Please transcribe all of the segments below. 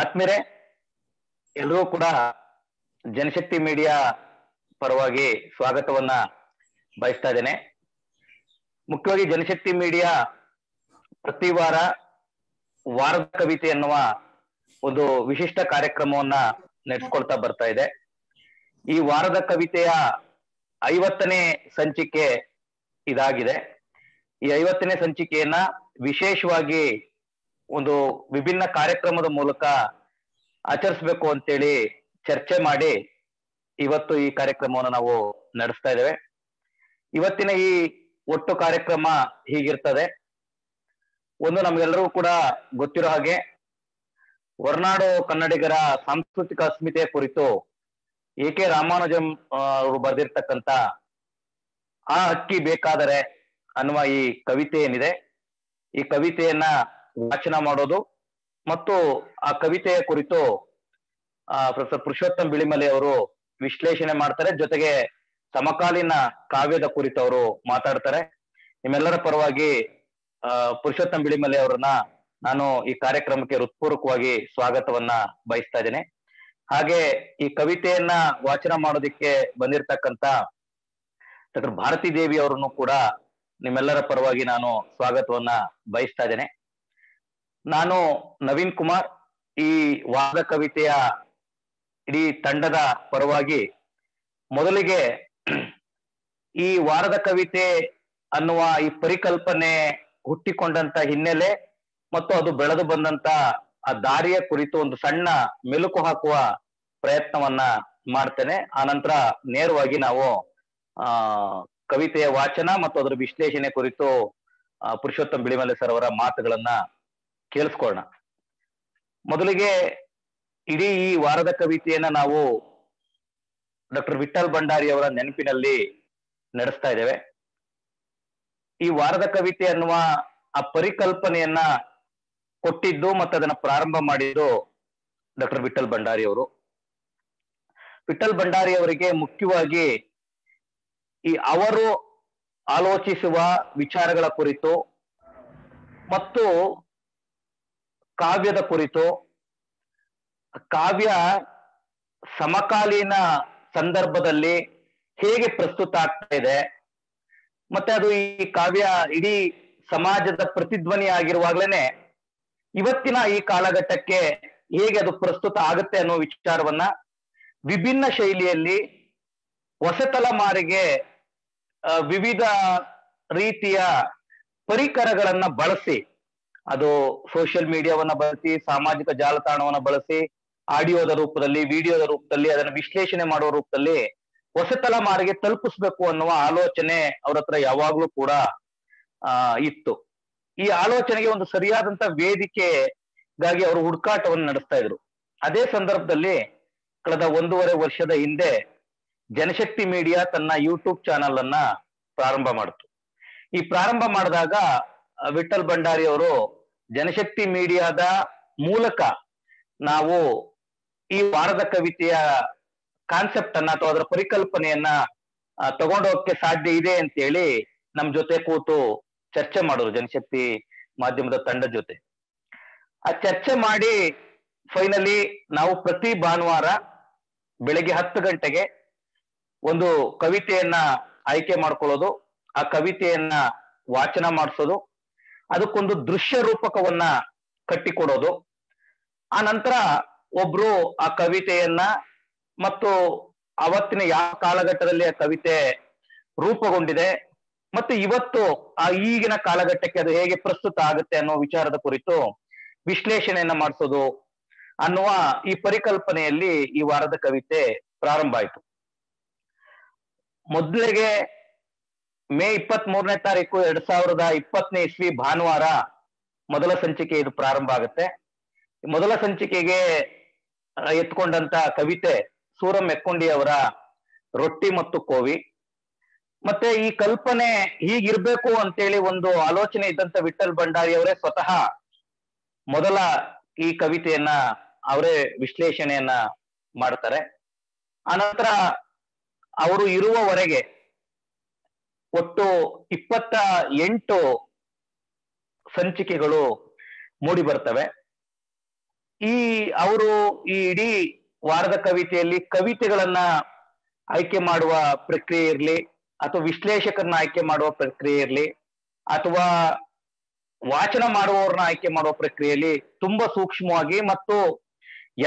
ಆತ್ಮೀರೆ ಎಲ್ಲರೂ ಕೂಡ ಜನಶಕ್ತಿ ಮೀಡಿಯಾ ಪರವಾಗಿ ಸ್ವಾಗತವನ್ನ ಬಯಸ್ತಾ ಇದ್ದೇನೆ ಮುಖ್ಯವಾಗಿ ಜನಶಕ್ತಿ ಮೀಡಿಯಾ ಪ್ರತಿ ವಾರ ವಾರದ ಕವಿತೆ ಎನ್ನುವ ಒಂದು ವಿಶಿಷ್ಟ ಕಾರ್ಯಕ್ರಮವನ್ನ ನಡೆಸ್ಕೊಳ್ತಾ ಬರ್ತಾ ಇದೆ ಈ ವಾರದ ಕವಿತೆಯ ಐವತ್ತನೇ ಸಂಚಿಕೆ ಇದಾಗಿದೆ ಈ ಐವತ್ತನೇ ಸಂಚಿಕೆಯನ್ನ ವಿಶೇಷವಾಗಿ ಒಂದು ವಿಭಿನ್ನ ಕಾರ್ಯಕ್ರಮದ ಮೂಲಕ ಆಚರಿಸ್ಬೇಕು ಅಂತೇಳಿ ಚರ್ಚೆ ಮಾಡಿ ಇವತ್ತು ಈ ಕಾರ್ಯಕ್ರಮವನ್ನು ನಾವು ನಡೆಸ್ತಾ ಇದ್ದೇವೆ ಇವತ್ತಿನ ಈ ಒಟ್ಟು ಕಾರ್ಯಕ್ರಮ ಹೀಗಿರ್ತದೆ ಒಂದು ನಮಗೆಲ್ಲರಿಗೂ ಕೂಡ ಗೊತ್ತಿರೋ ಹಾಗೆ ಹೊರನಾಡು ಕನ್ನಡಿಗರ ಸಾಂಸ್ಕೃತಿಕ ಅಸ್ಮಿತೆಯ ಕುರಿತು ಎ ಕೆ ರಾಮಾನುಜಂ ಅವರು ಬರೆದಿರ್ತಕ್ಕಂತ ಆ ಹಕ್ಕಿ ಬೇಕಾದರೆ ಅನ್ನುವ ಈ ಕವಿತೆ ಏನಿದೆ ಈ ಕವಿತೆಯನ್ನ ವಾಚನ ಮಾಡೋದು ಮತ್ತು ಆ ಕವಿತೆಯ ಕುರಿತು ಪ್ರೊಫೆಸರ್ ಪುರುಷೋತ್ತಮ್ ಬಿಳಿಮಲೆ ಅವರು ವಿಶ್ಲೇಷಣೆ ಮಾಡ್ತಾರೆ ಜೊತೆಗೆ ಸಮಕಾಲೀನ ಕಾವ್ಯದ ಕುರಿತು ಅವರು ಮಾತಾಡ್ತಾರೆ ನಿಮ್ಮೆಲ್ಲರ ಪರವಾಗಿ ಆ ಪುರುಷೋತ್ತಮ್ ಬಿಳಿಮಲೆ ಅವರನ್ನ ನಾನು ಈ ಕಾರ್ಯಕ್ರಮಕ್ಕೆ ಹೃತ್ಪೂರ್ವಕವಾಗಿ ಸ್ವಾಗತವನ್ನ ಬಯಸ್ತಾ ಇದ್ದೇನೆ ಹಾಗೆ ಈ ಕವಿತೆಯನ್ನ ವಾಚನ ಮಾಡೋದಿಕ್ಕೆ ಬಂದಿರತಕ್ಕಂತ ಡಾಕ್ಟರ್ ಭಾರತಿ ದೇವಿ ಅವರನ್ನು ಕೂಡ ನಿಮ್ಮೆಲ್ಲರ ಪರವಾಗಿ ನಾನು ಸ್ವಾಗತವನ್ನ ಬಯಸ್ತಾ ಇದ್ದೇನೆ ನಾನು ನವೀನ್ ಕುಮಾರ್ ಈ ವಾದ ಕವಿತೆಯ ಇಡೀ ತಂಡದ ಪರವಾಗಿ ಮೊದಲಿಗೆ ಈ ವಾರದ ಕವಿತೆ ಅನ್ನುವ ಈ ಪರಿಕಲ್ಪನೆ ಹುಟ್ಟಿಕೊಂಡಂತ ಹಿನ್ನೆಲೆ ಮತ್ತು ಅದು ಬೆಳೆದು ಬಂದಂತ ಆ ದಾರಿಯ ಕುರಿತು ಒಂದು ಸಣ್ಣ ಮೆಲುಕು ಹಾಕುವ ಪ್ರಯತ್ನವನ್ನ ಮಾಡ್ತೇನೆ ಆನಂತರ ನೇರವಾಗಿ ನಾವು ಆ ಕವಿತೆಯ ವಾಚನ ಮತ್ತು ಅದರ ವಿಶ್ಲೇಷಣೆ ಕುರಿತು ಪುರುಷೋತ್ತಮ್ ಬಿಳಿಮಲೆ ಸರ್ ಅವರ ಮಾತುಗಳನ್ನ ಕೇಳಿಸ್ಕೊಳ್ಳೋಣ ಮೊದಲಿಗೆ ಇಡೀ ಈ ವಾರದ ಕವಿತೆಯನ್ನ ನಾವು ಡಾಕ್ಟರ್ ವಿಠಲ್ ಭಂಡಾರಿ ಅವರ ನೆನಪಿನಲ್ಲಿ ನಡೆಸ್ತಾ ಇದ್ದೇವೆ ಈ ವಾರದ ಕವಿತೆ ಅನ್ನುವ ಆ ಪರಿಕಲ್ಪನೆಯನ್ನ ಕೊಟ್ಟಿದ್ದು ಮತ್ತು ಅದನ್ನ ಪ್ರಾರಂಭ ಮಾಡಿದ್ದು ಡಾಕ್ಟರ್ ವಿಠಲ್ ಭಂಡಾರಿ ಅವರು ವಿಠಲ್ ಭಂಡಾರಿ ಅವರಿಗೆ ಮುಖ್ಯವಾಗಿ ಈ ಅವರು ಆಲೋಚಿಸುವ ವಿಚಾರಗಳ ಕುರಿತು ಮತ್ತು ಕಾವ್ಯದ ಕುರಿತು ಕಾವ್ಯ ಸಮಕಾಲೀನ ಸಂದರ್ಭದಲ್ಲಿ ಹೇಗೆ ಪ್ರಸ್ತುತ ಆಗ್ತಾ ಇದೆ ಮತ್ತೆ ಅದು ಈ ಕಾವ್ಯ ಇಡೀ ಸಮಾಜದ ಪ್ರತಿಧ್ವನಿ ಆಗಿರುವಾಗ್ಲೇನೆ ಇವತ್ತಿನ ಈ ಕಾಲಘಟ್ಟಕ್ಕೆ ಹೇಗೆ ಅದು ಪ್ರಸ್ತುತ ಆಗುತ್ತೆ ಅನ್ನೋ ವಿಚಾರವನ್ನ ವಿಭಿನ್ನ ಶೈಲಿಯಲ್ಲಿ ಹೊಸತಲ ಮಾರಿಗೆ ವಿವಿಧ ರೀತಿಯ ಪರಿಕರಗಳನ್ನ ಬಳಸಿ ಅದು ಸೋಷಿಯಲ್ ಮೀಡಿಯಾವನ್ನ ಬಳಸಿ ಸಾಮಾಜಿಕ ಜಾಲತಾಣವನ್ನ ಬಳಸಿ ಆಡಿಯೋದ ರೂಪದಲ್ಲಿ ವಿಡಿಯೋದ ರೂಪದಲ್ಲಿ ಅದನ್ನ ವಿಶ್ಲೇಷಣೆ ಮಾಡುವ ರೂಪದಲ್ಲಿ ಹೊಸ ತಲೆಮಾರಿಗೆ ತಲುಪಿಸ್ಬೇಕು ಅನ್ನುವ ಆಲೋಚನೆ ಅವ್ರ ಹತ್ರ ಯಾವಾಗ್ಲೂ ಕೂಡ ಆ ಇತ್ತು ಈ ಆಲೋಚನೆಗೆ ಒಂದು ಸರಿಯಾದಂತ ವೇದಿಕೆಗಾಗಿ ಅವರು ಹುಡುಕಾಟವನ್ನು ನಡೆಸ್ತಾ ಇದ್ರು ಅದೇ ಸಂದರ್ಭದಲ್ಲಿ ಕಳೆದ ಒಂದೂವರೆ ವರ್ಷದ ಹಿಂದೆ ಜನಶಕ್ತಿ ಮೀಡಿಯಾ ತನ್ನ ಯೂಟ್ಯೂಬ್ ಚಾನಲ್ ಅನ್ನ ಪ್ರಾರಂಭ ಮಾಡಿತು ಈ ಪ್ರಾರಂಭ ಮಾಡಿದಾಗ ವಿಠಲ್ ಭಂಡಾರಿ ಅವರು ಜನಶಕ್ತಿ ಮೀಡಿಯಾದ ಮೂಲಕ ನಾವು ಈ ವಾರದ ಕವಿತೆಯ ಕಾನ್ಸೆಪ್ಟ್ ಅನ್ನ ಅಥವಾ ಅದರ ಪರಿಕಲ್ಪನೆಯನ್ನ ತಗೊಂಡೋಗಕ್ಕೆ ಸಾಧ್ಯ ಇದೆ ಅಂತೇಳಿ ನಮ್ ಜೊತೆ ಕೂತು ಚರ್ಚೆ ಮಾಡೋದು ಜನಶಕ್ತಿ ಮಾಧ್ಯಮದ ತಂಡ ಜೊತೆ ಆ ಚರ್ಚೆ ಮಾಡಿ ಫೈನಲಿ ನಾವು ಪ್ರತಿ ಭಾನುವಾರ ಬೆಳಗ್ಗೆ ಹತ್ತು ಗಂಟೆಗೆ ಒಂದು ಕವಿತೆಯನ್ನ ಆಯ್ಕೆ ಮಾಡ್ಕೊಳ್ಳೋದು ಆ ಕವಿತೆಯನ್ನ ವಾಚನ ಮಾಡಿಸೋದು ಅದಕ್ಕೊಂದು ದೃಶ್ಯ ರೂಪಕವನ್ನ ಕಟ್ಟಿಕೊಡೋದು ಆ ನಂತರ ಒಬ್ರು ಆ ಕವಿತೆಯನ್ನ ಮತ್ತು ಅವತ್ತಿನ ಯಾವ ಕಾಲಘಟ್ಟದಲ್ಲಿ ಆ ಕವಿತೆ ರೂಪುಗೊಂಡಿದೆ ಮತ್ತು ಇವತ್ತು ಆ ಈಗಿನ ಕಾಲಘಟ್ಟಕ್ಕೆ ಅದು ಹೇಗೆ ಪ್ರಸ್ತುತ ಆಗುತ್ತೆ ಅನ್ನೋ ವಿಚಾರದ ಕುರಿತು ವಿಶ್ಲೇಷಣೆಯನ್ನ ಮಾಡಿಸೋದು ಅನ್ನುವ ಈ ಪರಿಕಲ್ಪನೆಯಲ್ಲಿ ಈ ವಾರದ ಕವಿತೆ ಪ್ರಾರಂಭ ಆಯಿತು ಮೊದಲಿಗೆ ಮೇ ಇಪ್ಪತ್ ಮೂರನೇ ತಾರೀಕು ಎರಡ್ ಸಾವಿರದ ಇಪ್ಪತ್ತನೇ ಇಸ್ವಿ ಭಾನುವಾರ ಮೊದಲ ಸಂಚಿಕೆ ಇದು ಪ್ರಾರಂಭ ಆಗುತ್ತೆ ಮೊದಲ ಸಂಚಿಕೆಗೆ ಎತ್ಕೊಂಡಂತ ಕವಿತೆ ಸೂರಂ ಎಕ್ಕೊಂಡಿ ಅವರ ರೊಟ್ಟಿ ಮತ್ತು ಕೋವಿ ಮತ್ತೆ ಈ ಕಲ್ಪನೆ ಹೀಗಿರ್ಬೇಕು ಅಂತೇಳಿ ಒಂದು ಆಲೋಚನೆ ಇದ್ದಂತ ವಿಠಲ್ ಭಂಡಾರಿ ಅವರೇ ಸ್ವತಃ ಮೊದಲ ಈ ಕವಿತೆಯನ್ನ ಅವರೇ ವಿಶ್ಲೇಷಣೆಯನ್ನ ಮಾಡ್ತಾರೆ ಆನಂತರ ಅವರು ಇರುವವರೆಗೆ ಒಟ್ಟು ಇಪ್ಪತ್ತ ಎಂಟು ಸಂಚಿಕೆಗಳು ಮೂಡಿ ಬರ್ತವೆ ಈ ಅವರು ಈ ಇಡೀ ವಾರದ ಕವಿತೆಯಲ್ಲಿ ಕವಿತೆಗಳನ್ನ ಆಯ್ಕೆ ಮಾಡುವ ಪ್ರಕ್ರಿಯೆ ಇರಲಿ ಅಥವಾ ವಿಶ್ಲೇಷಕರನ್ನ ಆಯ್ಕೆ ಮಾಡುವ ಪ್ರಕ್ರಿಯೆ ಇರಲಿ ಅಥವಾ ವಾಚನ ಮಾಡುವವರನ್ನ ಆಯ್ಕೆ ಮಾಡುವ ಪ್ರಕ್ರಿಯೆಯಲ್ಲಿ ತುಂಬಾ ಸೂಕ್ಷ್ಮವಾಗಿ ಮತ್ತು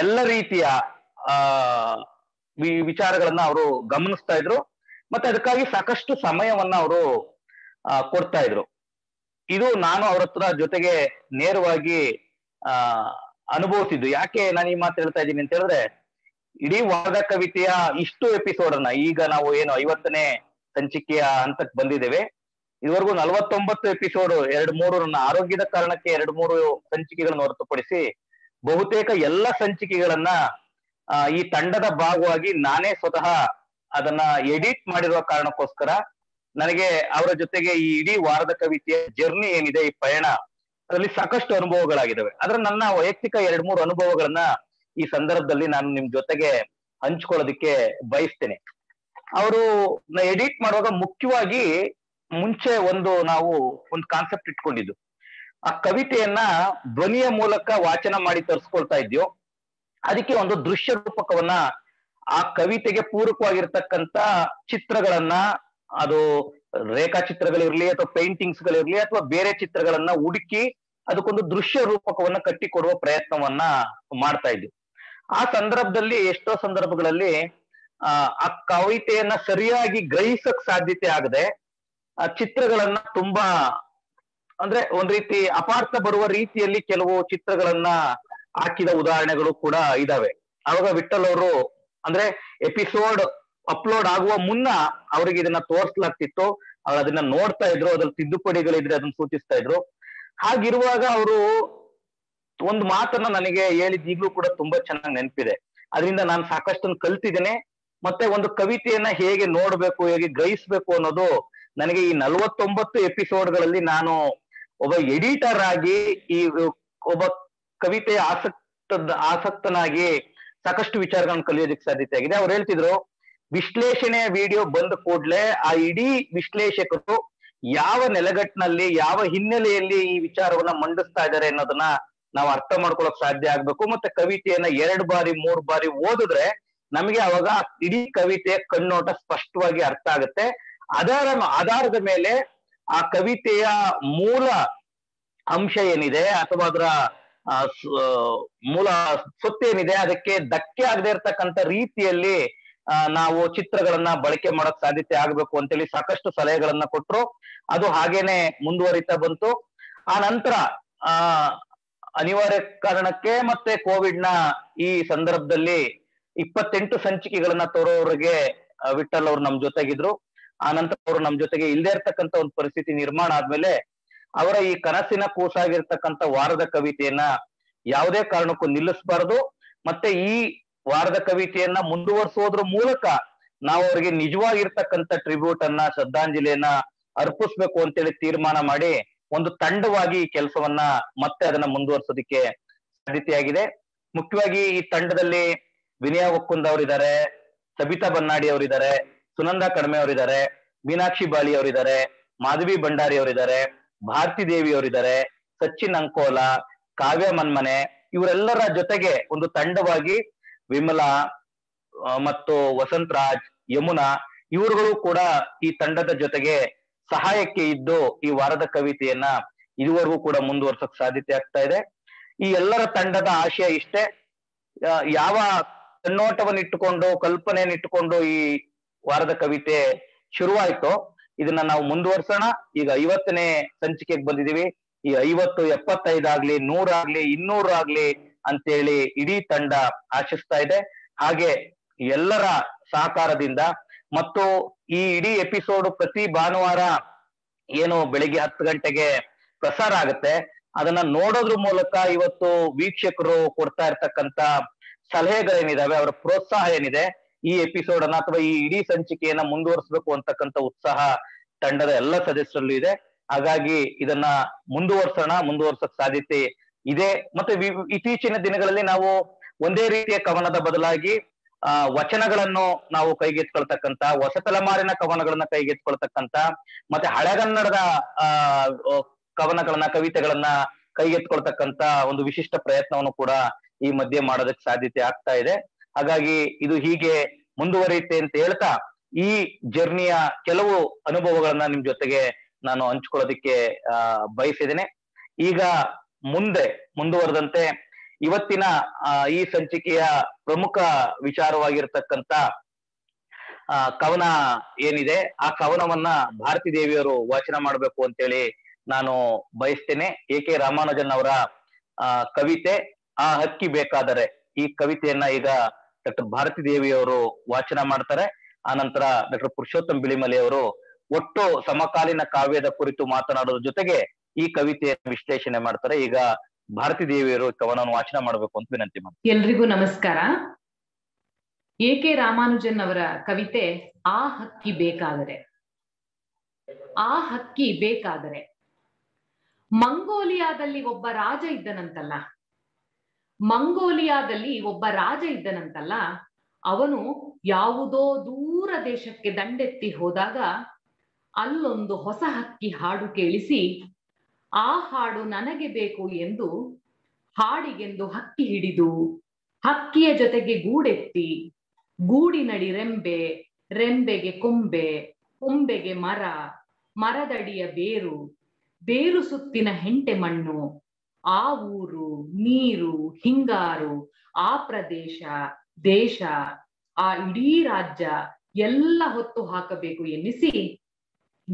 ಎಲ್ಲ ರೀತಿಯ ಆ ವಿಚಾರಗಳನ್ನ ಅವರು ಗಮನಿಸ್ತಾ ಇದ್ರು ಮತ್ತೆ ಅದಕ್ಕಾಗಿ ಸಾಕಷ್ಟು ಸಮಯವನ್ನ ಅವರು ಕೊಡ್ತಾ ಇದ್ರು ಇದು ನಾನು ಅವ್ರ ಹತ್ರ ಜೊತೆಗೆ ನೇರವಾಗಿ ಆ ಅನುಭವಿಸಿದ್ದು ಯಾಕೆ ನಾನು ಈ ಮಾತು ಹೇಳ್ತಾ ಇದ್ದೀನಿ ಅಂತ ಹೇಳಿದ್ರೆ ಇಡೀ ವಾದ ಕವಿತೆಯ ಇಷ್ಟು ಎಪಿಸೋಡ್ ಅನ್ನ ಈಗ ನಾವು ಏನು ಐವತ್ತನೇ ಸಂಚಿಕೆಯ ಹಂತಕ್ಕೆ ಬಂದಿದ್ದೇವೆ ಇದುವರೆಗೂ ನಲವತ್ತೊಂಬತ್ತು ಎಪಿಸೋಡ್ ಎರಡು ಮೂರು ನನ್ನ ಆರೋಗ್ಯದ ಕಾರಣಕ್ಕೆ ಎರಡು ಮೂರು ಸಂಚಿಕೆಗಳನ್ನು ಹೊರತುಪಡಿಸಿ ಬಹುತೇಕ ಎಲ್ಲ ಸಂಚಿಕೆಗಳನ್ನ ಈ ತಂಡದ ಭಾಗವಾಗಿ ನಾನೇ ಸ್ವತಃ ಅದನ್ನ ಎಡಿಟ್ ಮಾಡಿರುವ ಕಾರಣಕ್ಕೋಸ್ಕರ ನನಗೆ ಅವರ ಜೊತೆಗೆ ಈ ಇಡೀ ವಾರದ ಕವಿತೆಯ ಜರ್ನಿ ಏನಿದೆ ಈ ಪಯಣ ಅದರಲ್ಲಿ ಸಾಕಷ್ಟು ಅನುಭವಗಳಾಗಿದ್ದಾವೆ ಆದ್ರೆ ನನ್ನ ವೈಯಕ್ತಿಕ ಎರಡ್ ಮೂರು ಅನುಭವಗಳನ್ನ ಈ ಸಂದರ್ಭದಲ್ಲಿ ನಾನು ನಿಮ್ ಜೊತೆಗೆ ಹಂಚ್ಕೊಳ್ಳೋದಕ್ಕೆ ಬಯಸ್ತೇನೆ ಅವರು ಎಡಿಟ್ ಮಾಡುವಾಗ ಮುಖ್ಯವಾಗಿ ಮುಂಚೆ ಒಂದು ನಾವು ಒಂದು ಕಾನ್ಸೆಪ್ಟ್ ಇಟ್ಕೊಂಡಿದ್ದು ಆ ಕವಿತೆಯನ್ನ ಧ್ವನಿಯ ಮೂಲಕ ವಾಚನ ಮಾಡಿ ತರ್ಸ್ಕೊಳ್ತಾ ಇದ್ಯೋ ಅದಕ್ಕೆ ಒಂದು ದೃಶ್ಯ ರೂಪಕವನ್ನ ಆ ಕವಿತೆಗೆ ಪೂರಕವಾಗಿರ್ತಕ್ಕಂತ ಚಿತ್ರಗಳನ್ನ ಅದು ರೇಖಾಚಿತ್ರಗಳಿರ್ಲಿ ಅಥವಾ ಪೇಂಟಿಂಗ್ಸ್ ಗಳಿರ್ಲಿ ಅಥವಾ ಬೇರೆ ಚಿತ್ರಗಳನ್ನ ಹುಡುಕಿ ಅದಕ್ಕೊಂದು ದೃಶ್ಯ ರೂಪಕವನ್ನ ಕಟ್ಟಿಕೊಡುವ ಪ್ರಯತ್ನವನ್ನ ಮಾಡ್ತಾ ಇದ್ವಿ ಆ ಸಂದರ್ಭದಲ್ಲಿ ಎಷ್ಟೋ ಸಂದರ್ಭಗಳಲ್ಲಿ ಆ ಕವಿತೆಯನ್ನ ಸರಿಯಾಗಿ ಗ್ರಹಿಸಕ್ ಸಾಧ್ಯತೆ ಆಗದೆ ಆ ಚಿತ್ರಗಳನ್ನ ತುಂಬಾ ಅಂದ್ರೆ ಒಂದ್ ರೀತಿ ಅಪಾರ್ಥ ಬರುವ ರೀತಿಯಲ್ಲಿ ಕೆಲವು ಚಿತ್ರಗಳನ್ನ ಹಾಕಿದ ಉದಾಹರಣೆಗಳು ಕೂಡ ಇದಾವೆ ಅವಾಗ ವಿಠಲ್ ಅವರು ಅಂದ್ರೆ ಎಪಿಸೋಡ್ ಅಪ್ಲೋಡ್ ಆಗುವ ಮುನ್ನ ಅವ್ರಿಗೆ ಇದನ್ನ ತೋರಿಸ್ಲಾಗ್ತಿತ್ತು ಅವ್ರು ಅದನ್ನ ನೋಡ್ತಾ ಇದ್ರು ಅದ್ರ ತಿದ್ದುಪಡಿಗಳಿದ್ರೆ ಅದನ್ನ ಸೂಚಿಸ್ತಾ ಇದ್ರು ಹಾಗಿರುವಾಗ ಅವರು ಒಂದು ಮಾತನ್ನ ನನಗೆ ಹೇಳಿದ್ ಈಗಲೂ ಕೂಡ ತುಂಬಾ ಚೆನ್ನಾಗಿ ನೆನಪಿದೆ ಅದರಿಂದ ನಾನು ಸಾಕಷ್ಟು ಕಲ್ತಿದ್ದೇನೆ ಮತ್ತೆ ಒಂದು ಕವಿತೆಯನ್ನ ಹೇಗೆ ನೋಡ್ಬೇಕು ಹೇಗೆ ಗ್ರಹಿಸ್ಬೇಕು ಅನ್ನೋದು ನನಗೆ ಈ ನಲವತ್ತೊಂಬತ್ತು ಎಪಿಸೋಡ್ಗಳಲ್ಲಿ ನಾನು ಒಬ್ಬ ಎಡಿಟರ್ ಆಗಿ ಈ ಒಬ್ಬ ಕವಿತೆಯ ಆಸಕ್ತ ಆಸಕ್ತನಾಗಿ ಸಾಕಷ್ಟು ವಿಚಾರಗಳನ್ನ ಕಲಿಯೋದಕ್ಕೆ ಸಾಧ್ಯತೆ ಆಗಿದೆ ಅವ್ರು ಹೇಳ್ತಿದ್ರು ವಿಶ್ಲೇಷಣೆಯ ವಿಡಿಯೋ ಬಂದ ಕೂಡಲೇ ಆ ಇಡೀ ವಿಶ್ಲೇಷಕರು ಯಾವ ನೆಲೆಗಟ್ಟಿನಲ್ಲಿ ಯಾವ ಹಿನ್ನೆಲೆಯಲ್ಲಿ ಈ ವಿಚಾರವನ್ನ ಮಂಡಿಸ್ತಾ ಇದ್ದಾರೆ ಅನ್ನೋದನ್ನ ನಾವು ಅರ್ಥ ಮಾಡ್ಕೊಳಕ್ ಸಾಧ್ಯ ಆಗ್ಬೇಕು ಮತ್ತೆ ಕವಿತೆಯನ್ನ ಎರಡು ಬಾರಿ ಮೂರ್ ಬಾರಿ ಓದಿದ್ರೆ ನಮಗೆ ಅವಾಗ ಇಡೀ ಕವಿತೆಯ ಕಣ್ಣೋಟ ಸ್ಪಷ್ಟವಾಗಿ ಅರ್ಥ ಆಗುತ್ತೆ ಅದರ ಆಧಾರದ ಮೇಲೆ ಆ ಕವಿತೆಯ ಮೂಲ ಅಂಶ ಏನಿದೆ ಅಥವಾ ಅದರ ಮೂಲ ಸೊತ್ತೇನಿದೆ ಅದಕ್ಕೆ ಧಕ್ಕೆ ಆಗದೆ ಇರತಕ್ಕಂತ ರೀತಿಯಲ್ಲಿ ನಾವು ಚಿತ್ರಗಳನ್ನ ಬಳಕೆ ಮಾಡಕ್ ಸಾಧ್ಯತೆ ಆಗ್ಬೇಕು ಅಂತೇಳಿ ಸಾಕಷ್ಟು ಸಲಹೆಗಳನ್ನ ಕೊಟ್ರು ಅದು ಹಾಗೇನೆ ಮುಂದುವರಿತಾ ಬಂತು ಆ ನಂತರ ಆ ಅನಿವಾರ್ಯ ಕಾರಣಕ್ಕೆ ಮತ್ತೆ ಕೋವಿಡ್ ನ ಈ ಸಂದರ್ಭದಲ್ಲಿ ಇಪ್ಪತ್ತೆಂಟು ಸಂಚಿಕೆಗಳನ್ನ ತೋರೋರಿಗೆ ವಿಠಲ್ ಅವ್ರು ನಮ್ ಜೊತೆಗಿದ್ರು ಆ ನಂತರ ಅವರು ನಮ್ ಜೊತೆಗೆ ಇಲ್ದೇ ಇರ್ತಕ್ಕಂತ ಒಂದು ಪರಿಸ್ಥಿತಿ ನಿರ್ಮಾಣ ಆದ್ಮೇಲೆ ಅವರ ಈ ಕನಸಿನ ಕೂಸಾಗಿರ್ತಕ್ಕಂಥ ವಾರದ ಕವಿತೆಯನ್ನ ಯಾವುದೇ ಕಾರಣಕ್ಕೂ ನಿಲ್ಲಿಸಬಾರದು ಮತ್ತೆ ಈ ವಾರದ ಕವಿತೆಯನ್ನ ಮುಂದುವರಿಸೋದ್ರ ಮೂಲಕ ನಾವು ಅವರಿಗೆ ನಿಜವಾಗಿರ್ತಕ್ಕಂಥ ಟ್ರಿಬ್ಯೂಟ್ ಅನ್ನ ಶ್ರದ್ಧಾಂಜಲಿಯನ್ನ ಅರ್ಪಿಸ್ಬೇಕು ಅಂತೇಳಿ ತೀರ್ಮಾನ ಮಾಡಿ ಒಂದು ತಂಡವಾಗಿ ಈ ಕೆಲಸವನ್ನ ಮತ್ತೆ ಅದನ್ನ ಮುಂದುವರಿಸೋದಕ್ಕೆ ಸಾಧ್ಯತೆಯಾಗಿದೆ ಮುಖ್ಯವಾಗಿ ಈ ತಂಡದಲ್ಲಿ ವಿನಯ ಒಕ್ಕುಂದ್ ಅವರಿದ್ದಾರೆ ಸಬಿತಾ ಬನ್ನಾಡಿ ಅವರಿದ್ದಾರೆ ಸುನಂದ ಕಡಿಮೆ ಅವರಿದ್ದಾರೆ ಮೀನಾಕ್ಷಿ ಬಾಳಿ ಅವರಿದ್ದಾರೆ ಮಾಧವಿ ಭಂಡಾರಿ ಅವರಿದ್ದಾರೆ ಭಾರತಿ ದೇವಿಯವರಿದ್ದಾರೆ ಸಚಿನ್ ಅಂಕೋಲ ಕಾವ್ಯ ಮನ್ಮನೆ ಇವರೆಲ್ಲರ ಜೊತೆಗೆ ಒಂದು ತಂಡವಾಗಿ ವಿಮಲಾ ಮತ್ತು ವಸಂತರಾಜ್ ರಾಜ್ ಯಮುನಾ ಇವರುಗಳು ಕೂಡ ಈ ತಂಡದ ಜೊತೆಗೆ ಸಹಾಯಕ್ಕೆ ಇದ್ದು ಈ ವಾರದ ಕವಿತೆಯನ್ನ ಇದುವರೆಗೂ ಕೂಡ ಮುಂದುವರ್ಸಕ್ ಸಾಧ್ಯತೆ ಆಗ್ತಾ ಇದೆ ಈ ಎಲ್ಲರ ತಂಡದ ಆಶಯ ಇಷ್ಟೇ ಯಾವ ಕಣ್ಣೋಟವನ್ನಿಟ್ಟುಕೊಂಡು ಕಲ್ಪನೆಯನ್ನಿಟ್ಟುಕೊಂಡು ಈ ವಾರದ ಕವಿತೆ ಶುರುವಾಯ್ತೋ ಇದನ್ನ ನಾವು ಮುಂದುವರ್ಸೋಣ ಈಗ ಐವತ್ತನೇ ಸಂಚಿಕೆಗೆ ಬಂದಿದೀವಿ ಈ ಐವತ್ತು ಎಪ್ಪತ್ತೈದಾಗ್ಲಿ ನೂರಾಗ್ಲಿ ಆಗ್ಲಿ ಅಂತೇಳಿ ಇಡೀ ತಂಡ ಆಶಿಸ್ತಾ ಇದೆ ಹಾಗೆ ಎಲ್ಲರ ಸಹಕಾರದಿಂದ ಮತ್ತು ಈ ಇಡೀ ಎಪಿಸೋಡ್ ಪ್ರತಿ ಭಾನುವಾರ ಏನು ಬೆಳಿಗ್ಗೆ ಹತ್ತು ಗಂಟೆಗೆ ಪ್ರಸಾರ ಆಗುತ್ತೆ ಅದನ್ನ ನೋಡೋದ್ರ ಮೂಲಕ ಇವತ್ತು ವೀಕ್ಷಕರು ಕೊಡ್ತಾ ಇರ್ತಕ್ಕಂತ ಸಲಹೆಗಳೇನಿದಾವೆ ಅವರ ಪ್ರೋತ್ಸಾಹ ಏನಿದೆ ಈ ಎಪಿಸೋಡ್ ಅನ್ನ ಅಥವಾ ಈ ಇಡೀ ಸಂಚಿಕೆಯನ್ನ ಮುಂದುವರಿಸಬೇಕು ಅಂತಕ್ಕಂಥ ಉತ್ಸಾಹ ತಂಡದ ಎಲ್ಲ ಸದಸ್ಯರಲ್ಲೂ ಇದೆ ಹಾಗಾಗಿ ಇದನ್ನ ಮುಂದುವರ್ಸೋಣ ಮುಂದುವರ್ಸಕ್ ಸಾಧ್ಯತೆ ಇದೆ ಮತ್ತೆ ಇತ್ತೀಚಿನ ದಿನಗಳಲ್ಲಿ ನಾವು ಒಂದೇ ರೀತಿಯ ಕವನದ ಬದಲಾಗಿ ಆ ವಚನಗಳನ್ನು ನಾವು ಕೈಗೆತ್ಕೊಳ್ತಕ್ಕಂತ ಹೊಸ ತಲೆಮಾರಿನ ಕವನಗಳನ್ನ ಕೈಗೆತ್ಕೊಳ್ತಕ್ಕಂತ ಮತ್ತೆ ಹಳೆಗನ್ನಡದ ಆ ಕವನಗಳನ್ನ ಕವಿತೆಗಳನ್ನ ಕೈಗೆತ್ಕೊಳ್ತಕ್ಕಂತ ಒಂದು ವಿಶಿಷ್ಟ ಪ್ರಯತ್ನವನ್ನು ಕೂಡ ಈ ಮಧ್ಯೆ ಮಾಡೋದಕ್ಕೆ ಸಾಧ್ಯತೆ ಆಗ್ತಾ ಇದೆ ಹಾಗಾಗಿ ಇದು ಹೀಗೆ ಮುಂದುವರಿಯುತ್ತೆ ಅಂತ ಹೇಳ್ತಾ ಈ ಜರ್ನಿಯ ಕೆಲವು ಅನುಭವಗಳನ್ನ ನಿಮ್ ಜೊತೆಗೆ ನಾನು ಹಂಚ್ಕೊಳ್ಳೋದಿಕ್ಕೆ ಬಯಸಿದ್ದೇನೆ ಈಗ ಮುಂದೆ ಮುಂದುವರೆದಂತೆ ಇವತ್ತಿನ ಈ ಸಂಚಿಕೆಯ ಪ್ರಮುಖ ವಿಚಾರವಾಗಿರ್ತಕ್ಕಂಥ ಕವನ ಏನಿದೆ ಆ ಕವನವನ್ನ ಭಾರತೀ ದೇವಿಯವರು ವಾಚನ ಮಾಡಬೇಕು ಅಂತೇಳಿ ನಾನು ಬಯಸ್ತೇನೆ ಎ ಕೆ ರಾಮಾನುಜನ್ ಅವರ ಕವಿತೆ ಆ ಹಕ್ಕಿ ಬೇಕಾದರೆ ಈ ಕವಿತೆಯನ್ನ ಈಗ ಡಾಕ್ಟರ್ ಭಾರತಿ ದೇವಿಯವರು ವಾಚನ ಮಾಡ್ತಾರೆ ಆ ನಂತರ ಡಾಕ್ಟರ್ ಪುರುಷೋತ್ತಮ್ ಬಿಳಿಮಲೆ ಅವರು ಒಟ್ಟು ಸಮಕಾಲೀನ ಕಾವ್ಯದ ಕುರಿತು ಮಾತನಾಡೋದ್ರ ಜೊತೆಗೆ ಈ ಕವಿತೆಯ ವಿಶ್ಲೇಷಣೆ ಮಾಡ್ತಾರೆ ಈಗ ಭಾರತಿ ದೇವಿಯರು ಕವನವನ್ನು ವಾಚನ ಮಾಡಬೇಕು ಅಂತ ವಿನಂತಿ ಮಾಡಿ ಎಲ್ರಿಗೂ ನಮಸ್ಕಾರ ಎ ಕೆ ರಾಮಾನುಜನ್ ಅವರ ಕವಿತೆ ಆ ಹಕ್ಕಿ ಬೇಕಾದರೆ ಆ ಹಕ್ಕಿ ಬೇಕಾದರೆ ಮಂಗೋಲಿಯಾದಲ್ಲಿ ಒಬ್ಬ ರಾಜ ಇದ್ದನಂತಲ್ಲ ಮಂಗೋಲಿಯಾದಲ್ಲಿ ಒಬ್ಬ ರಾಜ ಇದ್ದನಂತಲ್ಲ ಅವನು ಯಾವುದೋ ದೂರ ದೇಶಕ್ಕೆ ದಂಡೆತ್ತಿ ಹೋದಾಗ ಅಲ್ಲೊಂದು ಹೊಸ ಹಕ್ಕಿ ಹಾಡು ಕೇಳಿಸಿ ಆ ಹಾಡು ನನಗೆ ಬೇಕು ಎಂದು ಹಾಡಿಗೆಂದು ಹಕ್ಕಿ ಹಿಡಿದು ಹಕ್ಕಿಯ ಜೊತೆಗೆ ಗೂಡೆತ್ತಿ ಗೂಡಿನಡಿ ರೆಂಬೆ ರೆಂಬೆಗೆ ಕೊಂಬೆ ಕೊಂಬೆಗೆ ಮರ ಮರದಡಿಯ ಬೇರು ಬೇರು ಸುತ್ತಿನ ಹೆಂಟೆ ಮಣ್ಣು ಆ ಊರು ನೀರು ಹಿಂಗಾರು ಆ ಪ್ರದೇಶ ದೇಶ ಆ ಇಡೀ ರಾಜ್ಯ ಎಲ್ಲ ಹೊತ್ತು ಹಾಕಬೇಕು ಎನ್ನಿಸಿ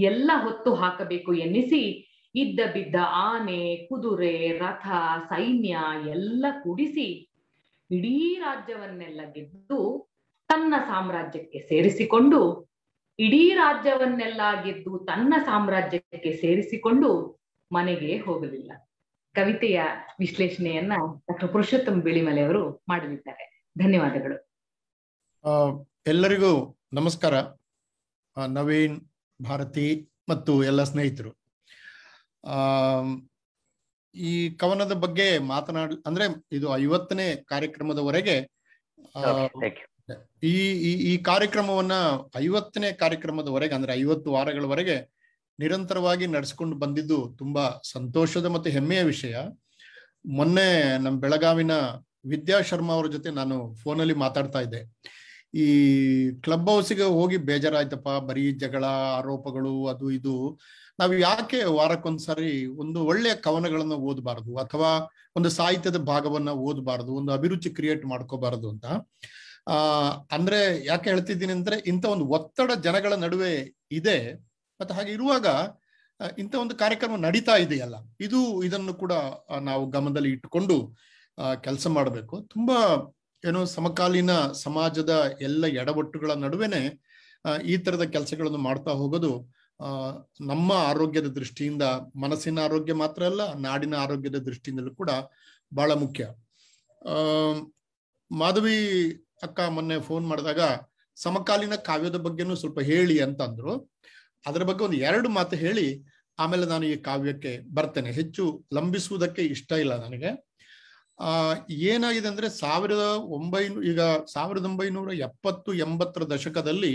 ಎಲ್ಲ ಹೊತ್ತು ಹಾಕಬೇಕು ಎನ್ನಿಸಿ ಇದ್ದ ಬಿದ್ದ ಆನೆ ಕುದುರೆ ರಥ ಸೈನ್ಯ ಎಲ್ಲ ಕೂಡಿಸಿ ಇಡೀ ರಾಜ್ಯವನ್ನೆಲ್ಲ ಗೆದ್ದು ತನ್ನ ಸಾಮ್ರಾಜ್ಯಕ್ಕೆ ಸೇರಿಸಿಕೊಂಡು ಇಡೀ ರಾಜ್ಯವನ್ನೆಲ್ಲ ಗೆದ್ದು ತನ್ನ ಸಾಮ್ರಾಜ್ಯಕ್ಕೆ ಸೇರಿಸಿಕೊಂಡು ಮನೆಗೆ ಹೋಗಲಿಲ್ಲ ಕವಿತೆಯ ವಿಶ್ಲೇಷಣೆಯನ್ನ ಡಾಕ್ಟರ್ ಪುರುಷೋತ್ತಮ ಬಿಳಿಮಲೆ ಅವರು ಮಾಡಲಿದ್ದಾರೆ ಧನ್ಯವಾದಗಳು ಎಲ್ಲರಿಗೂ ನಮಸ್ಕಾರ ನವೀನ್ ಭಾರತಿ ಮತ್ತು ಎಲ್ಲ ಸ್ನೇಹಿತರು ಈ ಕವನದ ಬಗ್ಗೆ ಮಾತನಾಡ್ ಅಂದ್ರೆ ಇದು ಐವತ್ತನೇ ಕಾರ್ಯಕ್ರಮದವರೆಗೆ ಈ ಈ ಕಾರ್ಯಕ್ರಮವನ್ನ ಐವತ್ತನೇ ಕಾರ್ಯಕ್ರಮದವರೆಗೆ ಅಂದ್ರೆ ಐವತ್ತು ವಾರಗಳವರೆಗೆ ನಿರಂತರವಾಗಿ ನಡೆಸಿಕೊಂಡು ಬಂದಿದ್ದು ತುಂಬಾ ಸಂತೋಷದ ಮತ್ತು ಹೆಮ್ಮೆಯ ವಿಷಯ ಮೊನ್ನೆ ನಮ್ಮ ಬೆಳಗಾವಿನ ವಿದ್ಯಾ ಶರ್ಮಾ ಅವರ ಜೊತೆ ನಾನು ಫೋನಲ್ಲಿ ಮಾತಾಡ್ತಾ ಇದ್ದೆ ಈ ಕ್ಲಬ್ ಹೌಸಿಗೆ ಹೋಗಿ ಬೇಜಾರಾಯ್ತಪ್ಪ ಬರೀ ಜಗಳ ಆರೋಪಗಳು ಅದು ಇದು ನಾವು ಯಾಕೆ ವಾರಕ್ಕೊಂದ್ಸರಿ ಒಂದು ಒಳ್ಳೆಯ ಕವನಗಳನ್ನ ಓದಬಾರ್ದು ಅಥವಾ ಒಂದು ಸಾಹಿತ್ಯದ ಭಾಗವನ್ನ ಓದಬಾರ್ದು ಒಂದು ಅಭಿರುಚಿ ಕ್ರಿಯೇಟ್ ಮಾಡ್ಕೋಬಾರದು ಅಂತ ಆ ಅಂದ್ರೆ ಯಾಕೆ ಹೇಳ್ತಿದ್ದೀನಿ ಅಂದ್ರೆ ಇಂಥ ಒಂದು ಒತ್ತಡ ಜನಗಳ ನಡುವೆ ಇದೆ ಮತ್ತೆ ಹಾಗೆ ಇರುವಾಗ ಇಂಥ ಒಂದು ಕಾರ್ಯಕ್ರಮ ನಡೀತಾ ಇದೆಯಲ್ಲ ಇದು ಇದನ್ನು ಕೂಡ ನಾವು ಗಮನದಲ್ಲಿ ಇಟ್ಟುಕೊಂಡು ಕೆಲಸ ಮಾಡಬೇಕು ತುಂಬಾ ಏನೋ ಸಮಕಾಲೀನ ಸಮಾಜದ ಎಲ್ಲ ಎಡವಟ್ಟುಗಳ ನಡುವೆನೆ ಈ ತರದ ಕೆಲಸಗಳನ್ನು ಮಾಡ್ತಾ ಹೋಗೋದು ನಮ್ಮ ಆರೋಗ್ಯದ ದೃಷ್ಟಿಯಿಂದ ಮನಸ್ಸಿನ ಆರೋಗ್ಯ ಮಾತ್ರ ಅಲ್ಲ ನಾಡಿನ ಆರೋಗ್ಯದ ದೃಷ್ಟಿಯಿಂದಲೂ ಕೂಡ ಬಹಳ ಮುಖ್ಯ ಮಾಧವಿ ಅಕ್ಕ ಮೊನ್ನೆ ಫೋನ್ ಮಾಡಿದಾಗ ಸಮಕಾಲೀನ ಕಾವ್ಯದ ಬಗ್ಗೆನೂ ಸ್ವಲ್ಪ ಹೇಳಿ ಅಂತಂದ್ರು ಅದರ ಬಗ್ಗೆ ಒಂದು ಎರಡು ಮಾತು ಹೇಳಿ ಆಮೇಲೆ ನಾನು ಈ ಕಾವ್ಯಕ್ಕೆ ಬರ್ತೇನೆ ಹೆಚ್ಚು ಲಂಬಿಸುವುದಕ್ಕೆ ಇಷ್ಟ ಇಲ್ಲ ನನಗೆ ಆ ಏನಾಗಿದೆ ಅಂದ್ರೆ ಸಾವಿರದ ಒಂಬೈನೂ ಈಗ ಸಾವಿರದ ಒಂಬೈನೂರ ಎಪ್ಪತ್ತು ಎಂಬತ್ತರ ದಶಕದಲ್ಲಿ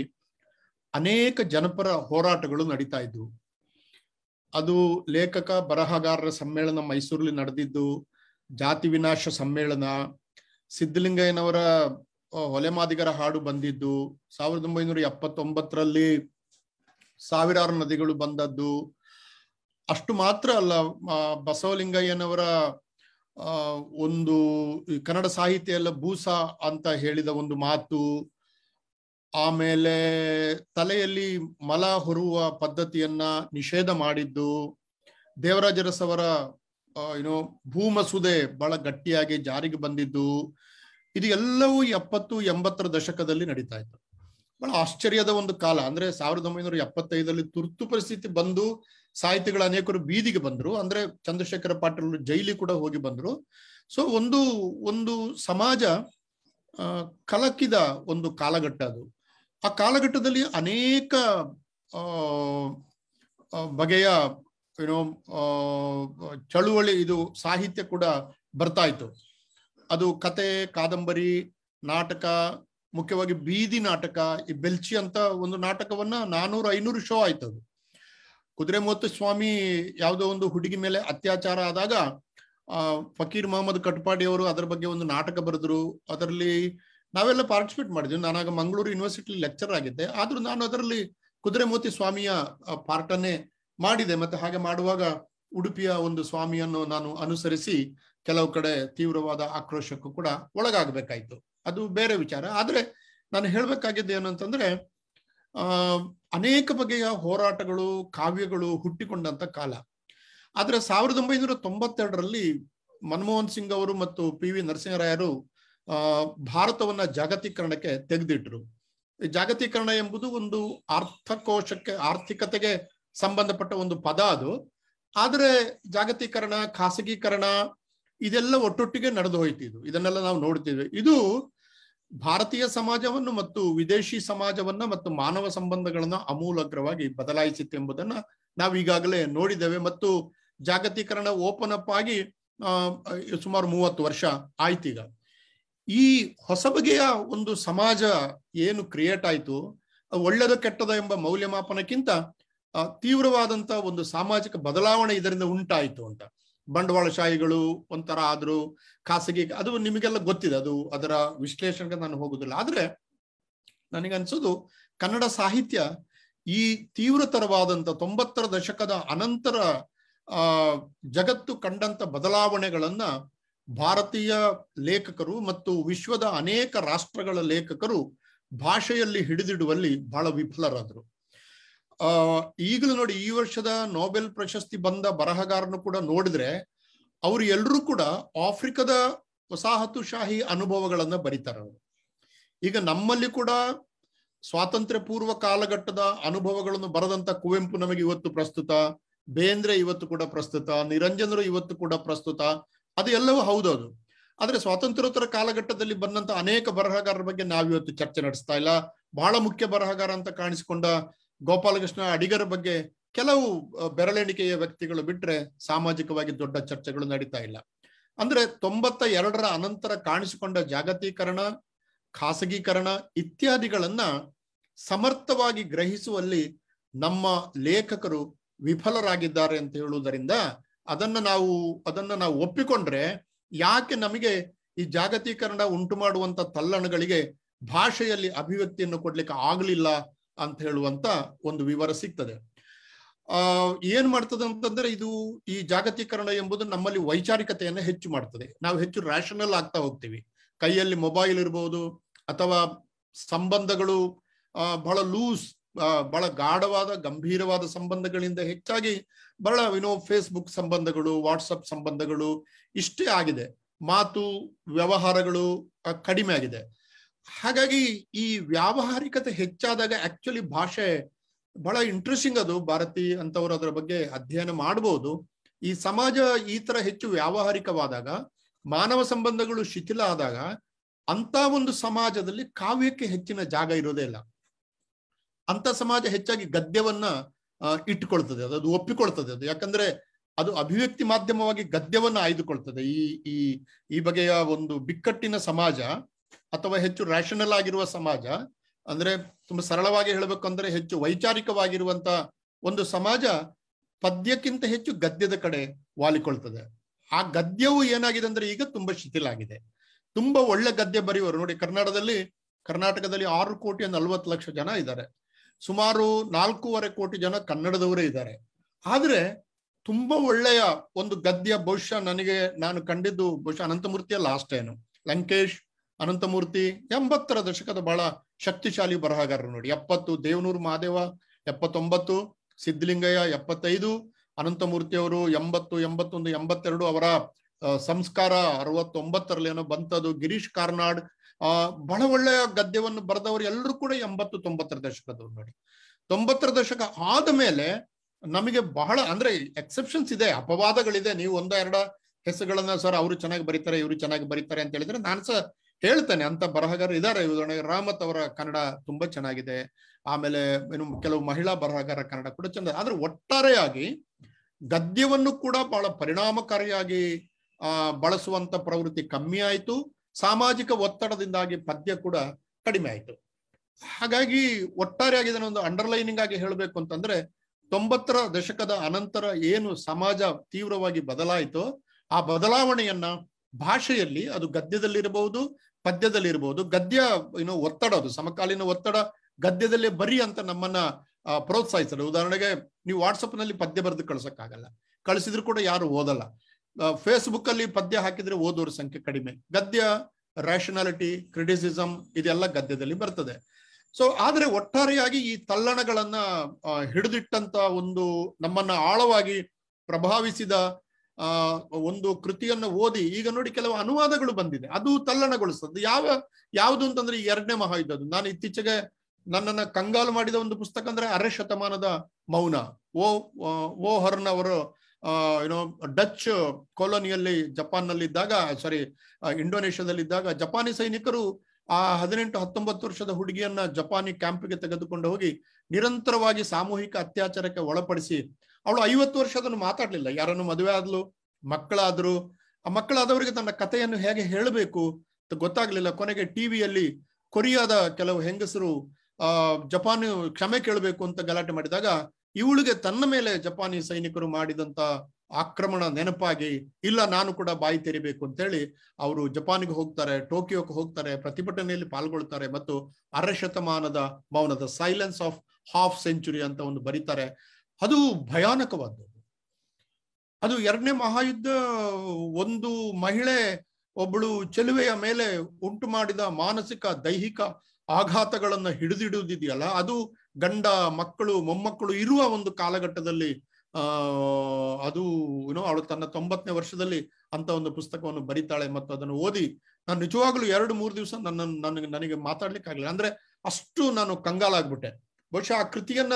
ಅನೇಕ ಜನಪರ ಹೋರಾಟಗಳು ನಡೀತಾ ಇದ್ವು ಅದು ಲೇಖಕ ಬರಹಗಾರರ ಸಮ್ಮೇಳನ ಮೈಸೂರಲ್ಲಿ ನಡೆದಿದ್ದು ಜಾತಿ ವಿನಾಶ ಸಮ್ಮೇಳನ ಸಿದ್ದಲಿಂಗಯ್ಯನವರ ಹೊಲೆಮಾದಿಗರ ಹಾಡು ಬಂದಿದ್ದು ಸಾವಿರದ ಒಂಬೈನೂರ ಎಪ್ಪತ್ತೊಂಬತ್ತರಲ್ಲಿ ಸಾವಿರಾರು ನದಿಗಳು ಬಂದದ್ದು ಅಷ್ಟು ಮಾತ್ರ ಅಲ್ಲ ಬಸವಲಿಂಗಯ್ಯನವರ ಒಂದು ಕನ್ನಡ ಸಾಹಿತ್ಯ ಎಲ್ಲ ಭೂಸ ಅಂತ ಹೇಳಿದ ಒಂದು ಮಾತು ಆಮೇಲೆ ತಲೆಯಲ್ಲಿ ಮಲ ಹೊರುವ ಪದ್ಧತಿಯನ್ನ ನಿಷೇಧ ಮಾಡಿದ್ದು ದೇವರಾಜರಸವರ ಏನೋ ಭೂಮಸುದೆ ಬಹಳ ಗಟ್ಟಿಯಾಗಿ ಜಾರಿಗೆ ಬಂದಿದ್ದು ಇದು ಎಲ್ಲವೂ ಎಪ್ಪತ್ತು ಎಂಬತ್ತರ ದಶಕದಲ್ಲಿ ನಡೀತಾ ಇತ್ತು ಬಹಳ ಆಶ್ಚರ್ಯದ ಒಂದು ಕಾಲ ಅಂದ್ರೆ ಸಾವಿರದ ಒಂಬೈನೂರ ಎಪ್ಪತ್ತೈದರಲ್ಲಿ ತುರ್ತು ಪರಿಸ್ಥಿತಿ ಬಂದು ಸಾಹಿತಿಗಳ ಅನೇಕರು ಬೀದಿಗೆ ಬಂದ್ರು ಅಂದ್ರೆ ಚಂದ್ರಶೇಖರ ಪಾಟೀಲ್ ಜೈಲಿ ಕೂಡ ಹೋಗಿ ಬಂದ್ರು ಸೊ ಒಂದು ಒಂದು ಸಮಾಜ ಕಲಕಿದ ಒಂದು ಕಾಲಘಟ್ಟ ಅದು ಆ ಕಾಲಘಟ್ಟದಲ್ಲಿ ಅನೇಕ ಬಗೆಯ ಏನೋ ಚಳುವಳಿ ಇದು ಸಾಹಿತ್ಯ ಕೂಡ ಬರ್ತಾ ಇತ್ತು ಅದು ಕತೆ ಕಾದಂಬರಿ ನಾಟಕ ಮುಖ್ಯವಾಗಿ ಬೀದಿ ನಾಟಕ ಈ ಬೆಲ್ಚಿ ಅಂತ ಒಂದು ನಾಟಕವನ್ನ ನಾನೂರು ಐನೂರು ಶೋ ಆಯ್ತದು ಮೂವತ್ತು ಸ್ವಾಮಿ ಯಾವುದೋ ಒಂದು ಹುಡುಗಿ ಮೇಲೆ ಅತ್ಯಾಚಾರ ಆದಾಗ ಆ ಫಕೀರ್ ಮೊಹಮ್ಮದ್ ಕಟ್ಪಾಡಿ ಅವರು ಅದರ ಬಗ್ಗೆ ಒಂದು ನಾಟಕ ಬರೆದ್ರು ಅದರಲ್ಲಿ ನಾವೆಲ್ಲ ಪಾರ್ಟಿಸಿಪೇಟ್ ಮಾಡಿದ್ವಿ ನಾನಾಗ ಮಂಗಳೂರು ಯೂನಿವರ್ಸಿಟಿ ಲೆಕ್ಚರ್ ಆಗಿದ್ದೆ ಆದ್ರೂ ನಾನು ಅದರಲ್ಲಿ ಕುದುರೆಮೂರ್ತಿ ಸ್ವಾಮಿಯ ಪಾರ್ಟನ್ನೇ ಮಾಡಿದೆ ಮತ್ತೆ ಹಾಗೆ ಮಾಡುವಾಗ ಉಡುಪಿಯ ಒಂದು ಸ್ವಾಮಿಯನ್ನು ನಾನು ಅನುಸರಿಸಿ ಕೆಲವು ಕಡೆ ತೀವ್ರವಾದ ಆಕ್ರೋಶಕ್ಕೂ ಕೂಡ ಒಳಗಾಗಬೇಕಾಯ್ತು ಅದು ಬೇರೆ ವಿಚಾರ ಆದರೆ ನಾನು ಹೇಳಬೇಕಾಗಿದ್ದು ಏನಂತಂದ್ರೆ ಅನೇಕ ಬಗೆಯ ಹೋರಾಟಗಳು ಕಾವ್ಯಗಳು ಹುಟ್ಟಿಕೊಂಡಂತ ಕಾಲ ಆದರೆ ಸಾವಿರದ ಒಂಬೈನೂರ ತೊಂಬತ್ತೆರಡರಲ್ಲಿ ಮನಮೋಹನ್ ಸಿಂಗ್ ಅವರು ಮತ್ತು ಪಿ ವಿ ನರಸಿಂಹರಾಯರು ಭಾರತವನ್ನ ಜಾಗತೀಕರಣಕ್ಕೆ ತೆಗೆದಿಟ್ರು ಜಾಗತೀಕರಣ ಎಂಬುದು ಒಂದು ಅರ್ಥಕೋಶಕ್ಕೆ ಆರ್ಥಿಕತೆಗೆ ಸಂಬಂಧಪಟ್ಟ ಒಂದು ಪದ ಅದು ಆದರೆ ಜಾಗತೀಕರಣ ಖಾಸಗೀಕರಣ ಇದೆಲ್ಲ ಒಟ್ಟೊಟ್ಟಿಗೆ ನಡೆದು ಇದು ಇದನ್ನೆಲ್ಲ ನಾವು ನೋಡ್ತೇವೆ ಇದು ಭಾರತೀಯ ಸಮಾಜವನ್ನು ಮತ್ತು ವಿದೇಶಿ ಸಮಾಜವನ್ನ ಮತ್ತು ಮಾನವ ಸಂಬಂಧಗಳನ್ನ ಅಮೂಲಗ್ರವಾಗಿ ಬದಲಾಯಿಸಿತ್ತೆಂಬುದನ್ನ ನಾವು ಈಗಾಗಲೇ ನೋಡಿದ್ದೇವೆ ಮತ್ತು ಜಾಗತೀಕರಣ ಓಪನ್ ಅಪ್ ಆಗಿ ಸುಮಾರು ಮೂವತ್ತು ವರ್ಷ ಈಗ ಈ ಹೊಸ ಬಗೆಯ ಒಂದು ಸಮಾಜ ಏನು ಕ್ರಿಯೇಟ್ ಆಯಿತು ಒಳ್ಳೆಯದು ಕೆಟ್ಟದ ಎಂಬ ಮೌಲ್ಯಮಾಪನಕ್ಕಿಂತ ತೀವ್ರವಾದಂತಹ ಒಂದು ಸಾಮಾಜಿಕ ಬದಲಾವಣೆ ಇದರಿಂದ ಉಂಟಾಯಿತು ಅಂತ ಬಂಡವಾಳಶಾಹಿಗಳು ಒಂಥರ ಆದ್ರೂ ಖಾಸಗಿ ಅದು ನಿಮಗೆಲ್ಲ ಗೊತ್ತಿದೆ ಅದು ಅದರ ವಿಶ್ಲೇಷಣೆಗೆ ನಾನು ಹೋಗುದಿಲ್ಲ ಆದ್ರೆ ಅನ್ಸೋದು ಕನ್ನಡ ಸಾಹಿತ್ಯ ಈ ತೀವ್ರತರವಾದಂತ ತೊಂಬತ್ತರ ದಶಕದ ಅನಂತರ ಆ ಜಗತ್ತು ಕಂಡಂತ ಬದಲಾವಣೆಗಳನ್ನ ಭಾರತೀಯ ಲೇಖಕರು ಮತ್ತು ವಿಶ್ವದ ಅನೇಕ ರಾಷ್ಟ್ರಗಳ ಲೇಖಕರು ಭಾಷೆಯಲ್ಲಿ ಹಿಡಿದಿಡುವಲ್ಲಿ ಬಹಳ ವಿಫಲರಾದರು ಆ ಈಗಲೂ ನೋಡಿ ಈ ವರ್ಷದ ನೊಬೆಲ್ ಪ್ರಶಸ್ತಿ ಬಂದ ಬರಹಗಾರನು ಕೂಡ ನೋಡಿದ್ರೆ ಅವ್ರು ಎಲ್ಲರೂ ಕೂಡ ಆಫ್ರಿಕಾದ ವಸಾಹತುಶಾಹಿ ಅನುಭವಗಳನ್ನ ಬರೀತಾರೆ ಅವರು ಈಗ ನಮ್ಮಲ್ಲಿ ಕೂಡ ಸ್ವಾತಂತ್ರ್ಯ ಪೂರ್ವ ಕಾಲಘಟ್ಟದ ಅನುಭವಗಳನ್ನು ಬರದಂತ ಕುವೆಂಪು ನಮಗೆ ಇವತ್ತು ಪ್ರಸ್ತುತ ಬೇಂದ್ರೆ ಇವತ್ತು ಕೂಡ ಪ್ರಸ್ತುತ ನಿರಂಜನರು ಇವತ್ತು ಕೂಡ ಪ್ರಸ್ತುತ ಅದು ಎಲ್ಲವೂ ಹೌದೌದು ಆದ್ರೆ ಸ್ವಾತಂತ್ರ್ಯೋತ್ತರ ಕಾಲಘಟ್ಟದಲ್ಲಿ ಬಂದಂತ ಅನೇಕ ಬರಹಗಾರರ ಬಗ್ಗೆ ನಾವಿವತ್ತು ಚರ್ಚೆ ನಡೆಸ್ತಾ ಇಲ್ಲ ಬಹಳ ಮುಖ್ಯ ಬರಹಗಾರ ಅಂತ ಕಾಣಿಸಿಕೊಂಡ ಗೋಪಾಲಕೃಷ್ಣ ಅಡಿಗರ ಬಗ್ಗೆ ಕೆಲವು ಬೆರಳೆಣಿಕೆಯ ವ್ಯಕ್ತಿಗಳು ಬಿಟ್ರೆ ಸಾಮಾಜಿಕವಾಗಿ ದೊಡ್ಡ ಚರ್ಚೆಗಳು ನಡೀತಾ ಇಲ್ಲ ಅಂದ್ರೆ ತೊಂಬತ್ತ ಎರಡರ ಅನಂತರ ಕಾಣಿಸಿಕೊಂಡ ಜಾಗತೀಕರಣ ಖಾಸಗೀಕರಣ ಇತ್ಯಾದಿಗಳನ್ನ ಸಮರ್ಥವಾಗಿ ಗ್ರಹಿಸುವಲ್ಲಿ ನಮ್ಮ ಲೇಖಕರು ವಿಫಲರಾಗಿದ್ದಾರೆ ಅಂತ ಹೇಳುವುದರಿಂದ ಅದನ್ನ ನಾವು ಅದನ್ನ ನಾವು ಒಪ್ಪಿಕೊಂಡ್ರೆ ಯಾಕೆ ನಮಗೆ ಈ ಜಾಗತೀಕರಣ ಉಂಟು ಮಾಡುವಂತ ತಲ್ಲಣಗಳಿಗೆ ಭಾಷೆಯಲ್ಲಿ ಅಭಿವ್ಯಕ್ತಿಯನ್ನು ಕೊಡ್ಲಿಕ್ಕೆ ಆಗ್ಲಿಲ್ಲ ಅಂತ ಹೇಳುವಂತ ಒಂದು ವಿವರ ಸಿಗ್ತದೆ ಆ ಏನ್ ಮಾಡ್ತದೆ ಅಂತಂದ್ರೆ ಇದು ಈ ಜಾಗತೀಕರಣ ಎಂಬುದು ನಮ್ಮಲ್ಲಿ ವೈಚಾರಿಕತೆಯನ್ನು ಹೆಚ್ಚು ಮಾಡ್ತದೆ ನಾವು ಹೆಚ್ಚು ರ್ಯಾಷನಲ್ ಆಗ್ತಾ ಹೋಗ್ತೀವಿ ಕೈಯಲ್ಲಿ ಮೊಬೈಲ್ ಇರ್ಬೋದು ಅಥವಾ ಸಂಬಂಧಗಳು ಬಹಳ ಲೂಸ್ ಬಹಳ ಗಾಢವಾದ ಗಂಭೀರವಾದ ಸಂಬಂಧಗಳಿಂದ ಹೆಚ್ಚಾಗಿ ಬಹಳ ಏನೋ ಫೇಸ್ಬುಕ್ ಸಂಬಂಧಗಳು ವಾಟ್ಸಪ್ ಸಂಬಂಧಗಳು ಇಷ್ಟೇ ಆಗಿದೆ ಮಾತು ವ್ಯವಹಾರಗಳು ಕಡಿಮೆ ಆಗಿದೆ ಹಾಗಾಗಿ ಈ ವ್ಯಾವಹಾರಿಕತೆ ಹೆಚ್ಚಾದಾಗ ಆಕ್ಚುಲಿ ಭಾಷೆ ಬಹಳ ಇಂಟ್ರೆಸ್ಟಿಂಗ್ ಅದು ಭಾರತಿ ಅಂತವ್ರು ಅದರ ಬಗ್ಗೆ ಅಧ್ಯಯನ ಮಾಡಬಹುದು ಈ ಸಮಾಜ ಈ ತರ ಹೆಚ್ಚು ವ್ಯಾವಹಾರಿಕವಾದಾಗ ಮಾನವ ಸಂಬಂಧಗಳು ಶಿಥಿಲ ಆದಾಗ ಅಂತ ಒಂದು ಸಮಾಜದಲ್ಲಿ ಕಾವ್ಯಕ್ಕೆ ಹೆಚ್ಚಿನ ಜಾಗ ಇರೋದೇ ಇಲ್ಲ ಅಂತ ಸಮಾಜ ಹೆಚ್ಚಾಗಿ ಗದ್ಯವನ್ನ ಇಟ್ಟುಕೊಳ್ತದೆ ಅದು ಒಪ್ಪಿಕೊಳ್ತದೆ ಅದು ಯಾಕಂದ್ರೆ ಅದು ಅಭಿವ್ಯಕ್ತಿ ಮಾಧ್ಯಮವಾಗಿ ಗದ್ಯವನ್ನ ಆಯ್ದುಕೊಳ್ತದೆ ಈ ಈ ಈ ಬಗೆಯ ಒಂದು ಬಿಕ್ಕಟ್ಟಿನ ಸಮಾಜ ಅಥವಾ ಹೆಚ್ಚು ರ್ಯಾಷನಲ್ ಆಗಿರುವ ಸಮಾಜ ಅಂದ್ರೆ ತುಂಬಾ ಸರಳವಾಗಿ ಹೇಳಬೇಕಂದ್ರೆ ಹೆಚ್ಚು ವೈಚಾರಿಕವಾಗಿರುವಂತ ಒಂದು ಸಮಾಜ ಪದ್ಯಕ್ಕಿಂತ ಹೆಚ್ಚು ಗದ್ಯದ ಕಡೆ ವಾಲಿಕೊಳ್ತದೆ ಆ ಗದ್ಯವು ಏನಾಗಿದೆ ಅಂದ್ರೆ ಈಗ ತುಂಬಾ ಆಗಿದೆ ತುಂಬಾ ಒಳ್ಳೆ ಗದ್ಯ ಬರೆಯುವರು ನೋಡಿ ಕರ್ನಾಟಕದಲ್ಲಿ ಕರ್ನಾಟಕದಲ್ಲಿ ಆರು ಕೋಟಿ ನಲ್ವತ್ತು ಲಕ್ಷ ಜನ ಇದ್ದಾರೆ ಸುಮಾರು ನಾಲ್ಕೂವರೆ ಕೋಟಿ ಜನ ಕನ್ನಡದವರೇ ಇದ್ದಾರೆ ಆದ್ರೆ ತುಂಬಾ ಒಳ್ಳೆಯ ಒಂದು ಗದ್ಯ ಬಹುಶಃ ನನಗೆ ನಾನು ಕಂಡಿದ್ದು ಬಹುಶಃ ಅನಂತಮೂರ್ತಿಯ ಲಾಸ್ಟ್ ಏನು ಲಂಕೇಶ್ ಅನಂತಮೂರ್ತಿ ಎಂಬತ್ತರ ದಶಕದ ಬಹಳ ಶಕ್ತಿಶಾಲಿ ಬರಹಗಾರರು ನೋಡಿ ಎಪ್ಪತ್ತು ದೇವನೂರು ಮಹಾದೇವ ಎಪ್ಪತ್ತೊಂಬತ್ತು ಸಿದ್ಧಲಿಂಗಯ್ಯ ಎಪ್ಪತ್ತೈದು ಅನಂತಮೂರ್ತಿ ಅವರು ಎಂಬತ್ತು ಎಂಬತ್ತೊಂದು ಎಂಬತ್ತೆರಡು ಅವರ ಸಂಸ್ಕಾರ ಅರವತ್ತೊಂಬತ್ತರಲ್ಲಿ ಏನೋ ಬಂತದ್ದು ಗಿರೀಶ್ ಕಾರ್ನಾಡ್ ಆ ಬಹಳ ಒಳ್ಳೆಯ ಗದ್ಯವನ್ನು ಬರೆದವರು ಎಲ್ಲರೂ ಕೂಡ ಎಂಬತ್ತು ತೊಂಬತ್ತರ ದಶಕದವ್ರು ನೋಡಿ ತೊಂಬತ್ತರ ದಶಕ ಆದ ಮೇಲೆ ನಮಗೆ ಬಹಳ ಅಂದ್ರೆ ಎಕ್ಸೆಪ್ಷನ್ಸ್ ಇದೆ ಅಪವಾದಗಳಿದೆ ನೀವು ಒಂದ ಎರಡ ಹೆಸರುಗಳನ್ನ ಸರ್ ಅವರು ಚೆನ್ನಾಗಿ ಬರೀತಾರೆ ಇವರು ಚೆನ್ನಾಗಿ ಬರೀತಾರೆ ಅಂತ ಹೇಳಿದ್ರೆ ನಾನು ಸಹ ಹೇಳ್ತಾನೆ ಅಂತ ಬರಹಗಾರರು ಇದ್ದಾರೆ ಉದಾಹರಣೆಗೆ ರಾಮತ್ ಅವರ ಕನ್ನಡ ತುಂಬಾ ಚೆನ್ನಾಗಿದೆ ಆಮೇಲೆ ಏನು ಕೆಲವು ಮಹಿಳಾ ಬರಹಗಾರ ಕನ್ನಡ ಕೂಡ ಚಂದ ಆದ್ರೆ ಒಟ್ಟಾರೆಯಾಗಿ ಗದ್ಯವನ್ನು ಕೂಡ ಬಹಳ ಪರಿಣಾಮಕಾರಿಯಾಗಿ ಆ ಬಳಸುವಂತ ಪ್ರವೃತ್ತಿ ಕಮ್ಮಿ ಆಯಿತು ಸಾಮಾಜಿಕ ಒತ್ತಡದಿಂದಾಗಿ ಪದ್ಯ ಕೂಡ ಕಡಿಮೆ ಆಯ್ತು ಹಾಗಾಗಿ ಒಟ್ಟಾರೆಯಾಗಿ ಇದನ್ನ ಒಂದು ಅಂಡರ್ಲೈನಿಂಗ್ ಆಗಿ ಹೇಳಬೇಕು ಅಂತಂದ್ರೆ ತೊಂಬತ್ತರ ದಶಕದ ಅನಂತರ ಏನು ಸಮಾಜ ತೀವ್ರವಾಗಿ ಬದಲಾಯಿತು ಆ ಬದಲಾವಣೆಯನ್ನ ಭಾಷೆಯಲ್ಲಿ ಅದು ಗದ್ಯದಲ್ಲಿರಬಹುದು ಪದ್ಯದಲ್ಲಿ ಇರ್ಬೋದು ಗದ್ಯ ಏನು ಒತ್ತಡ ಅದು ಸಮಕಾಲೀನ ಒತ್ತಡ ಗದ್ಯದಲ್ಲೇ ಬರಿ ಅಂತ ನಮ್ಮನ್ನ ಪ್ರೋತ್ಸಾಹಿಸಲು ಉದಾಹರಣೆಗೆ ನೀವು ವಾಟ್ಸಪ್ ನಲ್ಲಿ ಪದ್ಯ ಬರೆದು ಕಳ್ಸಕ್ಕಾಗಲ್ಲ ಕಳಿಸಿದ್ರು ಕೂಡ ಯಾರು ಓದಲ್ಲ ಫೇಸ್ಬುಕ್ ಅಲ್ಲಿ ಪದ್ಯ ಹಾಕಿದ್ರೆ ಓದೋರ ಸಂಖ್ಯೆ ಕಡಿಮೆ ಗದ್ಯ ರ್ಯಾಷನಾಲಿಟಿ ಕ್ರಿಟಿಸಿಸಮ್ ಇದೆಲ್ಲ ಗದ್ಯದಲ್ಲಿ ಬರ್ತದೆ ಸೊ ಆದರೆ ಒಟ್ಟಾರೆಯಾಗಿ ಈ ತಲ್ಲಣಗಳನ್ನ ಹಿಡಿದಿಟ್ಟಂತ ಒಂದು ನಮ್ಮನ್ನ ಆಳವಾಗಿ ಪ್ರಭಾವಿಸಿದ ಆ ಒಂದು ಕೃತಿಯನ್ನು ಓದಿ ಈಗ ನೋಡಿ ಕೆಲವು ಅನುವಾದಗಳು ಬಂದಿದೆ ಅದು ತಲ್ಲಣಗೊಳಿಸ್ತದೆ ಯಾವ ಯಾವುದು ಅಂತಂದ್ರೆ ಈ ಎರಡನೇ ಮಹಾಯುದ್ಧ ನಾನು ಇತ್ತೀಚೆಗೆ ನನ್ನನ್ನ ಕಂಗಾಲು ಮಾಡಿದ ಒಂದು ಪುಸ್ತಕ ಅಂದ್ರೆ ಅರೆ ಶತಮಾನದ ಮೌನ ಓ ಓ ಹರ್ನ್ ಅವರು ಏನೋ ಡಚ್ ಕಾಲೋನಿಯಲ್ಲಿ ನಲ್ಲಿ ಇದ್ದಾಗ ಸಾರಿ ಇಂಡೋನೇಷ್ಯಾದಲ್ಲಿ ಇದ್ದಾಗ ಜಪಾನಿ ಸೈನಿಕರು ಆ ಹದಿನೆಂಟು ಹತ್ತೊಂಬತ್ತು ವರ್ಷದ ಹುಡುಗಿಯನ್ನ ಜಪಾನಿ ಕ್ಯಾಂಪ್ಗೆ ತೆಗೆದುಕೊಂಡು ಹೋಗಿ ನಿರಂತರವಾಗಿ ಸಾಮೂಹಿಕ ಅತ್ಯಾಚಾರಕ್ಕೆ ಒಳಪಡಿಸಿ ಅವಳು ಐವತ್ತು ವರ್ಷ ಅದನ್ನು ಮಾತಾಡ್ಲಿಲ್ಲ ಯಾರನ್ನು ಮದುವೆ ಆದ್ಲು ಮಕ್ಕಳಾದ್ರು ಆ ಮಕ್ಕಳಾದವರಿಗೆ ತನ್ನ ಕಥೆಯನ್ನು ಹೇಗೆ ಹೇಳಬೇಕು ಗೊತ್ತಾಗ್ಲಿಲ್ಲ ಕೊನೆಗೆ ಟಿವಿಯಲ್ಲಿ ಕೊರಿಯಾದ ಕೆಲವು ಹೆಂಗಸರು ಆ ಜಪಾನ್ ಕ್ಷಮೆ ಕೇಳಬೇಕು ಅಂತ ಗಲಾಟೆ ಮಾಡಿದಾಗ ಇವಳಿಗೆ ತನ್ನ ಮೇಲೆ ಜಪಾನಿ ಸೈನಿಕರು ಮಾಡಿದಂತ ಆಕ್ರಮಣ ನೆನಪಾಗಿ ಇಲ್ಲ ನಾನು ಕೂಡ ಬಾಯಿ ತೆರಿಬೇಕು ಅಂತೇಳಿ ಅವರು ಜಪಾನಿಗೆ ಹೋಗ್ತಾರೆ ಟೋಕಿಯೋಕ್ಕೆ ಹೋಗ್ತಾರೆ ಪ್ರತಿಭಟನೆಯಲ್ಲಿ ಪಾಲ್ಗೊಳ್ತಾರೆ ಮತ್ತು ಅರ್ಧ ಶತಮಾನದ ಮೌನದ ಸೈಲೆನ್ಸ್ ಆಫ್ ಹಾಫ್ ಸೆಂಚುರಿ ಅಂತ ಒಂದು ಬರೀತಾರೆ ಅದು ಭಯಾನಕವಾದದ್ದು ಅದು ಎರಡನೇ ಮಹಾಯುದ್ಧ ಒಂದು ಮಹಿಳೆ ಒಬ್ಬಳು ಚೆಲುವೆಯ ಮೇಲೆ ಉಂಟು ಮಾಡಿದ ಮಾನಸಿಕ ದೈಹಿಕ ಆಘಾತಗಳನ್ನು ಹಿಡಿದಿಡುವುದಿದೆಯಲ್ಲ ಅದು ಗಂಡ ಮಕ್ಕಳು ಮೊಮ್ಮಕ್ಕಳು ಇರುವ ಒಂದು ಕಾಲಘಟ್ಟದಲ್ಲಿ ಆ ಅದು ಏನೋ ಅವಳು ತನ್ನ ತೊಂಬತ್ತನೇ ವರ್ಷದಲ್ಲಿ ಅಂತ ಒಂದು ಪುಸ್ತಕವನ್ನು ಬರೀತಾಳೆ ಮತ್ತು ಅದನ್ನು ಓದಿ ನಾನು ನಿಜವಾಗ್ಲು ಎರಡು ಮೂರು ದಿವಸ ನನ್ನ ನನಗೆ ನನಗೆ ಮಾತಾಡ್ಲಿಕ್ಕೆ ಆಗಲಿಲ್ಲ ಅಂದ್ರೆ ಅಷ್ಟು ನಾನು ಕಂಗಾಲಾಗ್ಬಿಟ್ಟೆ ಬಹುಶಃ ಆ ಕೃತಿಯನ್ನ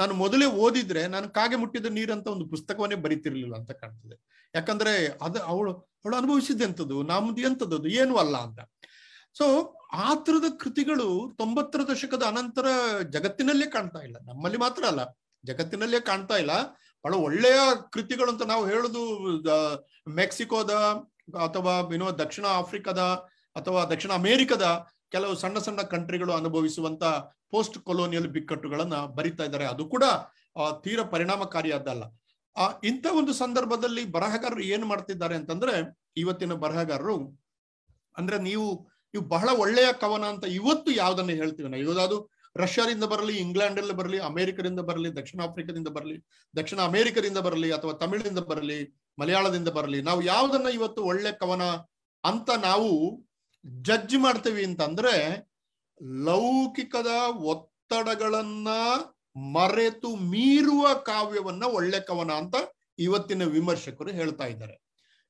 ನಾನು ಮೊದಲೇ ಓದಿದ್ರೆ ನಾನು ಕಾಗೆ ಮುಟ್ಟಿದ ನೀರಂತ ಒಂದು ಪುಸ್ತಕವನ್ನೇ ಬರೀತಿರ್ಲಿಲ್ಲ ಅಂತ ಕಾಣ್ತದೆ ಯಾಕಂದ್ರೆ ಅದ ಅವಳು ಅವಳು ಅನುಭವಿಸಿದ್ದೆಂಥದ್ದು ನಮ್ದು ಎಂಥದ್ದು ಏನು ಅಲ್ಲ ಅಂತ ಸೊ ಆ ತರದ ಕೃತಿಗಳು ತೊಂಬತ್ತರ ದಶಕದ ಅನಂತರ ಜಗತ್ತಿನಲ್ಲೇ ಕಾಣ್ತಾ ಇಲ್ಲ ನಮ್ಮಲ್ಲಿ ಮಾತ್ರ ಅಲ್ಲ ಜಗತ್ತಿನಲ್ಲೇ ಕಾಣ್ತಾ ಇಲ್ಲ ಬಹಳ ಒಳ್ಳೆಯ ಕೃತಿಗಳು ಅಂತ ನಾವು ಹೇಳುದು ಮೆಕ್ಸಿಕೋದ ಅಥವಾ ಏನೋ ದಕ್ಷಿಣ ಆಫ್ರಿಕಾದ ಅಥವಾ ದಕ್ಷಿಣ ಅಮೇರಿಕದ ಕೆಲವು ಸಣ್ಣ ಸಣ್ಣ ಕಂಟ್ರಿಗಳು ಅನುಭವಿಸುವಂತ ಪೋಸ್ಟ್ ಕೊಲೋನಿಯಲ್ ಬಿಕ್ಕಟ್ಟುಗಳನ್ನ ಬರಿತಾ ಇದ್ದಾರೆ ಅದು ಕೂಡ ತೀರ ಪರಿಣಾಮಕಾರಿಯಾದಲ್ಲ ಆ ಇಂಥ ಒಂದು ಸಂದರ್ಭದಲ್ಲಿ ಬರಹಗಾರರು ಏನ್ ಮಾಡ್ತಿದ್ದಾರೆ ಅಂತಂದ್ರೆ ಇವತ್ತಿನ ಬರಹಗಾರರು ಅಂದ್ರೆ ನೀವು ನೀವು ಬಹಳ ಒಳ್ಳೆಯ ಕವನ ಅಂತ ಇವತ್ತು ಯಾವ್ದನ್ನ ಹೇಳ್ತೀವಿ ನಾವು ಇವತ್ತು ರಷ್ಯಾದಿಂದ ಬರಲಿ ಅಲ್ಲಿ ಬರಲಿ ಅಮೆರಿಕದಿಂದ ಬರಲಿ ದಕ್ಷಿಣ ಆಫ್ರಿಕಾದಿಂದ ಬರಲಿ ದಕ್ಷಿಣ ಅಮೆರಿಕದಿಂದ ಬರಲಿ ಅಥವಾ ತಮಿಳಿನಿಂದ ಬರಲಿ ಮಲಯಾಳದಿಂದ ಬರಲಿ ನಾವು ಯಾವ್ದನ್ನ ಇವತ್ತು ಒಳ್ಳೆ ಕವನ ಅಂತ ನಾವು ಜಡ್ಜ್ ಮಾಡ್ತೀವಿ ಅಂತಂದ್ರೆ ಲೌಕಿಕದ ಒತ್ತಡಗಳನ್ನ ಮರೆತು ಮೀರುವ ಕಾವ್ಯವನ್ನ ಒಳ್ಳೆ ಕವನ ಅಂತ ಇವತ್ತಿನ ವಿಮರ್ಶಕರು ಹೇಳ್ತಾ ಇದ್ದಾರೆ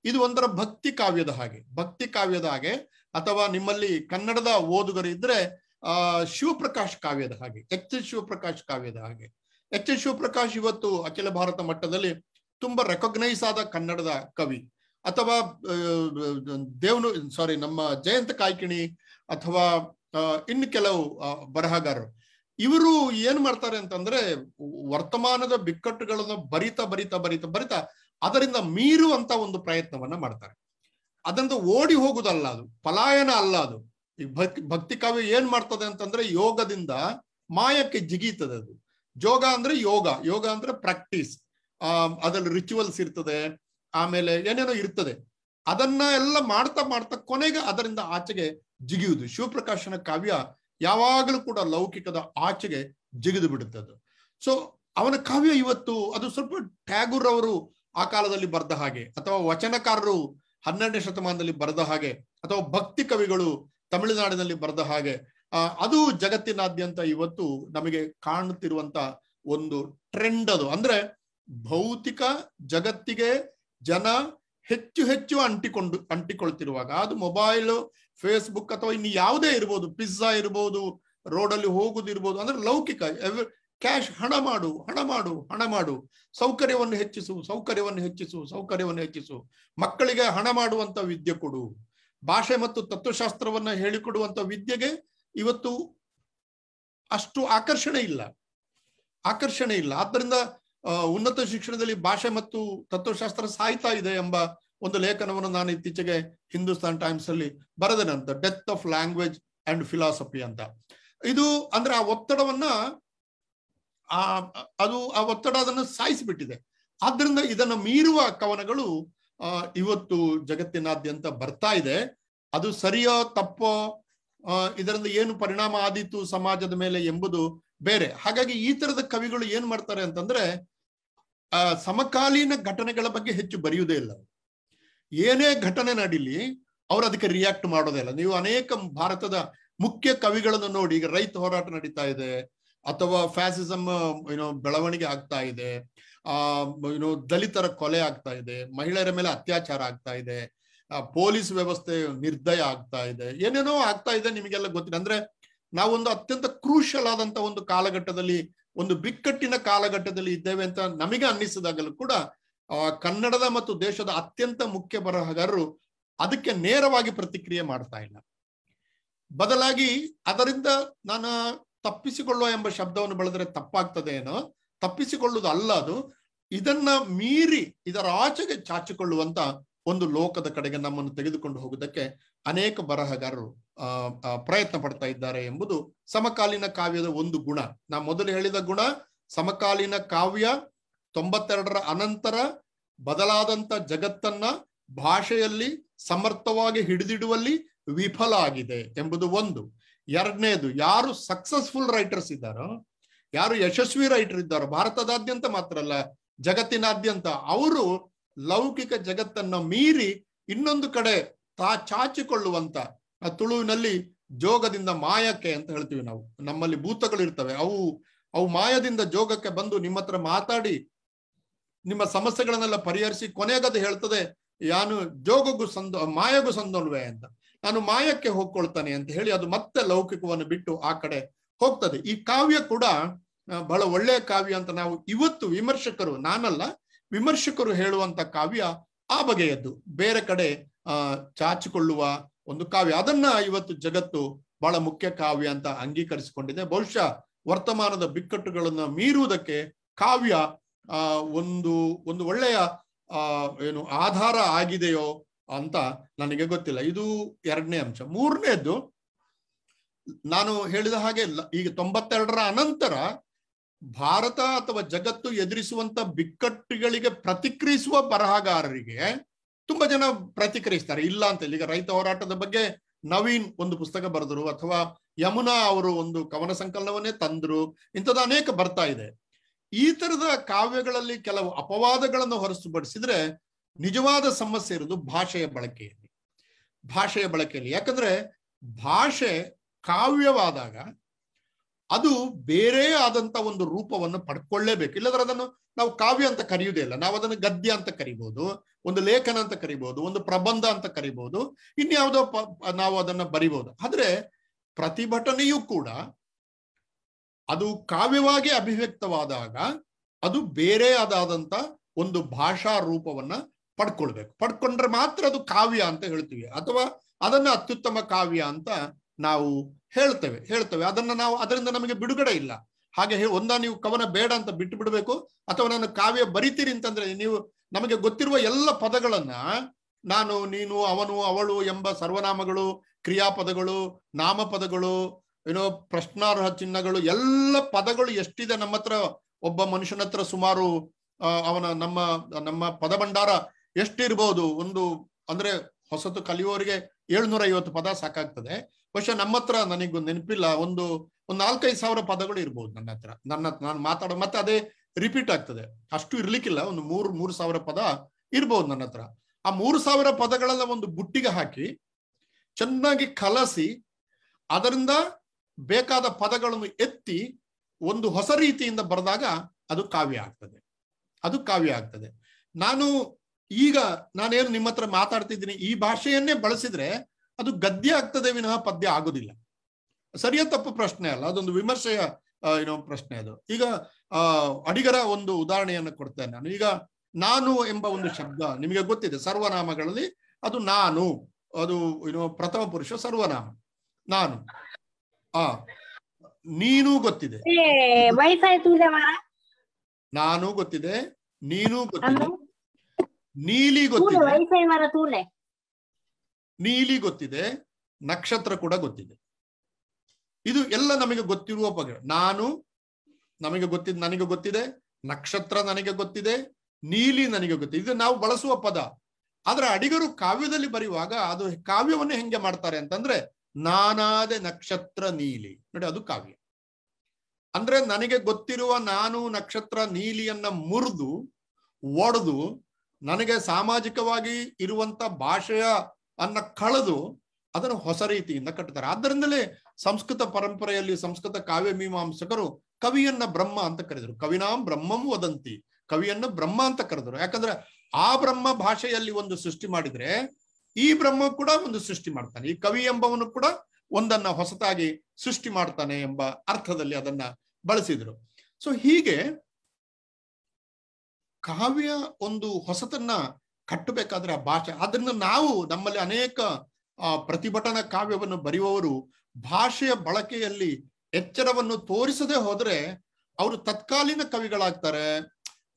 ಇದು ಒಂದರ ಭಕ್ತಿ ಕಾವ್ಯದ ಹಾಗೆ ಭಕ್ತಿ ಕಾವ್ಯದ ಹಾಗೆ ಅಥವಾ ನಿಮ್ಮಲ್ಲಿ ಕನ್ನಡದ ಓದುಗರು ಇದ್ರೆ ಆ ಶಿವಪ್ರಕಾಶ್ ಕಾವ್ಯದ ಹಾಗೆ ಎಚ್ ಎಸ್ ಶಿವಪ್ರಕಾಶ್ ಕಾವ್ಯದ ಹಾಗೆ ಎಚ್ ಎಸ್ ಶಿವಪ್ರಕಾಶ್ ಇವತ್ತು ಅಖಿಲ ಭಾರತ ಮಟ್ಟದಲ್ಲಿ ತುಂಬಾ ರೆಕಗ್ನೈಸ್ ಆದ ಕನ್ನಡದ ಕವಿ ಅಥವಾ ದೇವನು ಸಾರಿ ನಮ್ಮ ಜಯಂತ ಕಾಯ್ಕಿಣಿ ಅಥವಾ ಇನ್ನು ಕೆಲವು ಬರಹಗಾರರು ಇವರು ಏನ್ ಮಾಡ್ತಾರೆ ಅಂತಂದ್ರೆ ವರ್ತಮಾನದ ಬಿಕ್ಕಟ್ಟುಗಳನ್ನು ಬರಿತಾ ಬರಿತಾ ಬರಿತಾ ಬರಿತಾ ಅದರಿಂದ ಮೀರುವಂತ ಒಂದು ಪ್ರಯತ್ನವನ್ನ ಮಾಡ್ತಾರೆ ಅದರಿಂದ ಓಡಿ ಹೋಗುದಲ್ಲ ಅದು ಪಲಾಯನ ಅಲ್ಲ ಅದು ಈ ಭಕ್ತಿ ಕಾವ್ಯ ಏನ್ ಮಾಡ್ತದೆ ಅಂತಂದ್ರೆ ಯೋಗದಿಂದ ಮಾಯಕ್ಕೆ ಜಿಗೀತದೆ ಅದು ಯೋಗ ಅಂದ್ರೆ ಯೋಗ ಯೋಗ ಅಂದ್ರೆ ಪ್ರಾಕ್ಟೀಸ್ ಆ ಅದ್ರಲ್ಲಿ ರಿಚುವಲ್ಸ್ ಇರ್ತದೆ ಆಮೇಲೆ ಏನೇನೋ ಇರ್ತದೆ ಅದನ್ನ ಎಲ್ಲ ಮಾಡ್ತಾ ಮಾಡ್ತಾ ಕೊನೆಗೆ ಅದರಿಂದ ಆಚೆಗೆ ಜಿಗಿಯುವುದು ಶಿವಪ್ರಕಾಶನ ಕಾವ್ಯ ಯಾವಾಗಲೂ ಕೂಡ ಲೌಕಿಕದ ಆಚೆಗೆ ಜಿಗಿದು ಬಿಡುತ್ತದೆ ಸೊ ಅವನ ಕಾವ್ಯ ಇವತ್ತು ಅದು ಸ್ವಲ್ಪ ಟ್ಯಾಗೂರ್ ಅವರು ಆ ಕಾಲದಲ್ಲಿ ಬರೆದ ಹಾಗೆ ಅಥವಾ ವಚನಕಾರರು ಹನ್ನೆರಡನೇ ಶತಮಾನದಲ್ಲಿ ಬರೆದ ಹಾಗೆ ಅಥವಾ ಭಕ್ತಿ ಕವಿಗಳು ತಮಿಳುನಾಡಿನಲ್ಲಿ ಬರೆದ ಹಾಗೆ ಅದು ಜಗತ್ತಿನಾದ್ಯಂತ ಇವತ್ತು ನಮಗೆ ಕಾಣುತ್ತಿರುವಂತ ಒಂದು ಟ್ರೆಂಡ್ ಅದು ಅಂದ್ರೆ ಭೌತಿಕ ಜಗತ್ತಿಗೆ ಜನ ಹೆಚ್ಚು ಹೆಚ್ಚು ಅಂಟಿಕೊಂಡು ಅಂಟಿಕೊಳ್ತಿರುವಾಗ ಅದು ಮೊಬೈಲ್ ಫೇಸ್ಬುಕ್ ಅಥವಾ ಇನ್ನು ಯಾವುದೇ ಇರ್ಬೋದು ಪಿಜ್ಜಾ ಇರ್ಬೋದು ರೋಡಲ್ಲಿ ಹೋಗುದಿರ್ಬೋದು ಅಂದ್ರೆ ಲೌಕಿಕ ಕ್ಯಾಶ್ ಹಣ ಮಾಡು ಹಣ ಮಾಡು ಹಣ ಮಾಡು ಸೌಕರ್ಯವನ್ನು ಹೆಚ್ಚಿಸು ಸೌಕರ್ಯವನ್ನು ಹೆಚ್ಚಿಸು ಸೌಕರ್ಯವನ್ನು ಹೆಚ್ಚಿಸು ಮಕ್ಕಳಿಗೆ ಹಣ ಮಾಡುವಂತ ವಿದ್ಯೆ ಕೊಡು ಭಾಷೆ ಮತ್ತು ತತ್ವಶಾಸ್ತ್ರವನ್ನ ಹೇಳಿಕೊಡುವಂತ ವಿದ್ಯೆಗೆ ಇವತ್ತು ಅಷ್ಟು ಆಕರ್ಷಣೆ ಇಲ್ಲ ಆಕರ್ಷಣೆ ಇಲ್ಲ ಆದ್ದರಿಂದ ಉನ್ನತ ಶಿಕ್ಷಣದಲ್ಲಿ ಭಾಷೆ ಮತ್ತು ತತ್ವಶಾಸ್ತ್ರ ಸಾಯ್ತಾ ಇದೆ ಎಂಬ ಒಂದು ಲೇಖನವನ್ನು ನಾನು ಇತ್ತೀಚೆಗೆ ಹಿಂದೂಸ್ತಾನ್ ಟೈಮ್ಸ್ ಅಲ್ಲಿ ಬರೆದನಂತ death of language and philosophy ಅಂತ ಇದು ಅಂದ್ರೆ ಆ ಒತ್ತಡವನ್ನ ಆ ಅದು ಆ ಒತ್ತಡ ಅದನ್ನು ಸಾಯಿಸಿಬಿಟ್ಟಿದೆ ಆದ್ರಿಂದ ಇದನ್ನ ಮೀರುವ ಕವನಗಳು ಇವತ್ತು ಜಗತ್ತಿನಾದ್ಯಂತ ಬರ್ತಾ ಇದೆ ಅದು ಸರಿಯೋ ತಪ್ಪೋ ಇದರಿಂದ ಏನು ಪರಿಣಾಮ ಆದೀತು ಸಮಾಜದ ಮೇಲೆ ಎಂಬುದು ಬೇರೆ ಹಾಗಾಗಿ ಈ ತರದ ಕವಿಗಳು ಏನ್ ಮಾಡ್ತಾರೆ ಅಂತಂದ್ರೆ ಆ ಸಮಕಾಲೀನ ಘಟನೆಗಳ ಬಗ್ಗೆ ಹೆಚ್ಚು ಬರೆಯುವುದೇ ಇಲ್ಲ ಏನೇ ಘಟನೆ ನಡೀಲಿ ಅವ್ರು ಅದಕ್ಕೆ ರಿಯಾಕ್ಟ್ ಮಾಡೋದೇ ಇಲ್ಲ ನೀವು ಅನೇಕ ಭಾರತದ ಮುಖ್ಯ ಕವಿಗಳನ್ನು ನೋಡಿ ಈಗ ರೈತ ಹೋರಾಟ ನಡೀತಾ ಇದೆ ಅಥವಾ ಫ್ಯಾಸಿಸಮ್ ಏನೋ ಬೆಳವಣಿಗೆ ಆಗ್ತಾ ಇದೆ ಆ ಏನೋ ದಲಿತರ ಕೊಲೆ ಆಗ್ತಾ ಇದೆ ಮಹಿಳೆಯರ ಮೇಲೆ ಅತ್ಯಾಚಾರ ಆಗ್ತಾ ಇದೆ ಪೊಲೀಸ್ ವ್ಯವಸ್ಥೆ ನಿರ್ದಯ ಆಗ್ತಾ ಇದೆ ಏನೇನೋ ಆಗ್ತಾ ಇದೆ ನಿಮಗೆಲ್ಲ ಗೊತ್ತಿಲ್ಲ ಅಂದ್ರೆ ನಾವೊಂದು ಅತ್ಯಂತ ಕ್ರೂಷಲ್ ಆದಂತ ಒಂದು ಕಾಲಘಟ್ಟದಲ್ಲಿ ಒಂದು ಬಿಕ್ಕಟ್ಟಿನ ಕಾಲಘಟ್ಟದಲ್ಲಿ ಇದ್ದೇವೆ ಅಂತ ನಮಗೆ ಅನ್ನಿಸಿದಾಗಲೂ ಕೂಡ ಕನ್ನಡದ ಮತ್ತು ದೇಶದ ಅತ್ಯಂತ ಮುಖ್ಯ ಬರಹಗಾರರು ಅದಕ್ಕೆ ನೇರವಾಗಿ ಪ್ರತಿಕ್ರಿಯೆ ಮಾಡ್ತಾ ಇಲ್ಲ ಬದಲಾಗಿ ಅದರಿಂದ ನಾನು ತಪ್ಪಿಸಿಕೊಳ್ಳುವ ಎಂಬ ಶಬ್ದವನ್ನು ಬಳದ್ರೆ ತಪ್ಪಾಗ್ತದೆ ಏನೋ ತಪ್ಪಿಸಿಕೊಳ್ಳುವುದು ಅಲ್ಲ ಅದು ಇದನ್ನ ಮೀರಿ ಇದರ ಆಚೆಗೆ ಚಾಚಿಕೊಳ್ಳುವಂತ ಒಂದು ಲೋಕದ ಕಡೆಗೆ ನಮ್ಮನ್ನು ತೆಗೆದುಕೊಂಡು ಹೋಗುವುದಕ್ಕೆ ಅನೇಕ ಬರಹಗಾರರು ಪ್ರಯತ್ನ ಪಡ್ತಾ ಇದ್ದಾರೆ ಎಂಬುದು ಸಮಕಾಲೀನ ಕಾವ್ಯದ ಒಂದು ಗುಣ ನಾ ಮೊದಲು ಹೇಳಿದ ಗುಣ ಸಮಕಾಲೀನ ಕಾವ್ಯ ತೊಂಬತ್ತೆರಡರ ಅನಂತರ ಬದಲಾದಂತ ಜಗತ್ತನ್ನ ಭಾಷೆಯಲ್ಲಿ ಸಮರ್ಥವಾಗಿ ಹಿಡಿದಿಡುವಲ್ಲಿ ವಿಫಲ ಆಗಿದೆ ಎಂಬುದು ಒಂದು ಎರಡನೇದು ಯಾರು ಸಕ್ಸಸ್ಫುಲ್ ರೈಟರ್ಸ್ ಇದ್ದಾರೋ ಯಾರು ಯಶಸ್ವಿ ರೈಟರ್ ಇದ್ದಾರೋ ಭಾರತದಾದ್ಯಂತ ಮಾತ್ರ ಅಲ್ಲ ಜಗತ್ತಿನಾದ್ಯಂತ ಅವರು ಲೌಕಿಕ ಜಗತ್ತನ್ನ ಮೀರಿ ಇನ್ನೊಂದು ಕಡೆ ತಾ ಚಾಚಿಕೊಳ್ಳುವಂತ ಆ ತುಳುವಿನಲ್ಲಿ ಜೋಗದಿಂದ ಮಾಯಕ್ಕೆ ಅಂತ ಹೇಳ್ತೀವಿ ನಾವು ನಮ್ಮಲ್ಲಿ ಭೂತಗಳು ಇರ್ತವೆ ಅವು ಅವು ಮಾಯದಿಂದ ಜೋಗಕ್ಕೆ ಬಂದು ನಿಮ್ಮ ಹತ್ರ ಮಾತಾಡಿ ನಿಮ್ಮ ಸಮಸ್ಯೆಗಳನ್ನೆಲ್ಲ ಪರಿಹರಿಸಿ ಕೊನೆಗದು ಹೇಳ್ತದೆ ಯಾನು ಜೋಗಗೂ ಸಂದೋ ಮಾಯಗೂ ಸಂದೋಲ್ವೇ ಅಂತ ನಾನು ಮಾಯಕ್ಕೆ ಹೋಗ್ಕೊಳ್ತಾನೆ ಅಂತ ಹೇಳಿ ಅದು ಮತ್ತೆ ಲೌಕಿಕವನ್ನು ಬಿಟ್ಟು ಆ ಕಡೆ ಹೋಗ್ತದೆ ಈ ಕಾವ್ಯ ಕೂಡ ಬಹಳ ಒಳ್ಳೆಯ ಕಾವ್ಯ ಅಂತ ನಾವು ಇವತ್ತು ವಿಮರ್ಶಕರು ನಾನಲ್ಲ ವಿಮರ್ಶಕರು ಹೇಳುವಂತ ಕಾವ್ಯ ಆ ಬಗೆಯದ್ದು ಬೇರೆ ಕಡೆ ಚಾಚಿಕೊಳ್ಳುವ ಒಂದು ಕಾವ್ಯ ಅದನ್ನ ಇವತ್ತು ಜಗತ್ತು ಬಹಳ ಮುಖ್ಯ ಕಾವ್ಯ ಅಂತ ಅಂಗೀಕರಿಸಿಕೊಂಡಿದೆ ಬಹುಶಃ ವರ್ತಮಾನದ ಬಿಕ್ಕಟ್ಟುಗಳನ್ನ ಮೀರುವುದಕ್ಕೆ ಕಾವ್ಯ ಒಂದು ಒಂದು ಒಳ್ಳೆಯ ಏನು ಆಧಾರ ಆಗಿದೆಯೋ ಅಂತ ನನಗೆ ಗೊತ್ತಿಲ್ಲ ಇದು ಎರಡನೇ ಅಂಶ ಮೂರನೇದ್ದು ನಾನು ಹೇಳಿದ ಹಾಗೆ ಈಗ ತೊಂಬತ್ತೆರಡರ ಅನಂತರ ಭಾರತ ಅಥವಾ ಜಗತ್ತು ಎದುರಿಸುವಂತ ಬಿಕ್ಕಟ್ಟುಗಳಿಗೆ ಪ್ರತಿಕ್ರಿಯಿಸುವ ಬರಹಗಾರರಿಗೆ ತುಂಬಾ ಜನ ಪ್ರತಿಕ್ರಿಯಿಸ್ತಾರೆ ಇಲ್ಲ ಅಂತ ಹೇಳಿ ಈಗ ರೈತ ಹೋರಾಟದ ಬಗ್ಗೆ ನವೀನ್ ಒಂದು ಪುಸ್ತಕ ಬರೆದ್ರು ಅಥವಾ ಯಮುನಾ ಅವರು ಒಂದು ಕವನ ಸಂಕಲನವನ್ನೇ ತಂದ್ರು ಇಂಥದ್ದು ಅನೇಕ ಬರ್ತಾ ಇದೆ ಈ ತರದ ಕಾವ್ಯಗಳಲ್ಲಿ ಕೆಲವು ಅಪವಾದಗಳನ್ನು ಹೊರತುಪಡಿಸಿದ್ರೆ ನಿಜವಾದ ಸಮಸ್ಯೆ ಇರೋದು ಭಾಷೆಯ ಬಳಕೆಯಲ್ಲಿ ಭಾಷೆಯ ಬಳಕೆಯಲ್ಲಿ ಯಾಕಂದ್ರೆ ಭಾಷೆ ಕಾವ್ಯವಾದಾಗ ಅದು ಬೇರೆ ಆದಂತ ಒಂದು ರೂಪವನ್ನು ಪಡ್ಕೊಳ್ಳೇಬೇಕು ಇಲ್ಲದ್ರೆ ಅದನ್ನು ನಾವು ಕಾವ್ಯ ಅಂತ ಕರೆಯುವುದೇ ಇಲ್ಲ ನಾವು ಅದನ್ನು ಗದ್ಯ ಅಂತ ಕರಿಬಹುದು ಒಂದು ಲೇಖನ ಅಂತ ಕರಿಬಹುದು ಒಂದು ಪ್ರಬಂಧ ಅಂತ ಕರಿಬಹುದು ಇನ್ಯಾವುದೋ ನಾವು ಅದನ್ನ ಬರಿಬಹುದು ಆದ್ರೆ ಪ್ರತಿಭಟನೆಯೂ ಕೂಡ ಅದು ಕಾವ್ಯವಾಗಿ ಅಭಿವ್ಯಕ್ತವಾದಾಗ ಅದು ಬೇರೆ ಅದಾದಂತ ಒಂದು ಭಾಷಾ ರೂಪವನ್ನ ಪಡ್ಕೊಳ್ಬೇಕು ಪಡ್ಕೊಂಡ್ರೆ ಮಾತ್ರ ಅದು ಕಾವ್ಯ ಅಂತ ಹೇಳ್ತೀವಿ ಅಥವಾ ಅದನ್ನ ಅತ್ಯುತ್ತಮ ಕಾವ್ಯ ಅಂತ ನಾವು ಹೇಳ್ತೇವೆ ಹೇಳ್ತೇವೆ ಅದನ್ನ ನಾವು ಅದರಿಂದ ನಮಗೆ ಬಿಡುಗಡೆ ಇಲ್ಲ ಹಾಗೆ ಒಂದ ನೀವು ಕವನ ಬೇಡ ಅಂತ ಬಿಟ್ಟು ಬಿಡಬೇಕು ಅಥವಾ ನಾನು ಕಾವ್ಯ ಬರಿತೀರಿ ಅಂತಂದ್ರೆ ನೀವು ನಮಗೆ ಗೊತ್ತಿರುವ ಎಲ್ಲ ಪದಗಳನ್ನ ನಾನು ನೀನು ಅವನು ಅವಳು ಎಂಬ ಸರ್ವನಾಮಗಳು ಕ್ರಿಯಾಪದಗಳು ನಾಮಪದಗಳು ಏನೋ ಪ್ರಶ್ನಾರ್ಹ ಚಿಹ್ನಗಳು ಎಲ್ಲ ಪದಗಳು ಎಷ್ಟಿದೆ ನಮ್ಮ ಹತ್ರ ಒಬ್ಬ ಮನುಷ್ಯನ ಹತ್ರ ಸುಮಾರು ಅವನ ನಮ್ಮ ನಮ್ಮ ಪದಭಂಡಾರ ಎಷ್ಟಿರ್ಬಹುದು ಒಂದು ಅಂದ್ರೆ ಹೊಸತು ಕಲಿಯುವವರಿಗೆ ಏಳ್ನೂರ ಐವತ್ತು ಪದ ಸಾಕಾಗ್ತದೆ ಬಹುಶಃ ನಮ್ಮ ಹತ್ರ ನೆನಪಿಲ್ಲ ಒಂದು ಒಂದು ನಾಲ್ಕೈದು ಸಾವಿರ ಪದಗಳು ಇರ್ಬೋದು ನನ್ನ ಹತ್ರ ನನ್ನ ನಾನು ಮಾತಾಡೋ ಮತ್ತೆ ಅದೇ ರಿಪೀಟ್ ಆಗ್ತದೆ ಅಷ್ಟು ಇರ್ಲಿಕ್ಕಿಲ್ಲ ಒಂದು ಮೂರು ಮೂರು ಸಾವಿರ ಪದ ಇರ್ಬೋದು ನನ್ನ ಹತ್ರ ಆ ಮೂರು ಸಾವಿರ ಪದಗಳೆಲ್ಲ ಒಂದು ಬುಟ್ಟಿಗೆ ಹಾಕಿ ಚೆನ್ನಾಗಿ ಕಲಸಿ ಅದರಿಂದ ಬೇಕಾದ ಪದಗಳನ್ನು ಎತ್ತಿ ಒಂದು ಹೊಸ ರೀತಿಯಿಂದ ಬರೆದಾಗ ಅದು ಕಾವ್ಯ ಆಗ್ತದೆ ಅದು ಕಾವ್ಯ ಆಗ್ತದೆ ನಾನು ಈಗ ನಾನೇನು ನಿಮ್ಮ ಹತ್ರ ಮಾತಾಡ್ತಿದ್ದೀನಿ ಈ ಭಾಷೆಯನ್ನೇ ಬಳಸಿದ್ರೆ ಅದು ಗದ್ಯ ಆಗ್ತದೆ ವಿನಃ ಪದ್ಯ ಆಗೋದಿಲ್ಲ ಸರಿಯ ತಪ್ಪು ಪ್ರಶ್ನೆ ಅಲ್ಲ ಅದೊಂದು ವಿಮರ್ಶೆಯ ಏನೋ ಪ್ರಶ್ನೆ ಅದು ಈಗ ಅಡಿಗರ ಒಂದು ಉದಾಹರಣೆಯನ್ನು ಕೊಡ್ತೇನೆ ನಾನು ಈಗ ನಾನು ಎಂಬ ಒಂದು ಶಬ್ದ ನಿಮಗೆ ಗೊತ್ತಿದೆ ಸರ್ವನಾಮಗಳಲ್ಲಿ ಅದು ನಾನು ಅದು ಏನೋ ಪ್ರಥಮ ಪುರುಷ ಸರ್ವನಾಮ ನಾನು ಆ ನೀನು ಗೊತ್ತಿದೆ ನಾನು ಗೊತ್ತಿದೆ ನೀನು ಗೊತ್ತಿದೆ ನೀಲಿ ಗೊತ್ತಿದೆ ನೀಲಿ ಗೊತ್ತಿದೆ ನಕ್ಷತ್ರ ಕೂಡ ಗೊತ್ತಿದೆ ಇದು ಎಲ್ಲ ನಮಗೆ ಗೊತ್ತಿರುವ ಪದ ನಾನು ನಮಗೆ ಗೊತ್ತಿದೆ ನನಗೆ ಗೊತ್ತಿದೆ ನಕ್ಷತ್ರ ನನಗೆ ಗೊತ್ತಿದೆ ನೀಲಿ ನನಗೆ ಗೊತ್ತಿದೆ ಇದು ನಾವು ಬಳಸುವ ಪದ ಆದ್ರೆ ಅಡಿಗರು ಕಾವ್ಯದಲ್ಲಿ ಬರೆಯುವಾಗ ಅದು ಕಾವ್ಯವನ್ನು ಹೆಂಗೆ ಮಾಡ್ತಾರೆ ಅಂತಂದ್ರೆ ನಾನಾದೆ ನಕ್ಷತ್ರ ನೀಲಿ ನೋಡಿ ಅದು ಕಾವ್ಯ ಅಂದ್ರೆ ನನಗೆ ಗೊತ್ತಿರುವ ನಾನು ನಕ್ಷತ್ರ ನೀಲಿಯನ್ನ ಮುರಿದು ಒಡೆದು ನನಗೆ ಸಾಮಾಜಿಕವಾಗಿ ಇರುವಂತ ಭಾಷೆಯ ಅನ್ನ ಕಳೆದು ಅದನ್ನು ಹೊಸ ರೀತಿಯಿಂದ ಕಟ್ಟುತ್ತಾರೆ ಆದ್ದರಿಂದಲೇ ಸಂಸ್ಕೃತ ಪರಂಪರೆಯಲ್ಲಿ ಸಂಸ್ಕೃತ ಕಾವ್ಯ ಮೀಮಾಂಸಕರು ಕವಿಯನ್ನ ಬ್ರಹ್ಮ ಅಂತ ಕರೆದರು ಕವಿನಾಂ ಬ್ರಹ್ಮಂ ವದಂತಿ ಕವಿಯನ್ನ ಬ್ರಹ್ಮ ಅಂತ ಕರೆದರು ಯಾಕಂದ್ರೆ ಆ ಬ್ರಹ್ಮ ಭಾಷೆಯಲ್ಲಿ ಒಂದು ಸೃಷ್ಟಿ ಮಾಡಿದ್ರೆ ಈ ಬ್ರಹ್ಮ ಕೂಡ ಒಂದು ಸೃಷ್ಟಿ ಮಾಡ್ತಾನೆ ಈ ಕವಿ ಎಂಬವನು ಕೂಡ ಒಂದನ್ನ ಹೊಸತಾಗಿ ಸೃಷ್ಟಿ ಮಾಡ್ತಾನೆ ಎಂಬ ಅರ್ಥದಲ್ಲಿ ಅದನ್ನ ಬಳಸಿದ್ರು ಸೊ ಹೀಗೆ ಕಾವ್ಯ ಒಂದು ಹೊಸತನ್ನ ಕಟ್ಟಬೇಕಾದ್ರೆ ಆ ಭಾಷೆ ಅದನ್ನು ನಾವು ನಮ್ಮಲ್ಲಿ ಅನೇಕ ಪ್ರತಿಭಟನಾ ಕಾವ್ಯವನ್ನು ಬರೆಯುವವರು ಭಾಷೆಯ ಬಳಕೆಯಲ್ಲಿ ಎಚ್ಚರವನ್ನು ತೋರಿಸದೆ ಹೋದ್ರೆ ಅವರು ತತ್ಕಾಲೀನ ಕವಿಗಳಾಗ್ತಾರೆ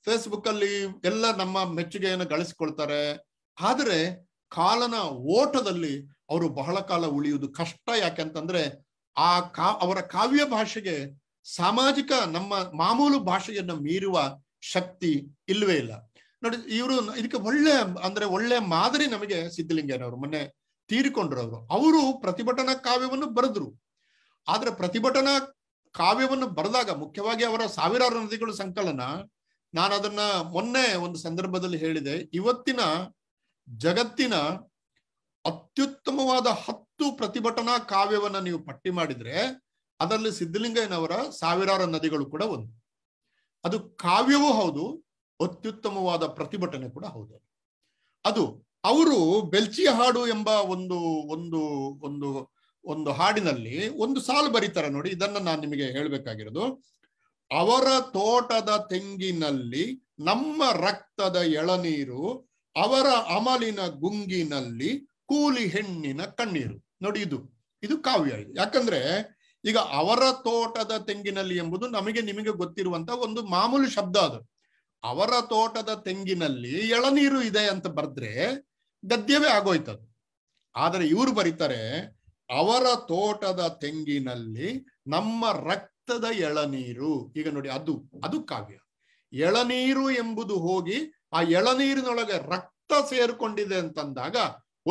ಫೇಸ್ಬುಕ್ ಅಲ್ಲಿ ಎಲ್ಲ ನಮ್ಮ ಮೆಚ್ಚುಗೆಯನ್ನು ಗಳಿಸಿಕೊಳ್ತಾರೆ ಆದರೆ ಕಾಲನ ಓಟದಲ್ಲಿ ಅವರು ಬಹಳ ಕಾಲ ಉಳಿಯುವುದು ಕಷ್ಟ ಯಾಕೆಂತಂದ್ರೆ ಆ ಕಾ ಅವರ ಕಾವ್ಯ ಭಾಷೆಗೆ ಸಾಮಾಜಿಕ ನಮ್ಮ ಮಾಮೂಲು ಭಾಷೆಯನ್ನು ಮೀರುವ ಶಕ್ತಿ ಇಲ್ವೇ ಇಲ್ಲ ನೋಡಿ ಇವರು ಇದಕ್ಕೆ ಒಳ್ಳೆ ಅಂದ್ರೆ ಒಳ್ಳೆ ಮಾದರಿ ನಮಗೆ ಸಿದ್ದಲಿಂಗಯ್ಯನವರು ಮೊನ್ನೆ ತೀರಿಕೊಂಡ್ರು ಅವರು ಪ್ರತಿಭಟನಾ ಕಾವ್ಯವನ್ನು ಬರೆದ್ರು ಆದ್ರೆ ಪ್ರತಿಭಟನಾ ಕಾವ್ಯವನ್ನು ಬರೆದಾಗ ಮುಖ್ಯವಾಗಿ ಅವರ ಸಾವಿರಾರು ನದಿಗಳು ಸಂಕಲನ ನಾನು ಅದನ್ನ ಮೊನ್ನೆ ಒಂದು ಸಂದರ್ಭದಲ್ಲಿ ಹೇಳಿದೆ ಇವತ್ತಿನ ಜಗತ್ತಿನ ಅತ್ಯುತ್ತಮವಾದ ಹತ್ತು ಪ್ರತಿಭಟನಾ ಕಾವ್ಯವನ್ನ ನೀವು ಪಟ್ಟಿ ಮಾಡಿದ್ರೆ ಅದರಲ್ಲಿ ಸಿದ್ಧಲಿಂಗಯ್ಯನವರ ಸಾವಿರಾರು ನದಿಗಳು ಕೂಡ ಒಂದು ಅದು ಕಾವ್ಯವೂ ಹೌದು ಅತ್ಯುತ್ತಮವಾದ ಪ್ರತಿಭಟನೆ ಕೂಡ ಹೌದು ಅದು ಅವರು ಬೆಲ್ಚಿ ಹಾಡು ಎಂಬ ಒಂದು ಒಂದು ಒಂದು ಒಂದು ಹಾಡಿನಲ್ಲಿ ಒಂದು ಸಾಲು ಬರೀತಾರೆ ನೋಡಿ ಇದನ್ನ ನಾನು ನಿಮಗೆ ಹೇಳಬೇಕಾಗಿರೋದು ಅವರ ತೋಟದ ತೆಂಗಿನಲ್ಲಿ ನಮ್ಮ ರಕ್ತದ ಎಳನೀರು ಅವರ ಅಮಲಿನ ಗುಂಗಿನಲ್ಲಿ ಕೂಲಿ ಹೆಣ್ಣಿನ ಕಣ್ಣೀರು ನೋಡಿ ಇದು ಇದು ಕಾವ್ಯ ಯಾಕಂದ್ರೆ ಈಗ ಅವರ ತೋಟದ ತೆಂಗಿನಲ್ಲಿ ಎಂಬುದು ನಮಗೆ ನಿಮಗೆ ಗೊತ್ತಿರುವಂತ ಒಂದು ಮಾಮೂಲು ಶಬ್ದ ಅದು ಅವರ ತೋಟದ ತೆಂಗಿನಲ್ಲಿ ಎಳನೀರು ಇದೆ ಅಂತ ಬರ್ದ್ರೆ ಗದ್ಯವೇ ಆಗೋಯ್ತದ ಆದರೆ ಇವರು ಬರೀತಾರೆ ಅವರ ತೋಟದ ತೆಂಗಿನಲ್ಲಿ ನಮ್ಮ ರಕ್ತದ ಎಳನೀರು ಈಗ ನೋಡಿ ಅದು ಅದು ಕಾವ್ಯ ಎಳನೀರು ಎಂಬುದು ಹೋಗಿ ಆ ಎಳನೀರಿನೊಳಗೆ ರಕ್ತ ಸೇರಿಕೊಂಡಿದೆ ಅಂತಂದಾಗ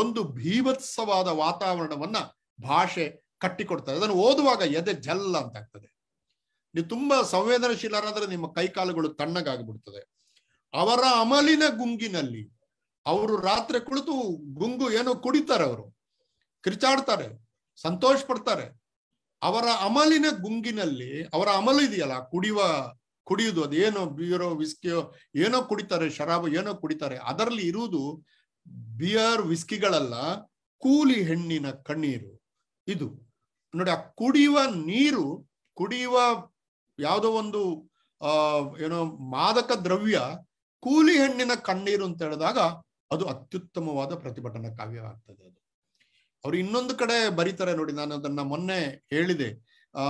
ಒಂದು ಭೀಭತ್ಸವಾದ ವಾತಾವರಣವನ್ನ ಭಾಷೆ ಕಟ್ಟಿಕೊಡ್ತದೆ ಅದನ್ನು ಓದುವಾಗ ಎದೆ ಜಲ್ ಅಂತ ಆಗ್ತದೆ ನೀವು ತುಂಬಾ ಸಂವೇದನಶೀಲರಾದ್ರೆ ನಿಮ್ಮ ಕೈಕಾಲುಗಳು ತಣ್ಣಗಾಗ್ಬಿಡ್ತದೆ ಅವರ ಅಮಲಿನ ಗುಂಗಿನಲ್ಲಿ ಅವರು ರಾತ್ರಿ ಕುಳಿತು ಗುಂಗು ಏನೋ ಕುಡಿತಾರೆ ಅವರು ಕಿರ್ಚಾಡ್ತಾರೆ ಸಂತೋಷ ಪಡ್ತಾರೆ ಅವರ ಅಮಲಿನ ಗುಂಗಿನಲ್ಲಿ ಅವರ ಅಮಲು ಇದೆಯಲ್ಲ ಕುಡಿಯುವ ಕುಡಿಯುವುದು ಅದೇನೋ ಬಿಯರೋ ವಿಸ್ಕಿಯೋ ಏನೋ ಕುಡಿತಾರೆ ಶರಾಬು ಏನೋ ಕುಡಿತಾರೆ ಅದರಲ್ಲಿ ಇರುವುದು ಬಿಯರ್ ವಿಸ್ಕಿಗಳಲ್ಲ ಕೂಲಿ ಹೆಣ್ಣಿನ ಕಣ್ಣೀರು ಇದು ನೋಡಿ ಆ ಕುಡಿಯುವ ನೀರು ಕುಡಿಯುವ ಯಾವುದೋ ಒಂದು ಆ ಏನೋ ಮಾದಕ ದ್ರವ್ಯ ಕೂಲಿ ಹೆಣ್ಣಿನ ಕಣ್ಣೀರು ಅಂತ ಹೇಳಿದಾಗ ಅದು ಅತ್ಯುತ್ತಮವಾದ ಪ್ರತಿಭಟನಾ ಕಾವ್ಯ ಆಗ್ತದೆ ಅದು ಅವ್ರು ಇನ್ನೊಂದು ಕಡೆ ಬರೀತಾರೆ ನೋಡಿ ನಾನು ಅದನ್ನ ಮೊನ್ನೆ ಹೇಳಿದೆ ಆ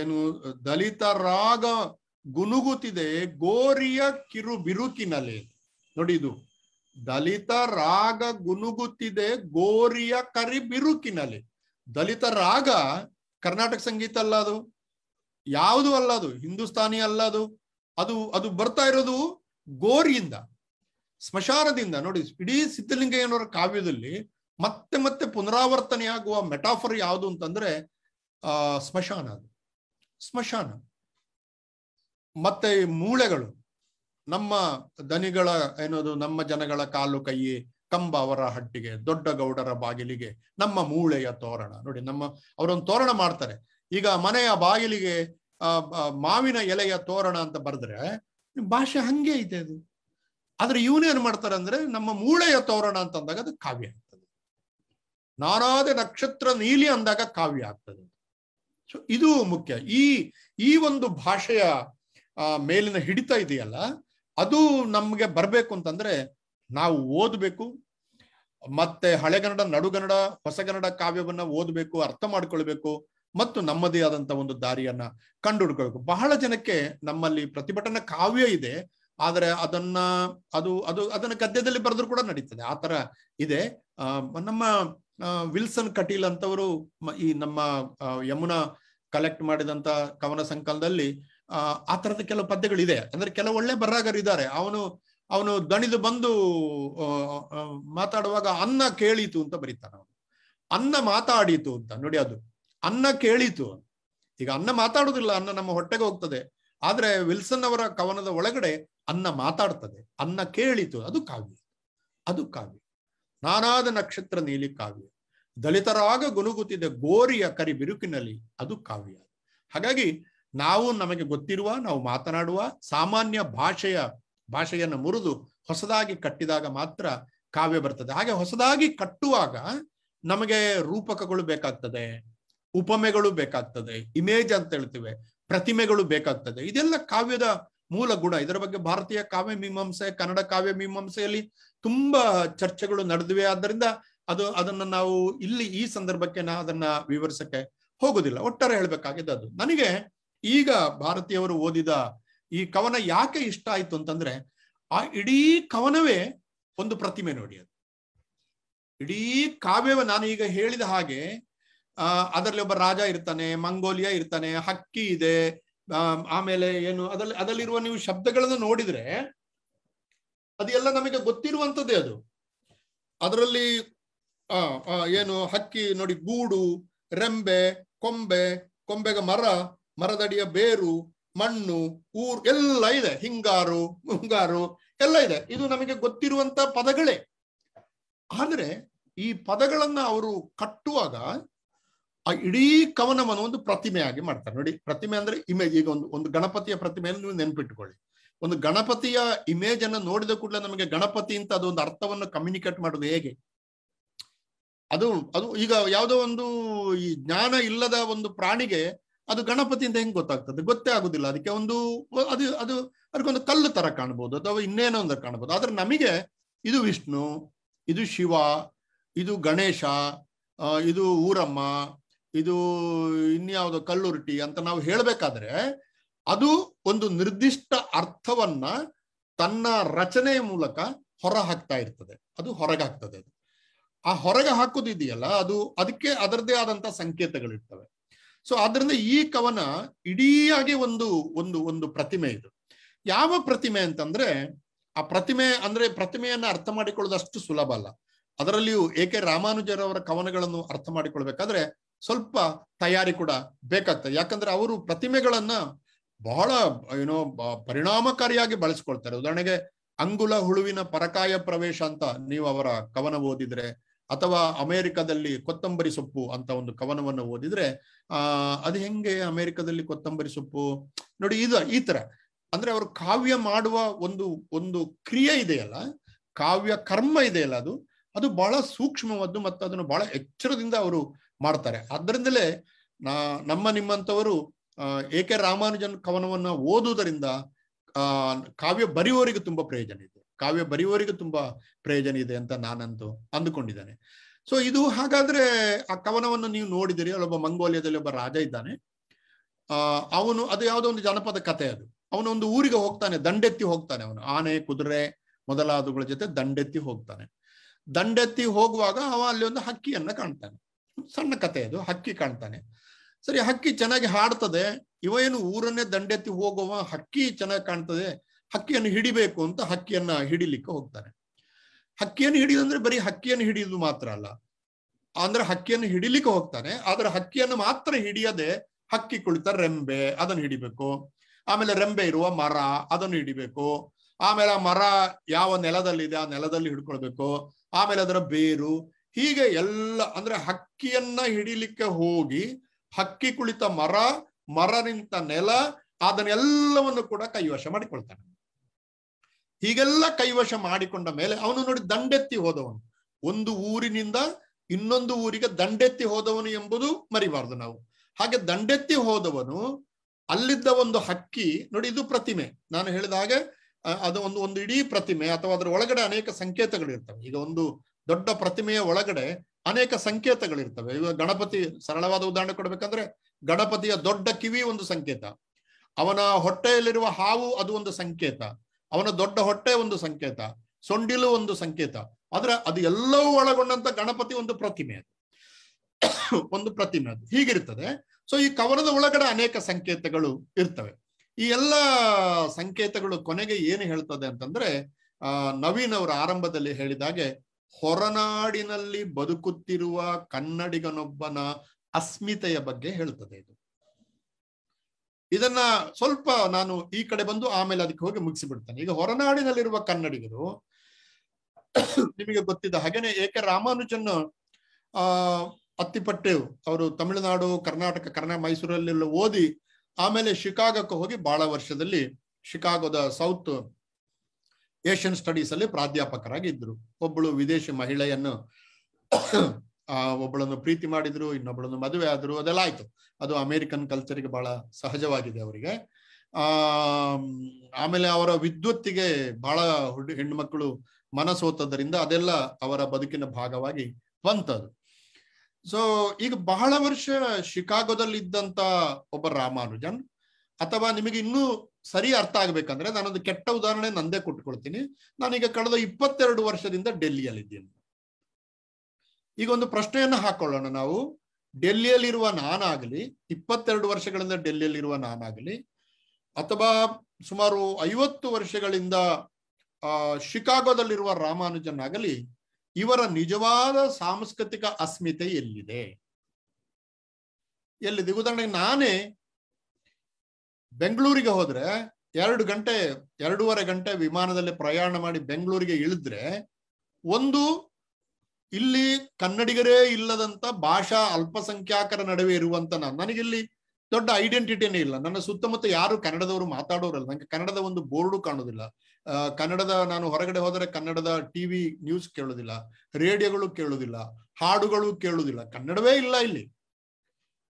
ಏನು ದಲಿತ ರಾಗ ಗುನುಗುತ್ತಿದೆ ಗೋರಿಯ ಕಿರು ಬಿರುಕಿನಲೆ ನೋಡಿ ಇದು ದಲಿತ ರಾಗ ಗುನುಗುತ್ತಿದೆ ಗೋರಿಯ ಕರಿ ಬಿರುಕಿನಲೆ ದಲಿತ ರಾಗ ಕರ್ನಾಟಕ ಸಂಗೀತ ಅಲ್ಲ ಅದು ಯಾವುದು ಅಲ್ಲ ಅದು ಹಿಂದೂಸ್ತಾನಿ ಅಲ್ಲ ಅದು ಅದು ಅದು ಬರ್ತಾ ಇರೋದು ಗೋರಿಯಿಂದ ಸ್ಮಶಾನದಿಂದ ನೋಡಿ ಇಡೀ ಸಿದ್ಧಲಿಂಗಯ್ಯನವರ ಕಾವ್ಯದಲ್ಲಿ ಮತ್ತೆ ಮತ್ತೆ ಪುನರಾವರ್ತನೆ ಆಗುವ ಮೆಟಾಫರ್ ಯಾವುದು ಅಂತಂದ್ರೆ ಆ ಸ್ಮಶಾನ ಅದು ಸ್ಮಶಾನ ಮತ್ತೆ ಮೂಳೆಗಳು ನಮ್ಮ ದನಿಗಳ ಏನದು ನಮ್ಮ ಜನಗಳ ಕಾಲು ಕೈ ಕಂಬ ಅವರ ಹಟ್ಟಿಗೆ ದೊಡ್ಡ ಗೌಡರ ಬಾಗಿಲಿಗೆ ನಮ್ಮ ಮೂಳೆಯ ತೋರಣ ನೋಡಿ ನಮ್ಮ ಅವರೊಂದು ತೋರಣ ಮಾಡ್ತಾರೆ ಈಗ ಮನೆಯ ಬಾಗಿಲಿಗೆ ಮಾವಿನ ಎಲೆಯ ತೋರಣ ಅಂತ ಬರೆದ್ರೆ ಭಾಷೆ ಹಂಗೆ ಇದೆ ಅದು ಆದ್ರೆ ಇವನೇನ್ ಏನ್ ಮಾಡ್ತಾರೆ ಅಂದ್ರೆ ನಮ್ಮ ಮೂಳೆಯ ತೋರಣ ಅಂತ ಅಂದಾಗ ಅದು ಕಾವ್ಯ ಆಗ್ತದೆ ನಾನಾದ ನಕ್ಷತ್ರ ನೀಲಿ ಅಂದಾಗ ಕಾವ್ಯ ಆಗ್ತದೆ ಸೊ ಇದು ಮುಖ್ಯ ಈ ಈ ಒಂದು ಭಾಷೆಯ ಮೇಲಿನ ಹಿಡಿತ ಇದೆಯಲ್ಲ ಅದು ನಮ್ಗೆ ಬರ್ಬೇಕು ಅಂತಂದ್ರೆ ನಾವು ಓದಬೇಕು ಮತ್ತೆ ಹಳೆಗನ್ನಡ ನಡುಗನ್ನಡ ಹೊಸಗನ್ನಡ ಕಾವ್ಯವನ್ನ ಓದಬೇಕು ಅರ್ಥ ಮಾಡ್ಕೊಳ್ಬೇಕು ಮತ್ತು ನಮ್ಮದೇ ಆದಂತ ಒಂದು ದಾರಿಯನ್ನ ಕಂಡು ಹುಡ್ಕೋಬೇಕು ಬಹಳ ಜನಕ್ಕೆ ನಮ್ಮಲ್ಲಿ ಪ್ರತಿಭಟನಾ ಕಾವ್ಯ ಇದೆ ಆದರೆ ಅದನ್ನ ಅದು ಅದು ಅದನ್ನ ಗದ್ಯದಲ್ಲಿ ಬರೆದ್ರು ಕೂಡ ನಡೀತದೆ ಆ ತರ ಇದೆ ನಮ್ಮ ವಿಲ್ಸನ್ ಕಟೀಲ್ ಅಂತವರು ಈ ನಮ್ಮ ಯಮುನಾ ಕಲೆಕ್ಟ್ ಮಾಡಿದಂತ ಕವನ ಸಂಕಲನದಲ್ಲಿ ಆ ತರದ ಕೆಲವು ಪದ್ಯಗಳಿದೆ ಅಂದ್ರೆ ಕೆಲವು ಒಳ್ಳೆ ಇದ್ದಾರೆ ಅವನು ಅವನು ದಣಿದು ಬಂದು ಮಾತಾಡುವಾಗ ಅನ್ನ ಕೇಳಿತು ಅಂತ ಬರೀತಾನ ಅವನು ಅನ್ನ ಮಾತಾಡಿತು ಅಂತ ನೋಡಿ ಅದು ಅನ್ನ ಕೇಳಿತು ಈಗ ಅನ್ನ ಮಾತಾಡುದಿಲ್ಲ ಅನ್ನ ನಮ್ಮ ಹೊಟ್ಟೆಗೆ ಹೋಗ್ತದೆ ಆದ್ರೆ ವಿಲ್ಸನ್ ಅವರ ಕವನದ ಒಳಗಡೆ ಅನ್ನ ಮಾತಾಡ್ತದೆ ಅನ್ನ ಕೇಳಿತು ಅದು ಕಾವ್ಯ ಅದು ಕಾವ್ಯ ನಾನಾದ ನಕ್ಷತ್ರ ನೀಲಿ ಕಾವ್ಯ ದಲಿತರಾಗ ಗುನುಗುತ್ತಿದೆ ಗೋರಿಯ ಕರಿ ಬಿರುಕಿನಲ್ಲಿ ಅದು ಕಾವ್ಯ ಹಾಗಾಗಿ ನಾವು ನಮಗೆ ಗೊತ್ತಿರುವ ನಾವು ಮಾತನಾಡುವ ಸಾಮಾನ್ಯ ಭಾಷೆಯ ಭಾಷೆಯನ್ನು ಮುರಿದು ಹೊಸದಾಗಿ ಕಟ್ಟಿದಾಗ ಮಾತ್ರ ಕಾವ್ಯ ಬರ್ತದೆ ಹಾಗೆ ಹೊಸದಾಗಿ ಕಟ್ಟುವಾಗ ನಮಗೆ ರೂಪಕಗಳು ಬೇಕಾಗ್ತದೆ ಉಪಮೆಗಳು ಬೇಕಾಗ್ತದೆ ಇಮೇಜ್ ಅಂತ ಹೇಳ್ತೇವೆ ಪ್ರತಿಮೆಗಳು ಬೇಕಾಗ್ತದೆ ಇದೆಲ್ಲ ಕಾವ್ಯದ ಮೂಲ ಗುಣ ಇದರ ಬಗ್ಗೆ ಭಾರತೀಯ ಕಾವ್ಯ ಮೀಮಾಂಸೆ ಕನ್ನಡ ಕಾವ್ಯ ಮೀಮಾಂಸೆಯಲ್ಲಿ ತುಂಬಾ ಚರ್ಚೆಗಳು ನಡೆದಿವೆ ಆದ್ದರಿಂದ ಅದು ಅದನ್ನ ನಾವು ಇಲ್ಲಿ ಈ ಸಂದರ್ಭಕ್ಕೆ ನಾ ಅದನ್ನ ವಿವರಿಸಕ್ಕೆ ಹೋಗುದಿಲ್ಲ ಒಟ್ಟಾರೆ ಹೇಳ್ಬೇಕಾಗಿದ್ದು ಅದು ನನಗೆ ಈಗ ಭಾರತೀಯವರು ಓದಿದ ಈ ಕವನ ಯಾಕೆ ಇಷ್ಟ ಆಯ್ತು ಅಂತಂದ್ರೆ ಆ ಇಡೀ ಕವನವೇ ಒಂದು ಪ್ರತಿಮೆ ನೋಡಿ ಅದು ಇಡೀ ಕಾವ್ಯವ ನಾನು ಈಗ ಹೇಳಿದ ಹಾಗೆ ಆ ಅದರಲ್ಲಿ ಒಬ್ಬ ರಾಜ ಇರ್ತಾನೆ ಮಂಗೋಲಿಯಾ ಇರ್ತಾನೆ ಹಕ್ಕಿ ಇದೆ ಆಮೇಲೆ ಏನು ಅದರಲ್ಲಿ ಅದರಲ್ಲಿರುವ ನೀವು ಶಬ್ದಗಳನ್ನು ನೋಡಿದ್ರೆ ಅದೆಲ್ಲ ನಮಗೆ ಗೊತ್ತಿರುವಂತದ್ದೇ ಅದು ಅದರಲ್ಲಿ ಏನು ಹಕ್ಕಿ ನೋಡಿ ಗೂಡು ರೆಂಬೆ ಕೊಂಬೆ ಕೊಂಬೆಗ ಮರ ಮರದಡಿಯ ಬೇರು ಮಣ್ಣು ಊರು ಎಲ್ಲ ಇದೆ ಹಿಂಗಾರು ಮುಂಗಾರು ಎಲ್ಲ ಇದೆ ಇದು ನಮಗೆ ಗೊತ್ತಿರುವಂತ ಪದಗಳೇ ಆದ್ರೆ ಈ ಪದಗಳನ್ನ ಅವರು ಕಟ್ಟುವಾಗ ಆ ಇಡೀ ಕವನವನ್ನು ಒಂದು ಪ್ರತಿಮೆಯಾಗಿ ಮಾಡ್ತಾರೆ ನೋಡಿ ಪ್ರತಿಮೆ ಅಂದ್ರೆ ಇಮೇಜ್ ಈಗ ಒಂದು ಒಂದು ಗಣಪತಿಯ ಪ್ರತಿಮೆಯನ್ನು ನೀವು ನೆನ್ಪಿಟ್ಕೊಳ್ಳಿ ಒಂದು ಗಣಪತಿಯ ಇಮೇಜ್ ಅನ್ನು ನೋಡಿದ ಕೂಡಲೇ ನಮಗೆ ಗಣಪತಿ ಅಂತ ಅದೊಂದು ಅರ್ಥವನ್ನು ಕಮ್ಯುನಿಕೇಟ್ ಮಾಡೋದು ಹೇಗೆ ಅದು ಅದು ಈಗ ಯಾವುದೋ ಒಂದು ಈ ಜ್ಞಾನ ಇಲ್ಲದ ಒಂದು ಪ್ರಾಣಿಗೆ ಅದು ಗಣಪತಿ ಅಂತ ಹೆಂಗ್ ಗೊತ್ತಾಗ್ತದೆ ಗೊತ್ತೇ ಆಗುದಿಲ್ಲ ಅದಕ್ಕೆ ಒಂದು ಅದು ಅದು ಅದಕ್ಕೊಂದು ಕಲ್ಲು ತರ ಕಾಣ್ಬೋದು ಅಥವಾ ಇನ್ನೇನೋ ಒಂದು ಕಾಣ್ಬೋದು ಆದ್ರೆ ನಮಗೆ ಇದು ವಿಷ್ಣು ಇದು ಶಿವ ಇದು ಗಣೇಶ ಇದು ಊರಮ್ಮ ಇದು ಇನ್ಯಾವುದೋ ಕಲ್ಲುರುಟಿ ಅಂತ ನಾವು ಹೇಳಬೇಕಾದ್ರೆ ಅದು ಒಂದು ನಿರ್ದಿಷ್ಟ ಅರ್ಥವನ್ನ ತನ್ನ ರಚನೆಯ ಮೂಲಕ ಹೊರ ಹಾಕ್ತಾ ಇರ್ತದೆ ಅದು ಹೊರಗೆ ಹಾಕ್ತದೆ ಆ ಹೊರಗೆ ಹಾಕೋದಿದೆಯಲ್ಲ ಅದು ಅದಕ್ಕೆ ಅದರದೇ ಆದಂತ ಸಂಕೇತಗಳಿರ್ತವೆ ಸೊ ಆದ್ರಿಂದ ಈ ಕವನ ಇಡೀಯಾಗಿ ಒಂದು ಒಂದು ಒಂದು ಪ್ರತಿಮೆ ಇದು ಯಾವ ಪ್ರತಿಮೆ ಅಂತಂದ್ರೆ ಆ ಪ್ರತಿಮೆ ಅಂದ್ರೆ ಪ್ರತಿಮೆಯನ್ನ ಅರ್ಥ ಮಾಡಿಕೊಳ್ಳೋದು ಅಷ್ಟು ಸುಲಭ ಅಲ್ಲ ಅದರಲ್ಲಿಯೂ ಏಕೆ ರಾಮಾನುಜರವರ ಕವನಗಳನ್ನು ಅರ್ಥ ಮಾಡಿಕೊಳ್ಬೇಕಾದ್ರೆ ಸ್ವಲ್ಪ ತಯಾರಿ ಕೂಡ ಬೇಕಾಗ್ತದೆ ಯಾಕಂದ್ರೆ ಅವರು ಪ್ರತಿಮೆಗಳನ್ನ ಬಹಳ ಏನೋ ಪರಿಣಾಮಕಾರಿಯಾಗಿ ಬಳಸ್ಕೊಳ್ತಾರೆ ಉದಾಹರಣೆಗೆ ಅಂಗುಲ ಹುಳುವಿನ ಪರಕಾಯ ಪ್ರವೇಶ ಅಂತ ನೀವು ಅವರ ಕವನ ಓದಿದ್ರೆ ಅಥವಾ ಅಮೆರಿಕದಲ್ಲಿ ಕೊತ್ತಂಬರಿ ಸೊಪ್ಪು ಅಂತ ಒಂದು ಕವನವನ್ನು ಓದಿದ್ರೆ ಆ ಅದು ಹೆಂಗೆ ಅಮೆರಿಕದಲ್ಲಿ ಕೊತ್ತಂಬರಿ ಸೊಪ್ಪು ನೋಡಿ ಇದು ಈ ತರ ಅಂದ್ರೆ ಅವರು ಕಾವ್ಯ ಮಾಡುವ ಒಂದು ಒಂದು ಕ್ರಿಯೆ ಇದೆಯಲ್ಲ ಕಾವ್ಯ ಕರ್ಮ ಇದೆಯಲ್ಲ ಅದು ಅದು ಬಹಳ ಸೂಕ್ಷ್ಮವಾದ್ದು ಮತ್ತು ಅದನ್ನು ಬಹಳ ಎಚ್ಚರದಿಂದ ಅವರು ಮಾಡ್ತಾರೆ ಅದರಿಂದಲೇ ನಾ ನಮ್ಮ ನಿಮ್ಮಂಥವರು ಎ ಕೆ ರಾಮಾನುಜನ್ ಕವನವನ್ನ ಓದುವುದರಿಂದ ಆ ಕಾವ್ಯ ಬರೆಯುವವರಿಗೆ ತುಂಬಾ ಪ್ರಯೋಜನ ಇದೆ ಕಾವ್ಯ ಬರೆಯುವವರಿಗೆ ತುಂಬಾ ಪ್ರಯೋಜನ ಇದೆ ಅಂತ ನಾನಂತೂ ಅಂದುಕೊಂಡಿದ್ದಾನೆ ಸೊ ಇದು ಹಾಗಾದ್ರೆ ಆ ಕವನವನ್ನು ನೀವು ನೋಡಿದಿರಿ ಅಲ್ಲೊಬ್ಬ ಮಂಗೋಲಿಯಾದಲ್ಲಿ ಒಬ್ಬ ರಾಜ ಇದ್ದಾನೆ ಅವನು ಅದು ಯಾವುದೋ ಒಂದು ಜನಪದ ಕಥೆ ಅದು ಅವನು ಒಂದು ಊರಿಗೆ ಹೋಗ್ತಾನೆ ದಂಡೆತ್ತಿ ಹೋಗ್ತಾನೆ ಅವನು ಆನೆ ಕುದುರೆ ಮೊದಲಾದವುಗಳ ಜೊತೆ ದಂಡೆತ್ತಿ ಹೋಗ್ತಾನೆ ದಂಡೆತ್ತಿ ಹೋಗುವಾಗ ಅವ ಅಲ್ಲಿ ಒಂದು ಹಕ್ಕಿಯನ್ನ ಕಾಣ್ತಾನೆ ಸಣ್ಣ ಕತೆ ಅದು ಹಕ್ಕಿ ಕಾಣ್ತಾನೆ ಸರಿ ಹಕ್ಕಿ ಚೆನ್ನಾಗಿ ಹಾಡ್ತದೆ ಇವ ಏನು ಊರನ್ನೇ ದಂಡೆತ್ತಿ ಹೋಗುವ ಹಕ್ಕಿ ಚೆನ್ನಾಗಿ ಕಾಣ್ತದೆ ಹಕ್ಕಿಯನ್ನು ಹಿಡಿಬೇಕು ಅಂತ ಹಕ್ಕಿಯನ್ನ ಹಿಡಿಲಿಕ್ಕೆ ಹೋಗ್ತಾನೆ ಹಕ್ಕಿಯನ್ನು ಹಿಡಿಯೋದಂದ್ರೆ ಬರೀ ಹಕ್ಕಿಯನ್ನು ಹಿಡಿಯೋದು ಮಾತ್ರ ಅಲ್ಲ ಅಂದ್ರೆ ಹಕ್ಕಿಯನ್ನು ಹಿಡಿಲಿಕ್ಕೆ ಹೋಗ್ತಾನೆ ಆದ್ರೆ ಹಕ್ಕಿಯನ್ನು ಮಾತ್ರ ಹಿಡಿಯದೆ ಹಕ್ಕಿ ಕುಳಿತ ರೆಂಬೆ ಅದನ್ನು ಹಿಡಿಬೇಕು ಆಮೇಲೆ ರೆಂಬೆ ಇರುವ ಮರ ಅದನ್ನು ಹಿಡಿಬೇಕು ಆಮೇಲೆ ಆ ಮರ ಯಾವ ನೆಲದಲ್ಲಿದೆ ಆ ನೆಲದಲ್ಲಿ ಹಿಡ್ಕೊಳ್ಬೇಕು ಆಮೇಲೆ ಅದರ ಬೇರು ಹೀಗೆ ಎಲ್ಲ ಅಂದ್ರೆ ಹಕ್ಕಿಯನ್ನ ಹಿಡಿಲಿಕ್ಕೆ ಹೋಗಿ ಹಕ್ಕಿ ಕುಳಿತ ಮರ ಮರ ನಿಂತ ನೆಲ ಅದನ್ನೆಲ್ಲವನ್ನು ಕೂಡ ಕೈವಶ ಮಾಡಿಕೊಳ್ತಾನೆ ಹೀಗೆಲ್ಲ ಕೈವಶ ಮಾಡಿಕೊಂಡ ಮೇಲೆ ಅವನು ನೋಡಿ ದಂಡೆತ್ತಿ ಹೋದವನು ಒಂದು ಊರಿನಿಂದ ಇನ್ನೊಂದು ಊರಿಗೆ ದಂಡೆತ್ತಿ ಹೋದವನು ಎಂಬುದು ಮರಿಬಾರ್ದು ನಾವು ಹಾಗೆ ದಂಡೆತ್ತಿ ಹೋದವನು ಅಲ್ಲಿದ್ದ ಒಂದು ಹಕ್ಕಿ ನೋಡಿ ಇದು ಪ್ರತಿಮೆ ನಾನು ಹೇಳಿದ ಹಾಗೆ ಅದು ಒಂದು ಒಂದು ಇಡೀ ಪ್ರತಿಮೆ ಅಥವಾ ಅದರ ಒಳಗಡೆ ಅನೇಕ ಸಂಕೇತಗಳು ಇರ್ತವೆ ಈಗ ಒಂದು ದೊಡ್ಡ ಪ್ರತಿಮೆಯ ಒಳಗಡೆ ಅನೇಕ ಸಂಕೇತಗಳಿರ್ತವೆ ಇವಾಗ ಗಣಪತಿ ಸರಳವಾದ ಉದಾಹರಣೆ ಕೊಡ್ಬೇಕಂದ್ರೆ ಗಣಪತಿಯ ದೊಡ್ಡ ಕಿವಿ ಒಂದು ಸಂಕೇತ ಅವನ ಹೊಟ್ಟೆಯಲ್ಲಿರುವ ಹಾವು ಅದು ಒಂದು ಸಂಕೇತ ಅವನ ದೊಡ್ಡ ಹೊಟ್ಟೆ ಒಂದು ಸಂಕೇತ ಸೊಂಡಿಲು ಒಂದು ಸಂಕೇತ ಆದ್ರೆ ಅದು ಎಲ್ಲವೂ ಒಳಗೊಂಡಂತ ಗಣಪತಿ ಒಂದು ಪ್ರತಿಮೆ ಅದು ಒಂದು ಪ್ರತಿಮೆ ಅದು ಹೀಗಿರ್ತದೆ ಸೊ ಈ ಕವನದ ಒಳಗಡೆ ಅನೇಕ ಸಂಕೇತಗಳು ಇರ್ತವೆ ಈ ಎಲ್ಲ ಸಂಕೇತಗಳು ಕೊನೆಗೆ ಏನು ಹೇಳ್ತದೆ ಅಂತಂದ್ರೆ ಆ ನವೀನ್ ಅವರು ಆರಂಭದಲ್ಲಿ ಹೇಳಿದಾಗೆ ಹೊರನಾಡಿನಲ್ಲಿ ಬದುಕುತ್ತಿರುವ ಕನ್ನಡಿಗನೊಬ್ಬನ ಅಸ್ಮಿತೆಯ ಬಗ್ಗೆ ಹೇಳ್ತದೆ ಇದು ಇದನ್ನ ಸ್ವಲ್ಪ ನಾನು ಈ ಕಡೆ ಬಂದು ಆಮೇಲೆ ಅದಕ್ಕೆ ಹೋಗಿ ಮುಗಿಸಿ ಬಿಡ್ತೇನೆ ಈಗ ಹೊರನಾಡಿನಲ್ಲಿರುವ ಕನ್ನಡಿಗರು ನಿಮಗೆ ಗೊತ್ತಿದ್ದ ಹಾಗೇನೆ ಏಕೆ ರಾಮಾನುಜನ್ ಆ ಅತ್ತಿಪಟ್ಟೆವು ಅವರು ತಮಿಳುನಾಡು ಕರ್ನಾಟಕ ಕರ್ನಾಟಕ ಮೈಸೂರಲ್ಲೆಲ್ಲ ಓದಿ ಆಮೇಲೆ ಶಿಕಾಗೋಕ್ಕೆ ಹೋಗಿ ಬಹಳ ವರ್ಷದಲ್ಲಿ ಶಿಕಾಗೋದ ಸೌತ್ ಏಷ್ಯನ್ ಸ್ಟಡೀಸ್ ಅಲ್ಲಿ ಪ್ರಾಧ್ಯಾಪಕರಾಗಿದ್ರು ಒಬ್ಬಳು ವಿದೇಶಿ ಮಹಿಳೆಯನ್ನು ಆ ಒಬ್ಬಳನ್ನು ಪ್ರೀತಿ ಮಾಡಿದ್ರು ಇನ್ನೊಬ್ಬಳನ್ನು ಮದುವೆ ಆದ್ರು ಅದೆಲ್ಲ ಆಯ್ತು ಅದು ಅಮೇರಿಕನ್ ಕಲ್ಚರ್ಗೆ ಬಹಳ ಸಹಜವಾಗಿದೆ ಅವರಿಗೆ ಆ ಆಮೇಲೆ ಅವರ ವಿದ್ವತ್ತಿಗೆ ಬಹಳ ಹೆಣ್ಮಕ್ಳು ಮನಸೋತದ್ರಿಂದ ಅದೆಲ್ಲ ಅವರ ಬದುಕಿನ ಭಾಗವಾಗಿ ಬಂತದು ಸೊ ಈಗ ಬಹಳ ವರ್ಷ ಶಿಕಾಗೋದಲ್ಲಿ ಇದ್ದಂತ ಒಬ್ಬ ರಾಮಾನುಜನ್ ಅಥವಾ ನಿಮಗೆ ಇನ್ನೂ ಸರಿ ಅರ್ಥ ಆಗ್ಬೇಕಂದ್ರೆ ನಾನೊಂದು ಕೆಟ್ಟ ಉದಾಹರಣೆ ನಂದೇ ಕೊಟ್ಕೊಳ್ತೀನಿ ನಾನೀಗ ಕಳೆದ ಇಪ್ಪತ್ತೆರಡು ವರ್ಷದಿಂದ ಡೆಲ್ಲಿಯಲ್ಲಿದ್ದೀನಿ ಈಗ ಒಂದು ಪ್ರಶ್ನೆಯನ್ನು ಹಾಕೊಳ್ಳೋಣ ನಾವು ಡೆಲ್ಲಿಯಲ್ಲಿರುವ ನಾನಾಗಲಿ ಇಪ್ಪತ್ತೆರಡು ವರ್ಷಗಳಿಂದ ಡೆಲ್ಲಿಯಲ್ಲಿರುವ ನಾನಾಗಲಿ ಅಥವಾ ಸುಮಾರು ಐವತ್ತು ವರ್ಷಗಳಿಂದ ಆ ಶಿಕಾಗೋದಲ್ಲಿರುವ ರಾಮಾನುಜನ್ ಆಗಲಿ ಇವರ ನಿಜವಾದ ಸಾಂಸ್ಕೃತಿಕ ಅಸ್ಮಿತೆ ಎಲ್ಲಿದೆ ಎಲ್ಲಿದೆ ಉದಾಹರಣೆಗೆ ನಾನೇ ಬೆಂಗಳೂರಿಗೆ ಹೋದ್ರೆ ಎರಡು ಗಂಟೆ ಎರಡೂವರೆ ಗಂಟೆ ವಿಮಾನದಲ್ಲಿ ಪ್ರಯಾಣ ಮಾಡಿ ಬೆಂಗಳೂರಿಗೆ ಇಳಿದ್ರೆ ಒಂದು ಇಲ್ಲಿ ಕನ್ನಡಿಗರೇ ಇಲ್ಲದಂತ ಭಾಷಾ ಅಲ್ಪಸಂಖ್ಯಾತರ ನಡುವೆ ಇರುವಂತ ನಾನು ನನಗಿಲ್ಲಿ ದೊಡ್ಡ ಐಡೆಂಟಿಟಿನೇ ಇಲ್ಲ ನನ್ನ ಸುತ್ತಮುತ್ತ ಯಾರು ಕನ್ನಡದವರು ಮಾತಾಡೋರಲ್ಲ ನನಗೆ ಕನ್ನಡದ ಒಂದು ಬೋರ್ಡು ಕಾಣೋದಿಲ್ಲ ಕನ್ನಡದ ನಾನು ಹೊರಗಡೆ ಹೋದರೆ ಕನ್ನಡದ ಟಿವಿ ನ್ಯೂಸ್ ಕೇಳೋದಿಲ್ಲ ರೇಡಿಯೋಗಳು ಕೇಳೋದಿಲ್ಲ ಹಾಡುಗಳು ಕೇಳೋದಿಲ್ಲ ಕನ್ನಡವೇ ಇಲ್ಲ ಇಲ್ಲಿ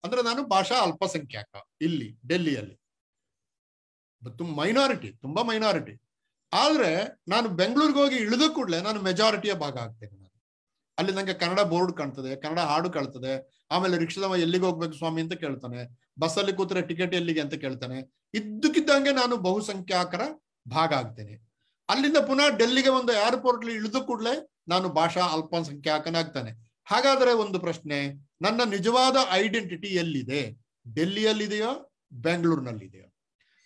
ಅಂದ್ರೆ ನಾನು ಭಾಷಾ ಅಲ್ಪಸಂಖ್ಯಾತ ಇಲ್ಲಿ ಡೆಲ್ಲಿಯಲ್ಲಿ ತುಂಬ ಮೈನಾರಿಟಿ ತುಂಬಾ ಮೈನಾರಿಟಿ ಆದ್ರೆ ನಾನು ಬೆಂಗಳೂರಿಗೆ ಹೋಗಿ ಇಳಿದ ಕೂಡಲೇ ನಾನು ಮೆಜಾರಿಟಿಯ ಭಾಗ ಆಗ್ತೇನೆ ನಾನು ಅಲ್ಲಿ ನಂಗೆ ಕನ್ನಡ ಬೋರ್ಡ್ ಕಾಣ್ತದೆ ಕನ್ನಡ ಹಾಡು ಕಾಣ್ತದೆ ಆಮೇಲೆ ರಿಕ್ಷಾದವ ಎಲ್ಲಿಗೆ ಹೋಗ್ಬೇಕು ಸ್ವಾಮಿ ಅಂತ ಕೇಳ್ತಾನೆ ಬಸ್ಸಲ್ಲಿ ಕೂತ್ರೆ ಟಿಕೆಟ್ ಎಲ್ಲಿಗೆ ಅಂತ ಕೇಳ್ತಾನೆ ಇದ್ದಕ್ಕಿದ್ದಂಗೆ ನಾನು ಬಹುಸಂಖ್ಯಾಕರ ಭಾಗ ಆಗ್ತೇನೆ ಅಲ್ಲಿಂದ ಪುನಃ ಡೆಲ್ಲಿಗೆ ಒಂದು ಏರ್ಪೋರ್ಟ್ಲಿ ಇಳಿದ ಕೂಡಲೇ ನಾನು ಭಾಷಾ ಅಲ್ಪಸಂಖ್ಯಾಕನಾಗ್ತಾನೆ ಹಾಗಾದ್ರೆ ಒಂದು ಪ್ರಶ್ನೆ ನನ್ನ ನಿಜವಾದ ಐಡೆಂಟಿಟಿ ಎಲ್ಲಿದೆ ಡೆಲ್ಲಿಯಲ್ಲಿದೆಯೋ ಬೆಂಗಳೂರಿನಲ್ಲಿದೆಯೋ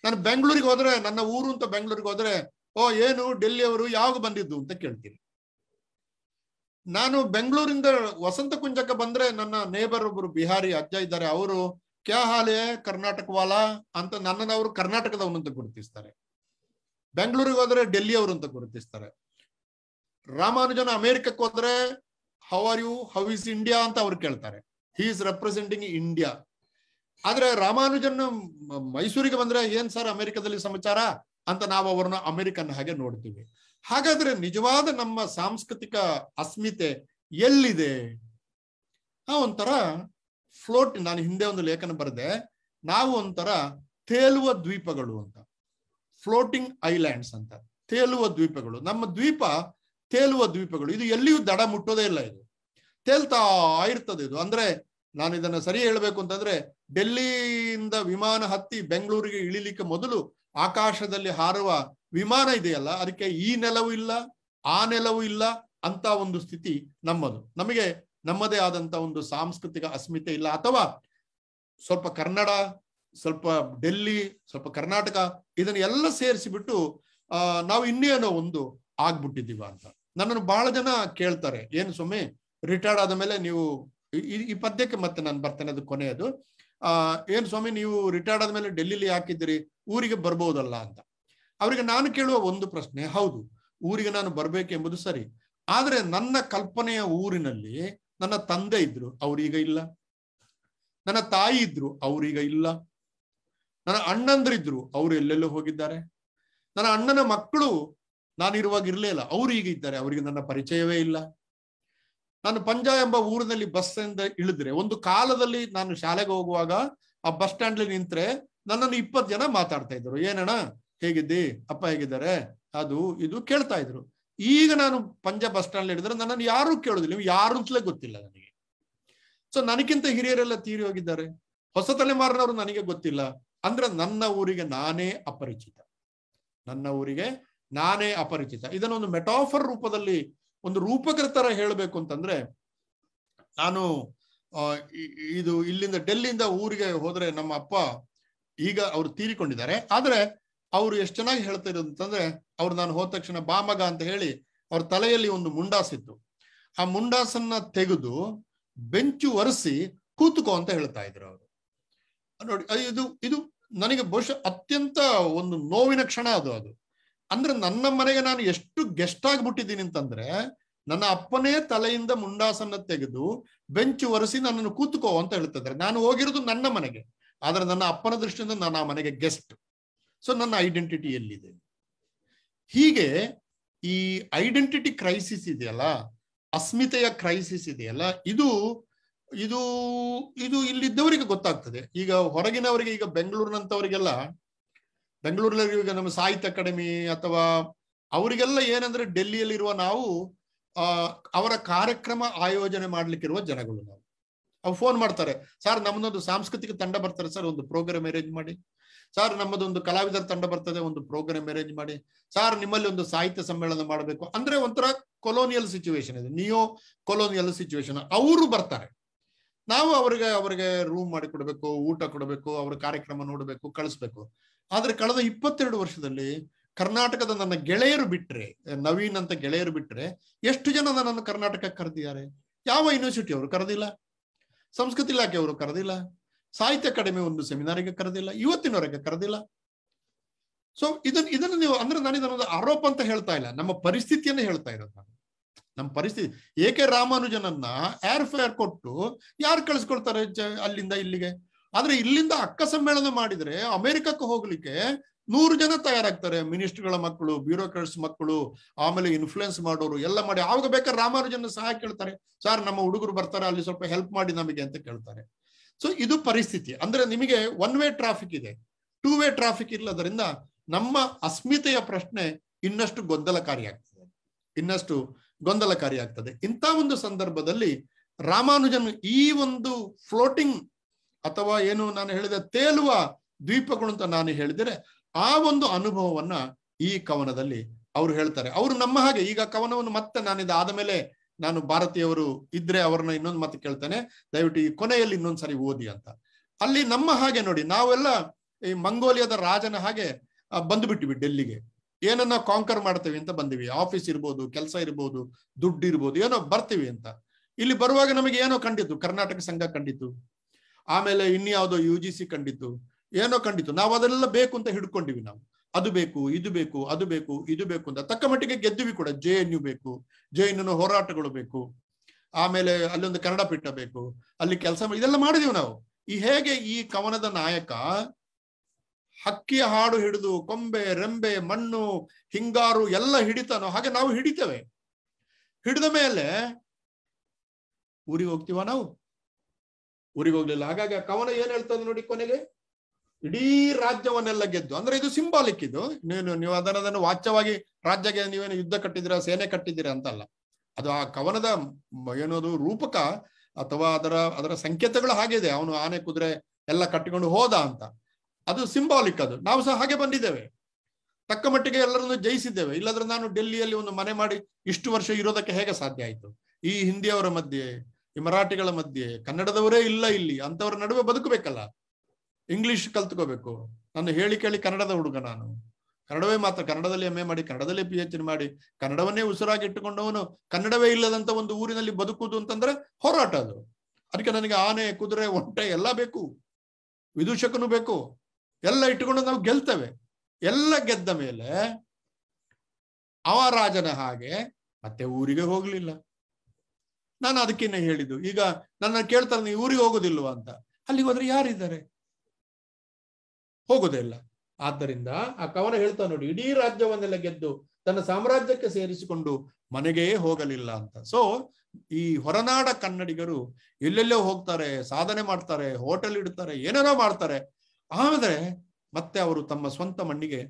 ನಾನು ಬೆಂಗಳೂರಿಗೆ ಹೋದ್ರೆ ನನ್ನ ಊರು ಅಂತ ಬೆಂಗಳೂರಿಗೆ ಹೋದ್ರೆ ಓ ಏನು ಡೆಲ್ಲಿ ಅವರು ಯಾವಾಗ ಬಂದಿದ್ದು ಅಂತ ಕೇಳ್ತೀನಿ ನಾನು ಬೆಂಗಳೂರಿಂದ ವಸಂತ ಕುಂಜಕ್ಕೆ ಬಂದ್ರೆ ನನ್ನ ನೇಬರ್ ಒಬ್ರು ಬಿಹಾರಿ ಅಜ್ಜ ಇದ್ದಾರೆ ಅವರು ಕ್ಯಾ ಹಾಲೆ ವಾಲಾ ಅಂತ ನನ್ನನ್ನು ಅವರು ಕರ್ನಾಟಕದವನು ಅಂತ ಗುರುತಿಸ್ತಾರೆ ಬೆಂಗಳೂರಿಗೆ ಹೋದ್ರೆ ಡೆಲ್ಲಿ ಅವರು ಅಂತ ಗುರುತಿಸ್ತಾರೆ ರಾಮಾನುಜನ ಅಮೆರಿಕಕ್ಕೆ ಹೋದ್ರೆ how are you how is India ಅಂತ ಅವ್ರು ಕೇಳ್ತಾರೆ ಹಿ ಇಸ್ ರೆಪ್ರೆಸೆಂಟಿಂಗ್ ಇಂಡಿಯಾ ಆದ್ರೆ ರಾಮಾನುಜನ್ ಮೈಸೂರಿಗೆ ಬಂದ್ರೆ ಏನ್ ಸರ್ ಅಮೆರಿಕದಲ್ಲಿ ಸಮಾಚಾರ ಅಂತ ನಾವು ಅವರನ್ನ ಅಮೆರಿಕನ್ ಹಾಗೆ ನೋಡ್ತೀವಿ ಹಾಗಾದ್ರೆ ನಿಜವಾದ ನಮ್ಮ ಸಾಂಸ್ಕೃತಿಕ ಅಸ್ಮಿತೆ ಎಲ್ಲಿದೆ ಆ ಒಂಥರ ಫ್ಲೋಟ್ ನಾನು ಹಿಂದೆ ಒಂದು ಲೇಖನ ಬರೆದೆ ನಾವು ಒಂಥರ ತೇಲುವ ದ್ವೀಪಗಳು ಅಂತ ಫ್ಲೋಟಿಂಗ್ ಐಲ್ಯಾಂಡ್ಸ್ ಅಂತ ತೇಲುವ ದ್ವೀಪಗಳು ನಮ್ಮ ದ್ವೀಪ ತೇಲುವ ದ್ವೀಪಗಳು ಇದು ಎಲ್ಲಿಯೂ ದಡ ಮುಟ್ಟೋದೇ ಇಲ್ಲ ಇದು ತೇಲ್ತಾ ಇರ್ತದೆ ಇದು ಅಂದ್ರೆ ನಾನು ಇದನ್ನ ಸರಿ ಹೇಳ್ಬೇಕು ಅಂತಂದ್ರೆ ಡೆಲ್ಲಿಯಿಂದ ವಿಮಾನ ಹತ್ತಿ ಬೆಂಗಳೂರಿಗೆ ಇಳಿಲಿಕ್ಕೆ ಮೊದಲು ಆಕಾಶದಲ್ಲಿ ಹಾರುವ ವಿಮಾನ ಇದೆಯಲ್ಲ ಅದಕ್ಕೆ ಈ ನೆಲವೂ ಇಲ್ಲ ಆ ನೆಲವೂ ಇಲ್ಲ ಅಂತ ಒಂದು ಸ್ಥಿತಿ ನಮ್ಮದು ನಮಗೆ ನಮ್ಮದೇ ಆದಂತ ಒಂದು ಸಾಂಸ್ಕೃತಿಕ ಅಸ್ಮಿತೆ ಇಲ್ಲ ಅಥವಾ ಸ್ವಲ್ಪ ಕನ್ನಡ ಸ್ವಲ್ಪ ಡೆಲ್ಲಿ ಸ್ವಲ್ಪ ಕರ್ನಾಟಕ ಇದನ್ನ ಎಲ್ಲ ಸೇರಿಸಿಬಿಟ್ಟು ಆ ನಾವು ಇನ್ನೇನೋ ಒಂದು ಆಗ್ಬಿಟ್ಟಿದ್ದೀವ ಅಂತ ನನ್ನನ್ನು ಬಹಳ ಜನ ಕೇಳ್ತಾರೆ ಏನು ಸ್ವಾಮಿ ರಿಟೈರ್ಡ್ ಆದ ಮೇಲೆ ನೀವು ಈ ಪದ್ಯಕ್ಕೆ ಮತ್ತೆ ನಾನು ಬರ್ತೇನೆ ಅದು ಕೊನೆಯದು ಆ ಏನ್ ಸ್ವಾಮಿ ನೀವು ರಿಟೈರ್ಡ್ ಆದ್ಮೇಲೆ ಡೆಲ್ಲಿಲಿ ಹಾಕಿದ್ದೀರಿ ಊರಿಗೆ ಬರ್ಬೋದಲ್ಲ ಅಂತ ಅವರಿಗೆ ನಾನು ಕೇಳುವ ಒಂದು ಪ್ರಶ್ನೆ ಹೌದು ಊರಿಗೆ ನಾನು ಬರ್ಬೇಕೆಂಬುದು ಸರಿ ಆದ್ರೆ ನನ್ನ ಕಲ್ಪನೆಯ ಊರಿನಲ್ಲಿ ನನ್ನ ತಂದೆ ಇದ್ರು ಅವ್ರೀಗ ಇಲ್ಲ ನನ್ನ ತಾಯಿ ಇದ್ರು ಅವ್ರೀಗ ಇಲ್ಲ ನನ್ನ ಅಣ್ಣಂದ್ರಿದ್ರು ಅವರು ಎಲ್ಲೆಲ್ಲೋ ಹೋಗಿದ್ದಾರೆ ನನ್ನ ಅಣ್ಣನ ಮಕ್ಕಳು ನಾನಿರುವಾಗ ಇರ್ಲೇ ಇಲ್ಲ ಅವ್ರು ಈಗ ಇದ್ದಾರೆ ಅವರಿಗೆ ನನ್ನ ಪರಿಚಯವೇ ಇಲ್ಲ ನಾನು ಪಂಜಾ ಎಂಬ ಊರಿನಲ್ಲಿ ಬಸ್ ಇಳಿದ್ರೆ ಒಂದು ಕಾಲದಲ್ಲಿ ನಾನು ಶಾಲೆಗೆ ಹೋಗುವಾಗ ಆ ಬಸ್ ಸ್ಟ್ಯಾಂಡ್ ನಿಂತ್ರೆ ನನ್ನನ್ನು ಇಪ್ಪತ್ತು ಜನ ಮಾತಾಡ್ತಾ ಇದ್ರು ಏನಣ್ಣ ಹೇಗಿದ್ದಿ ಅಪ್ಪ ಹೇಗಿದ್ದಾರೆ ಅದು ಇದು ಕೇಳ್ತಾ ಇದ್ರು ಈಗ ನಾನು ಪಂಜಾ ಬಸ್ ಸ್ಟ್ಯಾಂಡ್ ಹಿಡಿದ್ರೆ ನನ್ನನ್ನು ಯಾರು ಕೇಳೋದಿಲ್ಲ ನೀವು ಯಾರು ಅಂತಲೇ ಗೊತ್ತಿಲ್ಲ ನನಗೆ ಸೊ ನನಗಿಂತ ಹಿರಿಯರೆಲ್ಲ ತೀರಿ ಹೋಗಿದ್ದಾರೆ ಹೊಸ ತಲೆಮಾರಿನವರು ನನಗೆ ಗೊತ್ತಿಲ್ಲ ಅಂದ್ರೆ ನನ್ನ ಊರಿಗೆ ನಾನೇ ಅಪರಿಚಿತ ನನ್ನ ಊರಿಗೆ ನಾನೇ ಅಪರಿಚಿತ ಇದನ್ನೊಂದು ಮೆಟಾಫರ್ ರೂಪದಲ್ಲಿ ಒಂದು ರೂಪಕರ ತರ ಹೇಳಬೇಕು ಅಂತಂದ್ರೆ ನಾನು ಇದು ಇಲ್ಲಿಂದ ಡೆಲ್ಲಿಯಿಂದ ಊರಿಗೆ ಹೋದ್ರೆ ನಮ್ಮ ಅಪ್ಪ ಈಗ ಅವ್ರು ತೀರಿಕೊಂಡಿದ್ದಾರೆ ಆದ್ರೆ ಅವ್ರು ಎಷ್ಟು ಚೆನ್ನಾಗಿ ಹೇಳ್ತಾ ಇರೋದು ಅಂತಂದ್ರೆ ಅವ್ರು ನಾನು ಹೋದ ತಕ್ಷಣ ಬಾಮಗ ಅಂತ ಹೇಳಿ ಅವ್ರ ತಲೆಯಲ್ಲಿ ಒಂದು ಮುಂಡಾಸಿತ್ತು ಆ ಮುಂಡಾಸನ್ನ ತೆಗೆದು ಬೆಂಚು ಒರೆಸಿ ಕೂತುಕೋ ಅಂತ ಹೇಳ್ತಾ ಇದ್ರು ಅವರು ನೋಡಿ ಇದು ಇದು ನನಗೆ ಬಹುಶಃ ಅತ್ಯಂತ ಒಂದು ನೋವಿನ ಕ್ಷಣ ಅದು ಅದು ಅಂದ್ರೆ ನನ್ನ ಮನೆಗೆ ನಾನು ಎಷ್ಟು ಗೆಸ್ಟ್ ಆಗ್ಬಿಟ್ಟಿದ್ದೀನಿ ಅಂತಂದ್ರೆ ನನ್ನ ಅಪ್ಪನೇ ತಲೆಯಿಂದ ಮುಂಡಾಸನ್ನ ತೆಗೆದು ಬೆಂಚ್ ಒರೆಸಿ ನನ್ನನ್ನು ಕೂತ್ಕೋ ಅಂತ ಹೇಳ್ತಿದ್ರೆ ನಾನು ಹೋಗಿರೋದು ನನ್ನ ಮನೆಗೆ ಆದ್ರೆ ನನ್ನ ಅಪ್ಪನ ದೃಷ್ಟಿಯಿಂದ ನಾನು ಆ ಮನೆಗೆ ಗೆಸ್ಟ್ ಸೊ ನನ್ನ ಐಡೆಂಟಿಟಿ ಎಲ್ಲಿದೆ ಹೀಗೆ ಈ ಐಡೆಂಟಿಟಿ ಕ್ರೈಸಿಸ್ ಇದೆಯಲ್ಲ ಅಸ್ಮಿತೆಯ ಕ್ರೈಸಿಸ್ ಇದೆಯಲ್ಲ ಇದು ಇದು ಇದು ಇಲ್ಲಿದ್ದವರಿಗೆ ಗೊತ್ತಾಗ್ತದೆ ಈಗ ಹೊರಗಿನವರಿಗೆ ಈಗ ಬೆಂಗಳೂರಿನಂತವರಿಗೆಲ್ಲ ಬೆಂಗಳೂರಲ್ಲಿ ಈಗ ನಮ್ಮ ಸಾಹಿತ್ಯ ಅಕಾಡೆಮಿ ಅಥವಾ ಅವರಿಗೆಲ್ಲ ಏನಂದ್ರೆ ಡೆಲ್ಲಿಯಲ್ಲಿರುವ ನಾವು ಅವರ ಕಾರ್ಯಕ್ರಮ ಆಯೋಜನೆ ಮಾಡ್ಲಿಕ್ಕಿರುವ ಜನಗಳು ನಾವು ಅವ್ರು ಫೋನ್ ಮಾಡ್ತಾರೆ ಸರ್ ನಮ್ಮದೊಂದು ಸಾಂಸ್ಕೃತಿಕ ತಂಡ ಬರ್ತಾರೆ ಸರ್ ಒಂದು ಪ್ರೋಗ್ರಾಮ್ ಅರೇಂಜ್ ಮಾಡಿ ಸರ್ ನಮ್ಮದೊಂದು ಕಲಾವಿದರ ತಂಡ ಬರ್ತದೆ ಒಂದು ಪ್ರೋಗ್ರಾಮ್ ಅರೇಂಜ್ ಮಾಡಿ ಸರ್ ನಿಮ್ಮಲ್ಲಿ ಒಂದು ಸಾಹಿತ್ಯ ಸಮ್ಮೇಳನ ಮಾಡಬೇಕು ಅಂದ್ರೆ ಒಂಥರ ಕೊಲೋನಿಯಲ್ ಸಿಚುವೇಶನ್ ಇದೆ ನಿಯೋ ಕೊಲೋನಿಯಲ್ ಸಿಚುವೇಶನ್ ಅವರು ಬರ್ತಾರೆ ನಾವು ಅವರಿಗೆ ಅವರಿಗೆ ರೂಮ್ ಮಾಡಿ ಕೊಡಬೇಕು ಊಟ ಕೊಡಬೇಕು ಅವ್ರ ಕಾರ್ಯಕ್ರಮ ನೋಡಬೇಕು ಕಳಿಸ್ಬೇಕು ಆದ್ರೆ ಕಳೆದ ಇಪ್ಪತ್ತೆರಡು ವರ್ಷದಲ್ಲಿ ಕರ್ನಾಟಕದ ನನ್ನ ಗೆಳೆಯರು ಬಿಟ್ರೆ ನವೀನ್ ಅಂತ ಗೆಳೆಯರು ಬಿಟ್ರೆ ಎಷ್ಟು ಜನ ನನ್ನನ್ನು ಕರ್ನಾಟಕಕ್ಕೆ ಕರೆದಿದ್ದಾರೆ ಯಾವ ಯೂನಿವರ್ಸಿಟಿ ಅವರು ಕರೆದಿಲ್ಲ ಸಂಸ್ಕೃತಿ ಇಲಾಖೆಯವರು ಕರೆದಿಲ್ಲ ಸಾಹಿತ್ಯ ಅಕಾಡೆಮಿ ಒಂದು ಸೆಮಿನಾರಿಗೆ ಕರೆದಿಲ್ಲ ಇವತ್ತಿನವರೆಗೆ ಕರೆದಿಲ್ಲ ಸೊ ಇದನ್ನ ಇದನ್ನು ನೀವು ಅಂದ್ರೆ ನಾನು ಇದನ್ನೊಂದು ಆರೋಪ ಅಂತ ಹೇಳ್ತಾ ಇಲ್ಲ ನಮ್ಮ ಪರಿಸ್ಥಿತಿಯನ್ನೇ ಹೇಳ್ತಾ ಇರೋದು ನಾನು ನಮ್ಮ ಪರಿಸ್ಥಿತಿ ಏಕೆ ರಾಮಾನುಜನನ್ನ ಏರ್ ಫೇರ್ ಕೊಟ್ಟು ಯಾರು ಕಳಿಸ್ಕೊಳ್ತಾರೆ ಅಲ್ಲಿಂದ ಇಲ್ಲಿಗೆ ಆದ್ರೆ ಇಲ್ಲಿಂದ ಅಕ್ಕ ಸಮ್ಮೇಳನ ಮಾಡಿದ್ರೆ ಅಮೆರಿಕಕ್ಕೆ ಹೋಗ್ಲಿಕ್ಕೆ ನೂರು ಜನ ತಯಾರಾಗ್ತಾರೆ ಮಿನಿಸ್ಟರ್ಗಳ ಮಕ್ಕಳು ಬ್ಯೂರೋಕ್ರಾಟ್ಸ್ ಮಕ್ಕಳು ಆಮೇಲೆ ಇನ್ಫ್ಲುಯೆನ್ಸ್ ಮಾಡೋರು ಎಲ್ಲ ಮಾಡಿ ಆವಾಗ ಬೇಕಾದ್ರೆ ರಾಮಾನುಜನ್ ಸಹ ಕೇಳ್ತಾರೆ ಸರ್ ನಮ್ಮ ಹುಡುಗರು ಬರ್ತಾರೆ ಅಲ್ಲಿ ಸ್ವಲ್ಪ ಹೆಲ್ಪ್ ಮಾಡಿ ನಮಗೆ ಅಂತ ಕೇಳ್ತಾರೆ ಸೊ ಇದು ಪರಿಸ್ಥಿತಿ ಅಂದ್ರೆ ನಿಮಗೆ ಒನ್ ವೇ ಟ್ರಾಫಿಕ್ ಇದೆ ಟೂ ವೇ ಟ್ರಾಫಿಕ್ ಇಲ್ಲದರಿಂದ ನಮ್ಮ ಅಸ್ಮಿತೆಯ ಪ್ರಶ್ನೆ ಇನ್ನಷ್ಟು ಆಗ್ತದೆ ಇನ್ನಷ್ಟು ಆಗ್ತದೆ ಇಂಥ ಒಂದು ಸಂದರ್ಭದಲ್ಲಿ ರಾಮಾನುಜನ್ ಈ ಒಂದು ಫ್ಲೋಟಿಂಗ್ ಅಥವಾ ಏನು ನಾನು ಹೇಳಿದ ತೇಲುವ ದ್ವೀಪಗಳು ಅಂತ ನಾನು ಹೇಳಿದರೆ ಆ ಒಂದು ಅನುಭವವನ್ನ ಈ ಕವನದಲ್ಲಿ ಅವರು ಹೇಳ್ತಾರೆ ಅವರು ನಮ್ಮ ಹಾಗೆ ಈಗ ಕವನವನ್ನು ಮತ್ತೆ ನಾನಿದ ಆದ ಮೇಲೆ ನಾನು ಭಾರತೀಯವರು ಇದ್ರೆ ಅವ್ರನ್ನ ಇನ್ನೊಂದು ಮತ್ತೆ ಕೇಳ್ತೇನೆ ದಯವಿಟ್ಟು ಈ ಕೊನೆಯಲ್ಲಿ ಇನ್ನೊಂದ್ಸರಿ ಓದಿ ಅಂತ ಅಲ್ಲಿ ನಮ್ಮ ಹಾಗೆ ನೋಡಿ ನಾವೆಲ್ಲ ಈ ಮಂಗೋಲಿಯಾದ ರಾಜನ ಹಾಗೆ ಬಂದು ಬಿಟ್ಟಿವಿ ಡೆಲ್ಲಿಗೆ ಏನನ್ನ ಕಾಂಕರ್ ಮಾಡ್ತೇವೆ ಅಂತ ಬಂದಿವಿ ಆಫೀಸ್ ಇರ್ಬೋದು ಕೆಲಸ ಇರ್ಬೋದು ದುಡ್ಡು ಇರ್ಬೋದು ಏನೋ ಬರ್ತೀವಿ ಅಂತ ಇಲ್ಲಿ ಬರುವಾಗ ನಮಗೆ ಏನೋ ಕಂಡಿತ್ತು ಕರ್ನಾಟಕ ಸಂಘ ಕಂಡಿತು ಆಮೇಲೆ ಇನ್ಯಾವುದೋ ಯು ಜಿ ಸಿ ಕಂಡಿದ್ದು ಏನೋ ಕಂಡಿತ್ತು ನಾವು ಅದೆಲ್ಲ ಬೇಕು ಅಂತ ಹಿಡ್ಕೊಂಡಿವಿ ನಾವು ಅದು ಬೇಕು ಇದು ಬೇಕು ಅದು ಬೇಕು ಇದು ಬೇಕು ಅಂತ ತಕ್ಕ ಮಟ್ಟಿಗೆ ಗೆದ್ದುವಿ ಕೂಡ ಜೆ ಎನ್ ಯು ಬೇಕು ಜೆ ಎನ್ ಯು ಹೋರಾಟಗಳು ಬೇಕು ಆಮೇಲೆ ಅಲ್ಲೊಂದು ಕನ್ನಡ ಪೀಠ ಬೇಕು ಅಲ್ಲಿ ಕೆಲಸ ಇದೆಲ್ಲ ಮಾಡಿದೀವಿ ನಾವು ಈ ಹೇಗೆ ಈ ಕವನದ ನಾಯಕ ಹಕ್ಕಿಯ ಹಾಡು ಹಿಡಿದು ಕೊಂಬೆ ರೆಂಬೆ ಮಣ್ಣು ಹಿಂಗಾರು ಎಲ್ಲ ಹಿಡಿತಾನೋ ಹಾಗೆ ನಾವು ಹಿಡಿತೇವೆ ಹಿಡಿದ ಮೇಲೆ ಊರಿಗೆ ಹೋಗ್ತೀವ ನಾವು ಊರಿಗೆ ಹೋಗ್ಲಿಲ್ಲ ಹಾಗಾಗಿ ಕವನ ಏನ್ ಹೇಳ್ತದೆ ನೋಡಿ ಕೊನೆಗೆ ಇಡೀ ರಾಜ್ಯವನ್ನೆಲ್ಲ ಗೆದ್ದು ಅಂದ್ರೆ ಇದು ಸಿಂಬಾಲಿಕ್ ಇದು ನೀನು ನೀವು ಅದನ್ನದನ್ನು ವಾಚ್ಯವಾಗಿ ರಾಜ್ಯಕ್ಕೆ ನೀವೇನು ಯುದ್ಧ ಕಟ್ಟಿದ್ದೀರಾ ಸೇನೆ ಕಟ್ಟಿದ್ದೀರಾ ಅಂತಲ್ಲ ಅದು ಆ ಕವನದ ಏನೋದು ರೂಪಕ ಅಥವಾ ಅದರ ಅದರ ಸಂಕೇತಗಳು ಹಾಗಿದೆ ಅವನು ಆನೆ ಕುದುರೆ ಎಲ್ಲ ಕಟ್ಟಿಕೊಂಡು ಹೋದ ಅಂತ ಅದು ಸಿಂಬಾಲಿಕ್ ಅದು ನಾವು ಸಹ ಹಾಗೆ ಬಂದಿದ್ದೇವೆ ತಕ್ಕ ಮಟ್ಟಿಗೆ ಎಲ್ಲರನ್ನು ಜಯಿಸಿದ್ದೇವೆ ಇಲ್ಲದ್ರೆ ನಾನು ಡೆಲ್ಲಿಯಲ್ಲಿ ಒಂದು ಮನೆ ಮಾಡಿ ಇಷ್ಟು ವರ್ಷ ಇರೋದಕ್ಕೆ ಹೇಗೆ ಸಾಧ್ಯ ಆಯ್ತು ಈ ಹಿಂದಿಯವರ ಮಧ್ಯೆ ಈ ಮರಾಠಿಗಳ ಮಧ್ಯೆ ಕನ್ನಡದವರೇ ಇಲ್ಲ ಇಲ್ಲಿ ಅಂತವ್ರ ನಡುವೆ ಬದುಕಬೇಕಲ್ಲ ಇಂಗ್ಲಿಷ್ ಕಲ್ತ್ಕೋಬೇಕು ನಾನು ಹೇಳಿ ಕೇಳಿ ಕನ್ನಡದ ಹುಡುಗ ನಾನು ಕನ್ನಡವೇ ಮಾತ್ರ ಕನ್ನಡದಲ್ಲಿ ಎಂ ಎ ಮಾಡಿ ಕನ್ನಡದಲ್ಲಿ ಪಿ ಎಚ್ ಡಿ ಮಾಡಿ ಕನ್ನಡವನ್ನೇ ಉಸಿರಾಗಿ ಇಟ್ಟುಕೊಂಡವನು ಕನ್ನಡವೇ ಇಲ್ಲದಂತ ಒಂದು ಊರಿನಲ್ಲಿ ಬದುಕುದು ಅಂತಂದ್ರೆ ಹೋರಾಟ ಅದು ಅದಕ್ಕೆ ನನಗೆ ಆನೆ ಕುದುರೆ ಒಂಟೆ ಎಲ್ಲ ಬೇಕು ವಿದೂಷಕನು ಬೇಕು ಎಲ್ಲ ಇಟ್ಟುಕೊಂಡು ನಾವು ಗೆಲ್ತೇವೆ ಎಲ್ಲ ಗೆದ್ದ ಮೇಲೆ ಅವ ರಾಜನ ಹಾಗೆ ಮತ್ತೆ ಊರಿಗೆ ಹೋಗ್ಲಿಲ್ಲ ನಾನು ಅದಕ್ಕಿನ್ನ ಹೇಳಿದ್ದು ಈಗ ನನ್ನ ಕೇಳ್ತಾರೆ ನೀವು ಊರಿಗೆ ಹೋಗೋದಿಲ್ವ ಅಂತ ಅಲ್ಲಿಗೆ ಹೋದ್ರೆ ಯಾರಿದ್ದಾರೆ ಹೋಗೋದೇ ಇಲ್ಲ ಆದ್ದರಿಂದ ಆ ಕವನ ಹೇಳ್ತಾ ನೋಡಿ ಇಡೀ ರಾಜ್ಯವನ್ನೆಲ್ಲ ಗೆದ್ದು ತನ್ನ ಸಾಮ್ರಾಜ್ಯಕ್ಕೆ ಸೇರಿಸಿಕೊಂಡು ಮನೆಗೆ ಹೋಗಲಿಲ್ಲ ಅಂತ ಸೊ ಈ ಹೊರನಾಡ ಕನ್ನಡಿಗರು ಎಲ್ಲೆಲ್ಲೋ ಹೋಗ್ತಾರೆ ಸಾಧನೆ ಮಾಡ್ತಾರೆ ಹೋಟೆಲ್ ಇಡ್ತಾರೆ ಏನೇನೋ ಮಾಡ್ತಾರೆ ಆದ್ರೆ ಮತ್ತೆ ಅವರು ತಮ್ಮ ಸ್ವಂತ ಮಣ್ಣಿಗೆ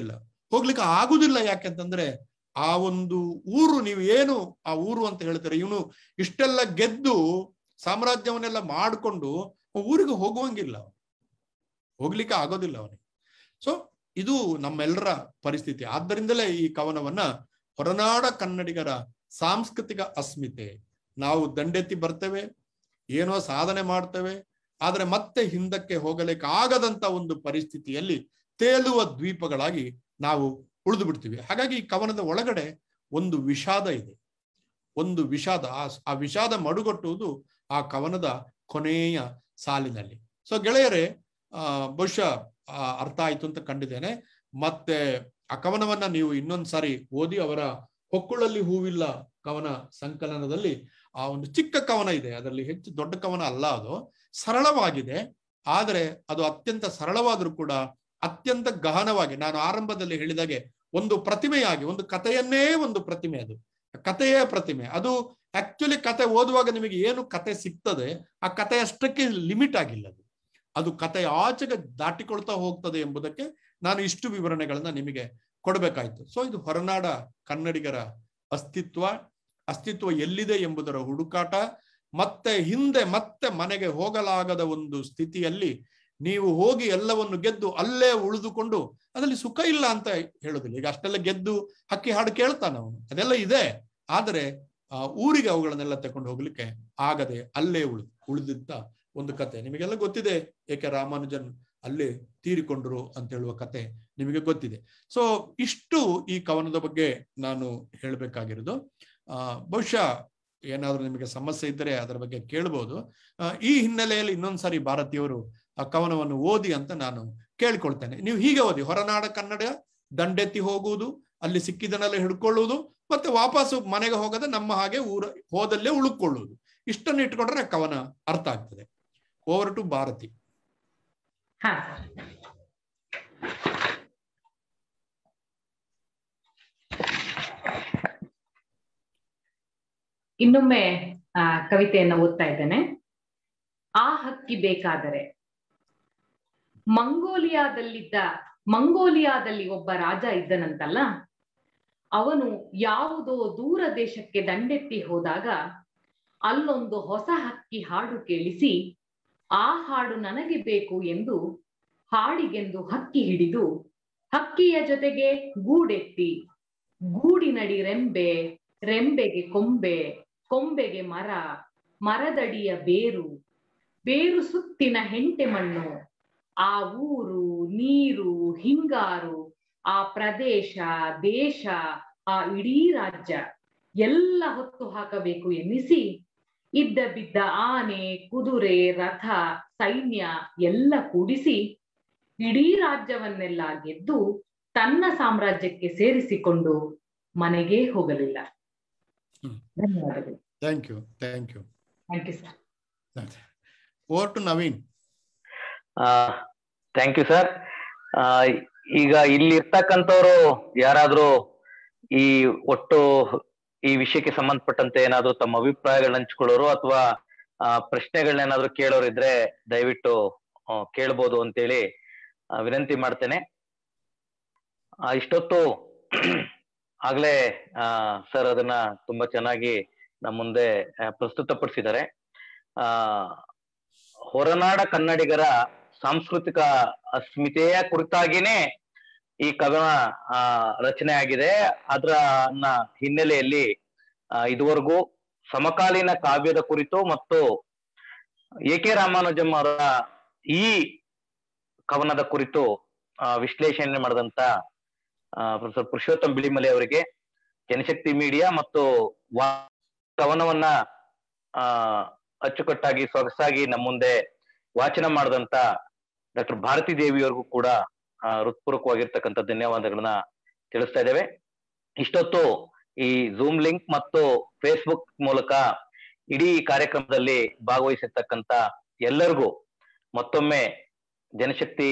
ಇಲ್ಲ ಹೋಗ್ಲಿಕ್ಕೆ ಆಗುದಿಲ್ಲ ಯಾಕೆಂತಂದ್ರೆ ಆ ಒಂದು ಊರು ನೀವು ಏನು ಆ ಊರು ಅಂತ ಹೇಳ್ತಾರೆ ಇವನು ಇಷ್ಟೆಲ್ಲ ಗೆದ್ದು ಸಾಮ್ರಾಜ್ಯವನ್ನೆಲ್ಲ ಮಾಡಿಕೊಂಡು ಊರಿಗೆ ಹೋಗುವಂಗಿಲ್ಲ ಹೋಗ್ಲಿಕ್ಕೆ ಆಗೋದಿಲ್ಲ ಅವನಿಗೆ ಸೊ ಇದು ನಮ್ಮೆಲ್ಲರ ಪರಿಸ್ಥಿತಿ ಆದ್ದರಿಂದಲೇ ಈ ಕವನವನ್ನ ಹೊರನಾಡ ಕನ್ನಡಿಗರ ಸಾಂಸ್ಕೃತಿಕ ಅಸ್ಮಿತೆ ನಾವು ದಂಡೆತ್ತಿ ಬರ್ತೇವೆ ಏನೋ ಸಾಧನೆ ಮಾಡ್ತೇವೆ ಆದರೆ ಮತ್ತೆ ಹಿಂದಕ್ಕೆ ಹೋಗಲಿಕ್ಕೆ ಆಗದಂತ ಒಂದು ಪರಿಸ್ಥಿತಿಯಲ್ಲಿ ತೇಲುವ ದ್ವೀಪಗಳಾಗಿ ನಾವು ಉಳಿದು ಬಿಡ್ತೀವಿ ಹಾಗಾಗಿ ಈ ಕವನದ ಒಳಗಡೆ ಒಂದು ವಿಷಾದ ಇದೆ ಒಂದು ವಿಷಾದ ಆ ವಿಷಾದ ಮಡುಗಟ್ಟುವುದು ಆ ಕವನದ ಕೊನೆಯ ಸಾಲಿನಲ್ಲಿ ಸೊ ಗೆಳೆಯರೇ ಬಹುಶಃ ಅರ್ಥ ಆಯ್ತು ಅಂತ ಕಂಡಿದ್ದೇನೆ ಮತ್ತೆ ಆ ಕವನವನ್ನ ನೀವು ಇನ್ನೊಂದ್ಸಾರಿ ಓದಿ ಅವರ ಹೊಕ್ಕುಳಲ್ಲಿ ಹೂವಿಲ್ಲ ಕವನ ಸಂಕಲನದಲ್ಲಿ ಆ ಒಂದು ಚಿಕ್ಕ ಕವನ ಇದೆ ಅದರಲ್ಲಿ ಹೆಚ್ಚು ದೊಡ್ಡ ಕವನ ಅಲ್ಲ ಅದು ಸರಳವಾಗಿದೆ ಆದರೆ ಅದು ಅತ್ಯಂತ ಸರಳವಾದರೂ ಕೂಡ ಅತ್ಯಂತ ಗಹನವಾಗಿ ನಾನು ಆರಂಭದಲ್ಲಿ ಹೇಳಿದಾಗೆ ಒಂದು ಪ್ರತಿಮೆಯಾಗಿ ಒಂದು ಕಥೆಯನ್ನೇ ಒಂದು ಪ್ರತಿಮೆ ಅದು ಕಥೆಯ ಪ್ರತಿಮೆ ಅದು ಆಕ್ಚುಲಿ ಕತೆ ಓದುವಾಗ ನಿಮಗೆ ಏನು ಕತೆ ಸಿಗ್ತದೆ ಆ ಕಥೆಯಷ್ಟಕ್ಕೆ ಲಿಮಿಟ್ ಆಗಿಲ್ಲ ಅದು ಅದು ಕಥೆಯ ಆಚೆಗೆ ದಾಟಿಕೊಳ್ತಾ ಹೋಗ್ತದೆ ಎಂಬುದಕ್ಕೆ ನಾನು ಇಷ್ಟು ವಿವರಣೆಗಳನ್ನ ನಿಮಗೆ ಕೊಡಬೇಕಾಯ್ತು ಸೊ ಇದು ಹೊರನಾಡ ಕನ್ನಡಿಗರ ಅಸ್ತಿತ್ವ ಅಸ್ತಿತ್ವ ಎಲ್ಲಿದೆ ಎಂಬುದರ ಹುಡುಕಾಟ ಮತ್ತೆ ಹಿಂದೆ ಮತ್ತೆ ಮನೆಗೆ ಹೋಗಲಾಗದ ಒಂದು ಸ್ಥಿತಿಯಲ್ಲಿ ನೀವು ಹೋಗಿ ಎಲ್ಲವನ್ನು ಗೆದ್ದು ಅಲ್ಲೇ ಉಳಿದುಕೊಂಡು ಅದರಲ್ಲಿ ಸುಖ ಇಲ್ಲ ಅಂತ ಹೇಳೋದಿಲ್ಲ ಈಗ ಅಷ್ಟೆಲ್ಲ ಗೆದ್ದು ಹಕ್ಕಿ ಹಾಡು ಕೇಳ್ತಾನ ಅವನು ಅದೆಲ್ಲ ಇದೆ ಆದರೆ ಆ ಊರಿಗೆ ಅವುಗಳನ್ನೆಲ್ಲ ತಕೊಂಡು ಹೋಗ್ಲಿಕ್ಕೆ ಆಗದೆ ಅಲ್ಲೇ ಉಳಿದು ಉಳಿದಿದ್ದ ಒಂದು ಕತೆ ನಿಮಗೆಲ್ಲ ಗೊತ್ತಿದೆ ಏಕೆ ರಾಮಾನುಜನ್ ಅಲ್ಲಿ ತೀರಿಕೊಂಡರು ಅಂತ ಹೇಳುವ ಕತೆ ನಿಮಗೆ ಗೊತ್ತಿದೆ ಸೊ ಇಷ್ಟು ಈ ಕವನದ ಬಗ್ಗೆ ನಾನು ಹೇಳಬೇಕಾಗಿರೋದು ಬಹುಶಃ ಏನಾದರೂ ನಿಮಗೆ ಸಮಸ್ಯೆ ಇದ್ದರೆ ಅದರ ಬಗ್ಗೆ ಕೇಳ್ಬೋದು ಈ ಹಿನ್ನೆಲೆಯಲ್ಲಿ ಇನ್ನೊಂದ್ಸರಿ ಭಾರತೀಯವರು ಆ ಕವನವನ್ನು ಓದಿ ಅಂತ ನಾನು ಕೇಳ್ಕೊಳ್ತೇನೆ ನೀವು ಹೀಗೆ ಓದಿ ಹೊರನಾಡ ಕನ್ನಡ ದಂಡೆತ್ತಿ ಹೋಗುವುದು ಅಲ್ಲಿ ಸಿಕ್ಕಿದನೆಲ್ಲ ಹಿಡ್ಕೊಳ್ಳುವುದು ಮತ್ತೆ ವಾಪಸ್ ಮನೆಗೆ ಹೋಗದೆ ನಮ್ಮ ಹಾಗೆ ಊರ ಹೋದಲ್ಲೇ ಉಳುಕೊಳ್ಳುವುದು ಇಷ್ಟನ್ನು ಇಟ್ಕೊಂಡ್ರೆ ಕವನ ಅರ್ಥ ಆಗ್ತದೆ ಓವರ್ ಟು ಭಾರತಿ ಇನ್ನೊಮ್ಮೆ ಕವಿತೆಯನ್ನು ಓದ್ತಾ ಇದ್ದೇನೆ ಆ ಹಕ್ಕಿ ಬೇಕಾದರೆ ಮಂಗೋಲಿಯಾದಲ್ಲಿದ್ದ ಮಂಗೋಲಿಯಾದಲ್ಲಿ ಒಬ್ಬ ರಾಜ ಇದ್ದನಂತಲ್ಲ ಅವನು ಯಾವುದೋ ದೂರ ದೇಶಕ್ಕೆ ದಂಡೆತ್ತಿ ಹೋದಾಗ ಅಲ್ಲೊಂದು ಹೊಸ ಹಕ್ಕಿ ಹಾಡು ಕೇಳಿಸಿ ಆ ಹಾಡು ನನಗೆ ಬೇಕು ಎಂದು ಹಾಡಿಗೆಂದು ಹಕ್ಕಿ ಹಿಡಿದು ಹಕ್ಕಿಯ ಜೊತೆಗೆ ಗೂಡೆತ್ತಿ ಗೂಡಿನಡಿ ರೆಂಬೆ ರೆಂಬೆಗೆ ಕೊಂಬೆ ಕೊಂಬೆಗೆ ಮರ ಮರದಡಿಯ ಬೇರು ಬೇರು ಸುತ್ತಿನ ಹೆಂಟೆ ಮಣ್ಣು ಆ ಊರು ನೀರು ಹಿಂಗಾರು ಆ ಪ್ರದೇಶ ದೇಶ ಆ ಇಡೀ ರಾಜ್ಯ ಎಲ್ಲ ಹೊತ್ತು ಹಾಕಬೇಕು ಎನ್ನಿಸಿ ಇದ್ದ ಬಿದ್ದ ಆನೆ ಕುದುರೆ ರಥ ಸೈನ್ಯ ಎಲ್ಲ ಕೂಡಿಸಿ ಇಡೀ ರಾಜ್ಯವನ್ನೆಲ್ಲ ಗೆದ್ದು ತನ್ನ ಸಾಮ್ರಾಜ್ಯಕ್ಕೆ ಸೇರಿಸಿಕೊಂಡು ಮನೆಗೆ ಹೋಗಲಿಲ್ಲ ಧನ್ಯವಾದಗಳು to Naveen thank you sir ಈಗ ಇಲ್ಲಿ ಇರ್ತಕ್ಕಂಥವ್ರು ಯಾರಾದ್ರೂ ಈ ಒಟ್ಟು ಈ ವಿಷಯಕ್ಕೆ ಸಂಬಂಧಪಟ್ಟಂತೆ ಏನಾದರೂ ತಮ್ಮ ಅಭಿಪ್ರಾಯಗಳನ್ನ ಹಂಚ್ಕೊಳ್ಳೋರು ಅಥವಾ ಏನಾದರೂ ಕೇಳೋರು ಇದ್ರೆ ದಯವಿಟ್ಟು ಕೇಳ್ಬೋದು ಅಂತೇಳಿ ವಿನಂತಿ ಮಾಡ್ತೇನೆ ಇಷ್ಟೊತ್ತು ಆಗ್ಲೇ ಸರ್ ಅದನ್ನ ತುಂಬಾ ಚೆನ್ನಾಗಿ ನಮ್ಮ ಮುಂದೆ ಪ್ರಸ್ತುತಪಡಿಸಿದ್ದಾರೆ ಹೊರನಾಡ ಕನ್ನಡಿಗರ ಸಾಂಸ್ಕೃತಿಕ ಅಸ್ಮಿತೆಯ ಕುರಿತಾಗಿನೇ ಈ ಕವನ ಆ ರಚನೆ ಆಗಿದೆ ಅದರ ಹಿನ್ನೆಲೆಯಲ್ಲಿ ಇದುವರೆಗೂ ಸಮಕಾಲೀನ ಕಾವ್ಯದ ಕುರಿತು ಮತ್ತು ಎ ಕೆ ರಾಮಾನುಜಂ ಅವರ ಈ ಕವನದ ಕುರಿತು ವಿಶ್ಲೇಷಣೆ ಮಾಡಿದಂತ ಪ್ರೊಫೆಸರ್ ಪುರುಷೋತ್ತಮ್ ಬಿಳಿಮಲೆ ಅವರಿಗೆ ಜನಶಕ್ತಿ ಮೀಡಿಯಾ ಮತ್ತು ಕವನವನ್ನ ಆ ಅಚ್ಚುಕಟ್ಟಾಗಿ ಸೊಗಸಾಗಿ ನಮ್ಮ ಮುಂದೆ ವಾಚನ ಮಾಡಿದಂತ ಡಾಕ್ಟರ್ ಭಾರತಿ ದೇವಿಯವರಿಗೂ ಕೂಡ ಹೃತ್ಪೂರ್ವಕವಾಗಿರ್ತಕ್ಕಂಥ ಧನ್ಯವಾದಗಳನ್ನ ತಿಳಿಸ್ತಾ ಇದ್ದೇವೆ ಇಷ್ಟೊತ್ತು ಈ ಜೂಮ್ ಲಿಂಕ್ ಮತ್ತು ಫೇಸ್ಬುಕ್ ಮೂಲಕ ಇಡೀ ಕಾರ್ಯಕ್ರಮದಲ್ಲಿ ಭಾಗವಹಿಸಿರ್ತಕ್ಕಂಥ ಎಲ್ಲರಿಗೂ ಮತ್ತೊಮ್ಮೆ ಜನಶಕ್ತಿ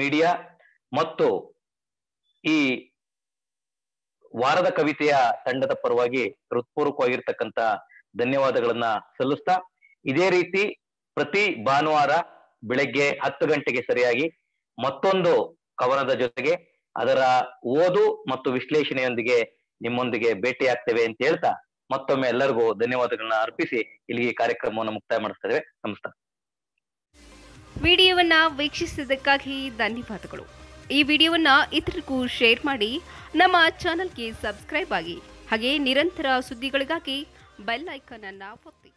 ಮೀಡಿಯಾ ಮತ್ತು ಈ ವಾರದ ಕವಿತೆಯ ತಂಡದ ಪರವಾಗಿ ಹೃತ್ಪೂರ್ವಕವಾಗಿರ್ತಕ್ಕಂಥ ಧನ್ಯವಾದಗಳನ್ನ ಸಲ್ಲಿಸ್ತಾ ಇದೇ ರೀತಿ ಪ್ರತಿ ಭಾನುವಾರ ಬೆಳಗ್ಗೆ ಹತ್ತು ಗಂಟೆಗೆ ಸರಿಯಾಗಿ ಮತ್ತೊಂದು ಕವನದ ಜೊತೆಗೆ ಅದರ ಓದು ಮತ್ತು ವಿಶ್ಲೇಷಣೆಯೊಂದಿಗೆ ನಿಮ್ಮೊಂದಿಗೆ ಭೇಟಿಯಾಗ್ತೇವೆ ಅಂತ ಹೇಳ್ತಾ ಮತ್ತೊಮ್ಮೆ ಎಲ್ಲರಿಗೂ ಧನ್ಯವಾದಗಳನ್ನ ಅರ್ಪಿಸಿ ಇಲ್ಲಿಗೆ ಕಾರ್ಯಕ್ರಮವನ್ನು ಮುಕ್ತಾಯ ಮಾಡಿಸ್ತೇವೆ ನಮಸ್ಕಾರ ವಿಡಿಯೋವನ್ನ ವೀಕ್ಷಿಸಿದ್ದಕ್ಕಾಗಿ ಧನ್ಯವಾದಗಳು ಈ ವಿಡಿಯೋವನ್ನ ಇತರರಿಗೂ ಶೇರ್ ಮಾಡಿ ನಮ್ಮ ಚಾನೆಲ್ಗೆ ಸಬ್ಸ್ಕ್ರೈಬ್ ಆಗಿ ಹಾಗೆ ನಿರಂತರ ಸುದ್ದಿಗಳಿಗಾಗಿ ಬೆಲ್ ಐಕಾನ್ ಅನ್ನ ಒತ್ತಿ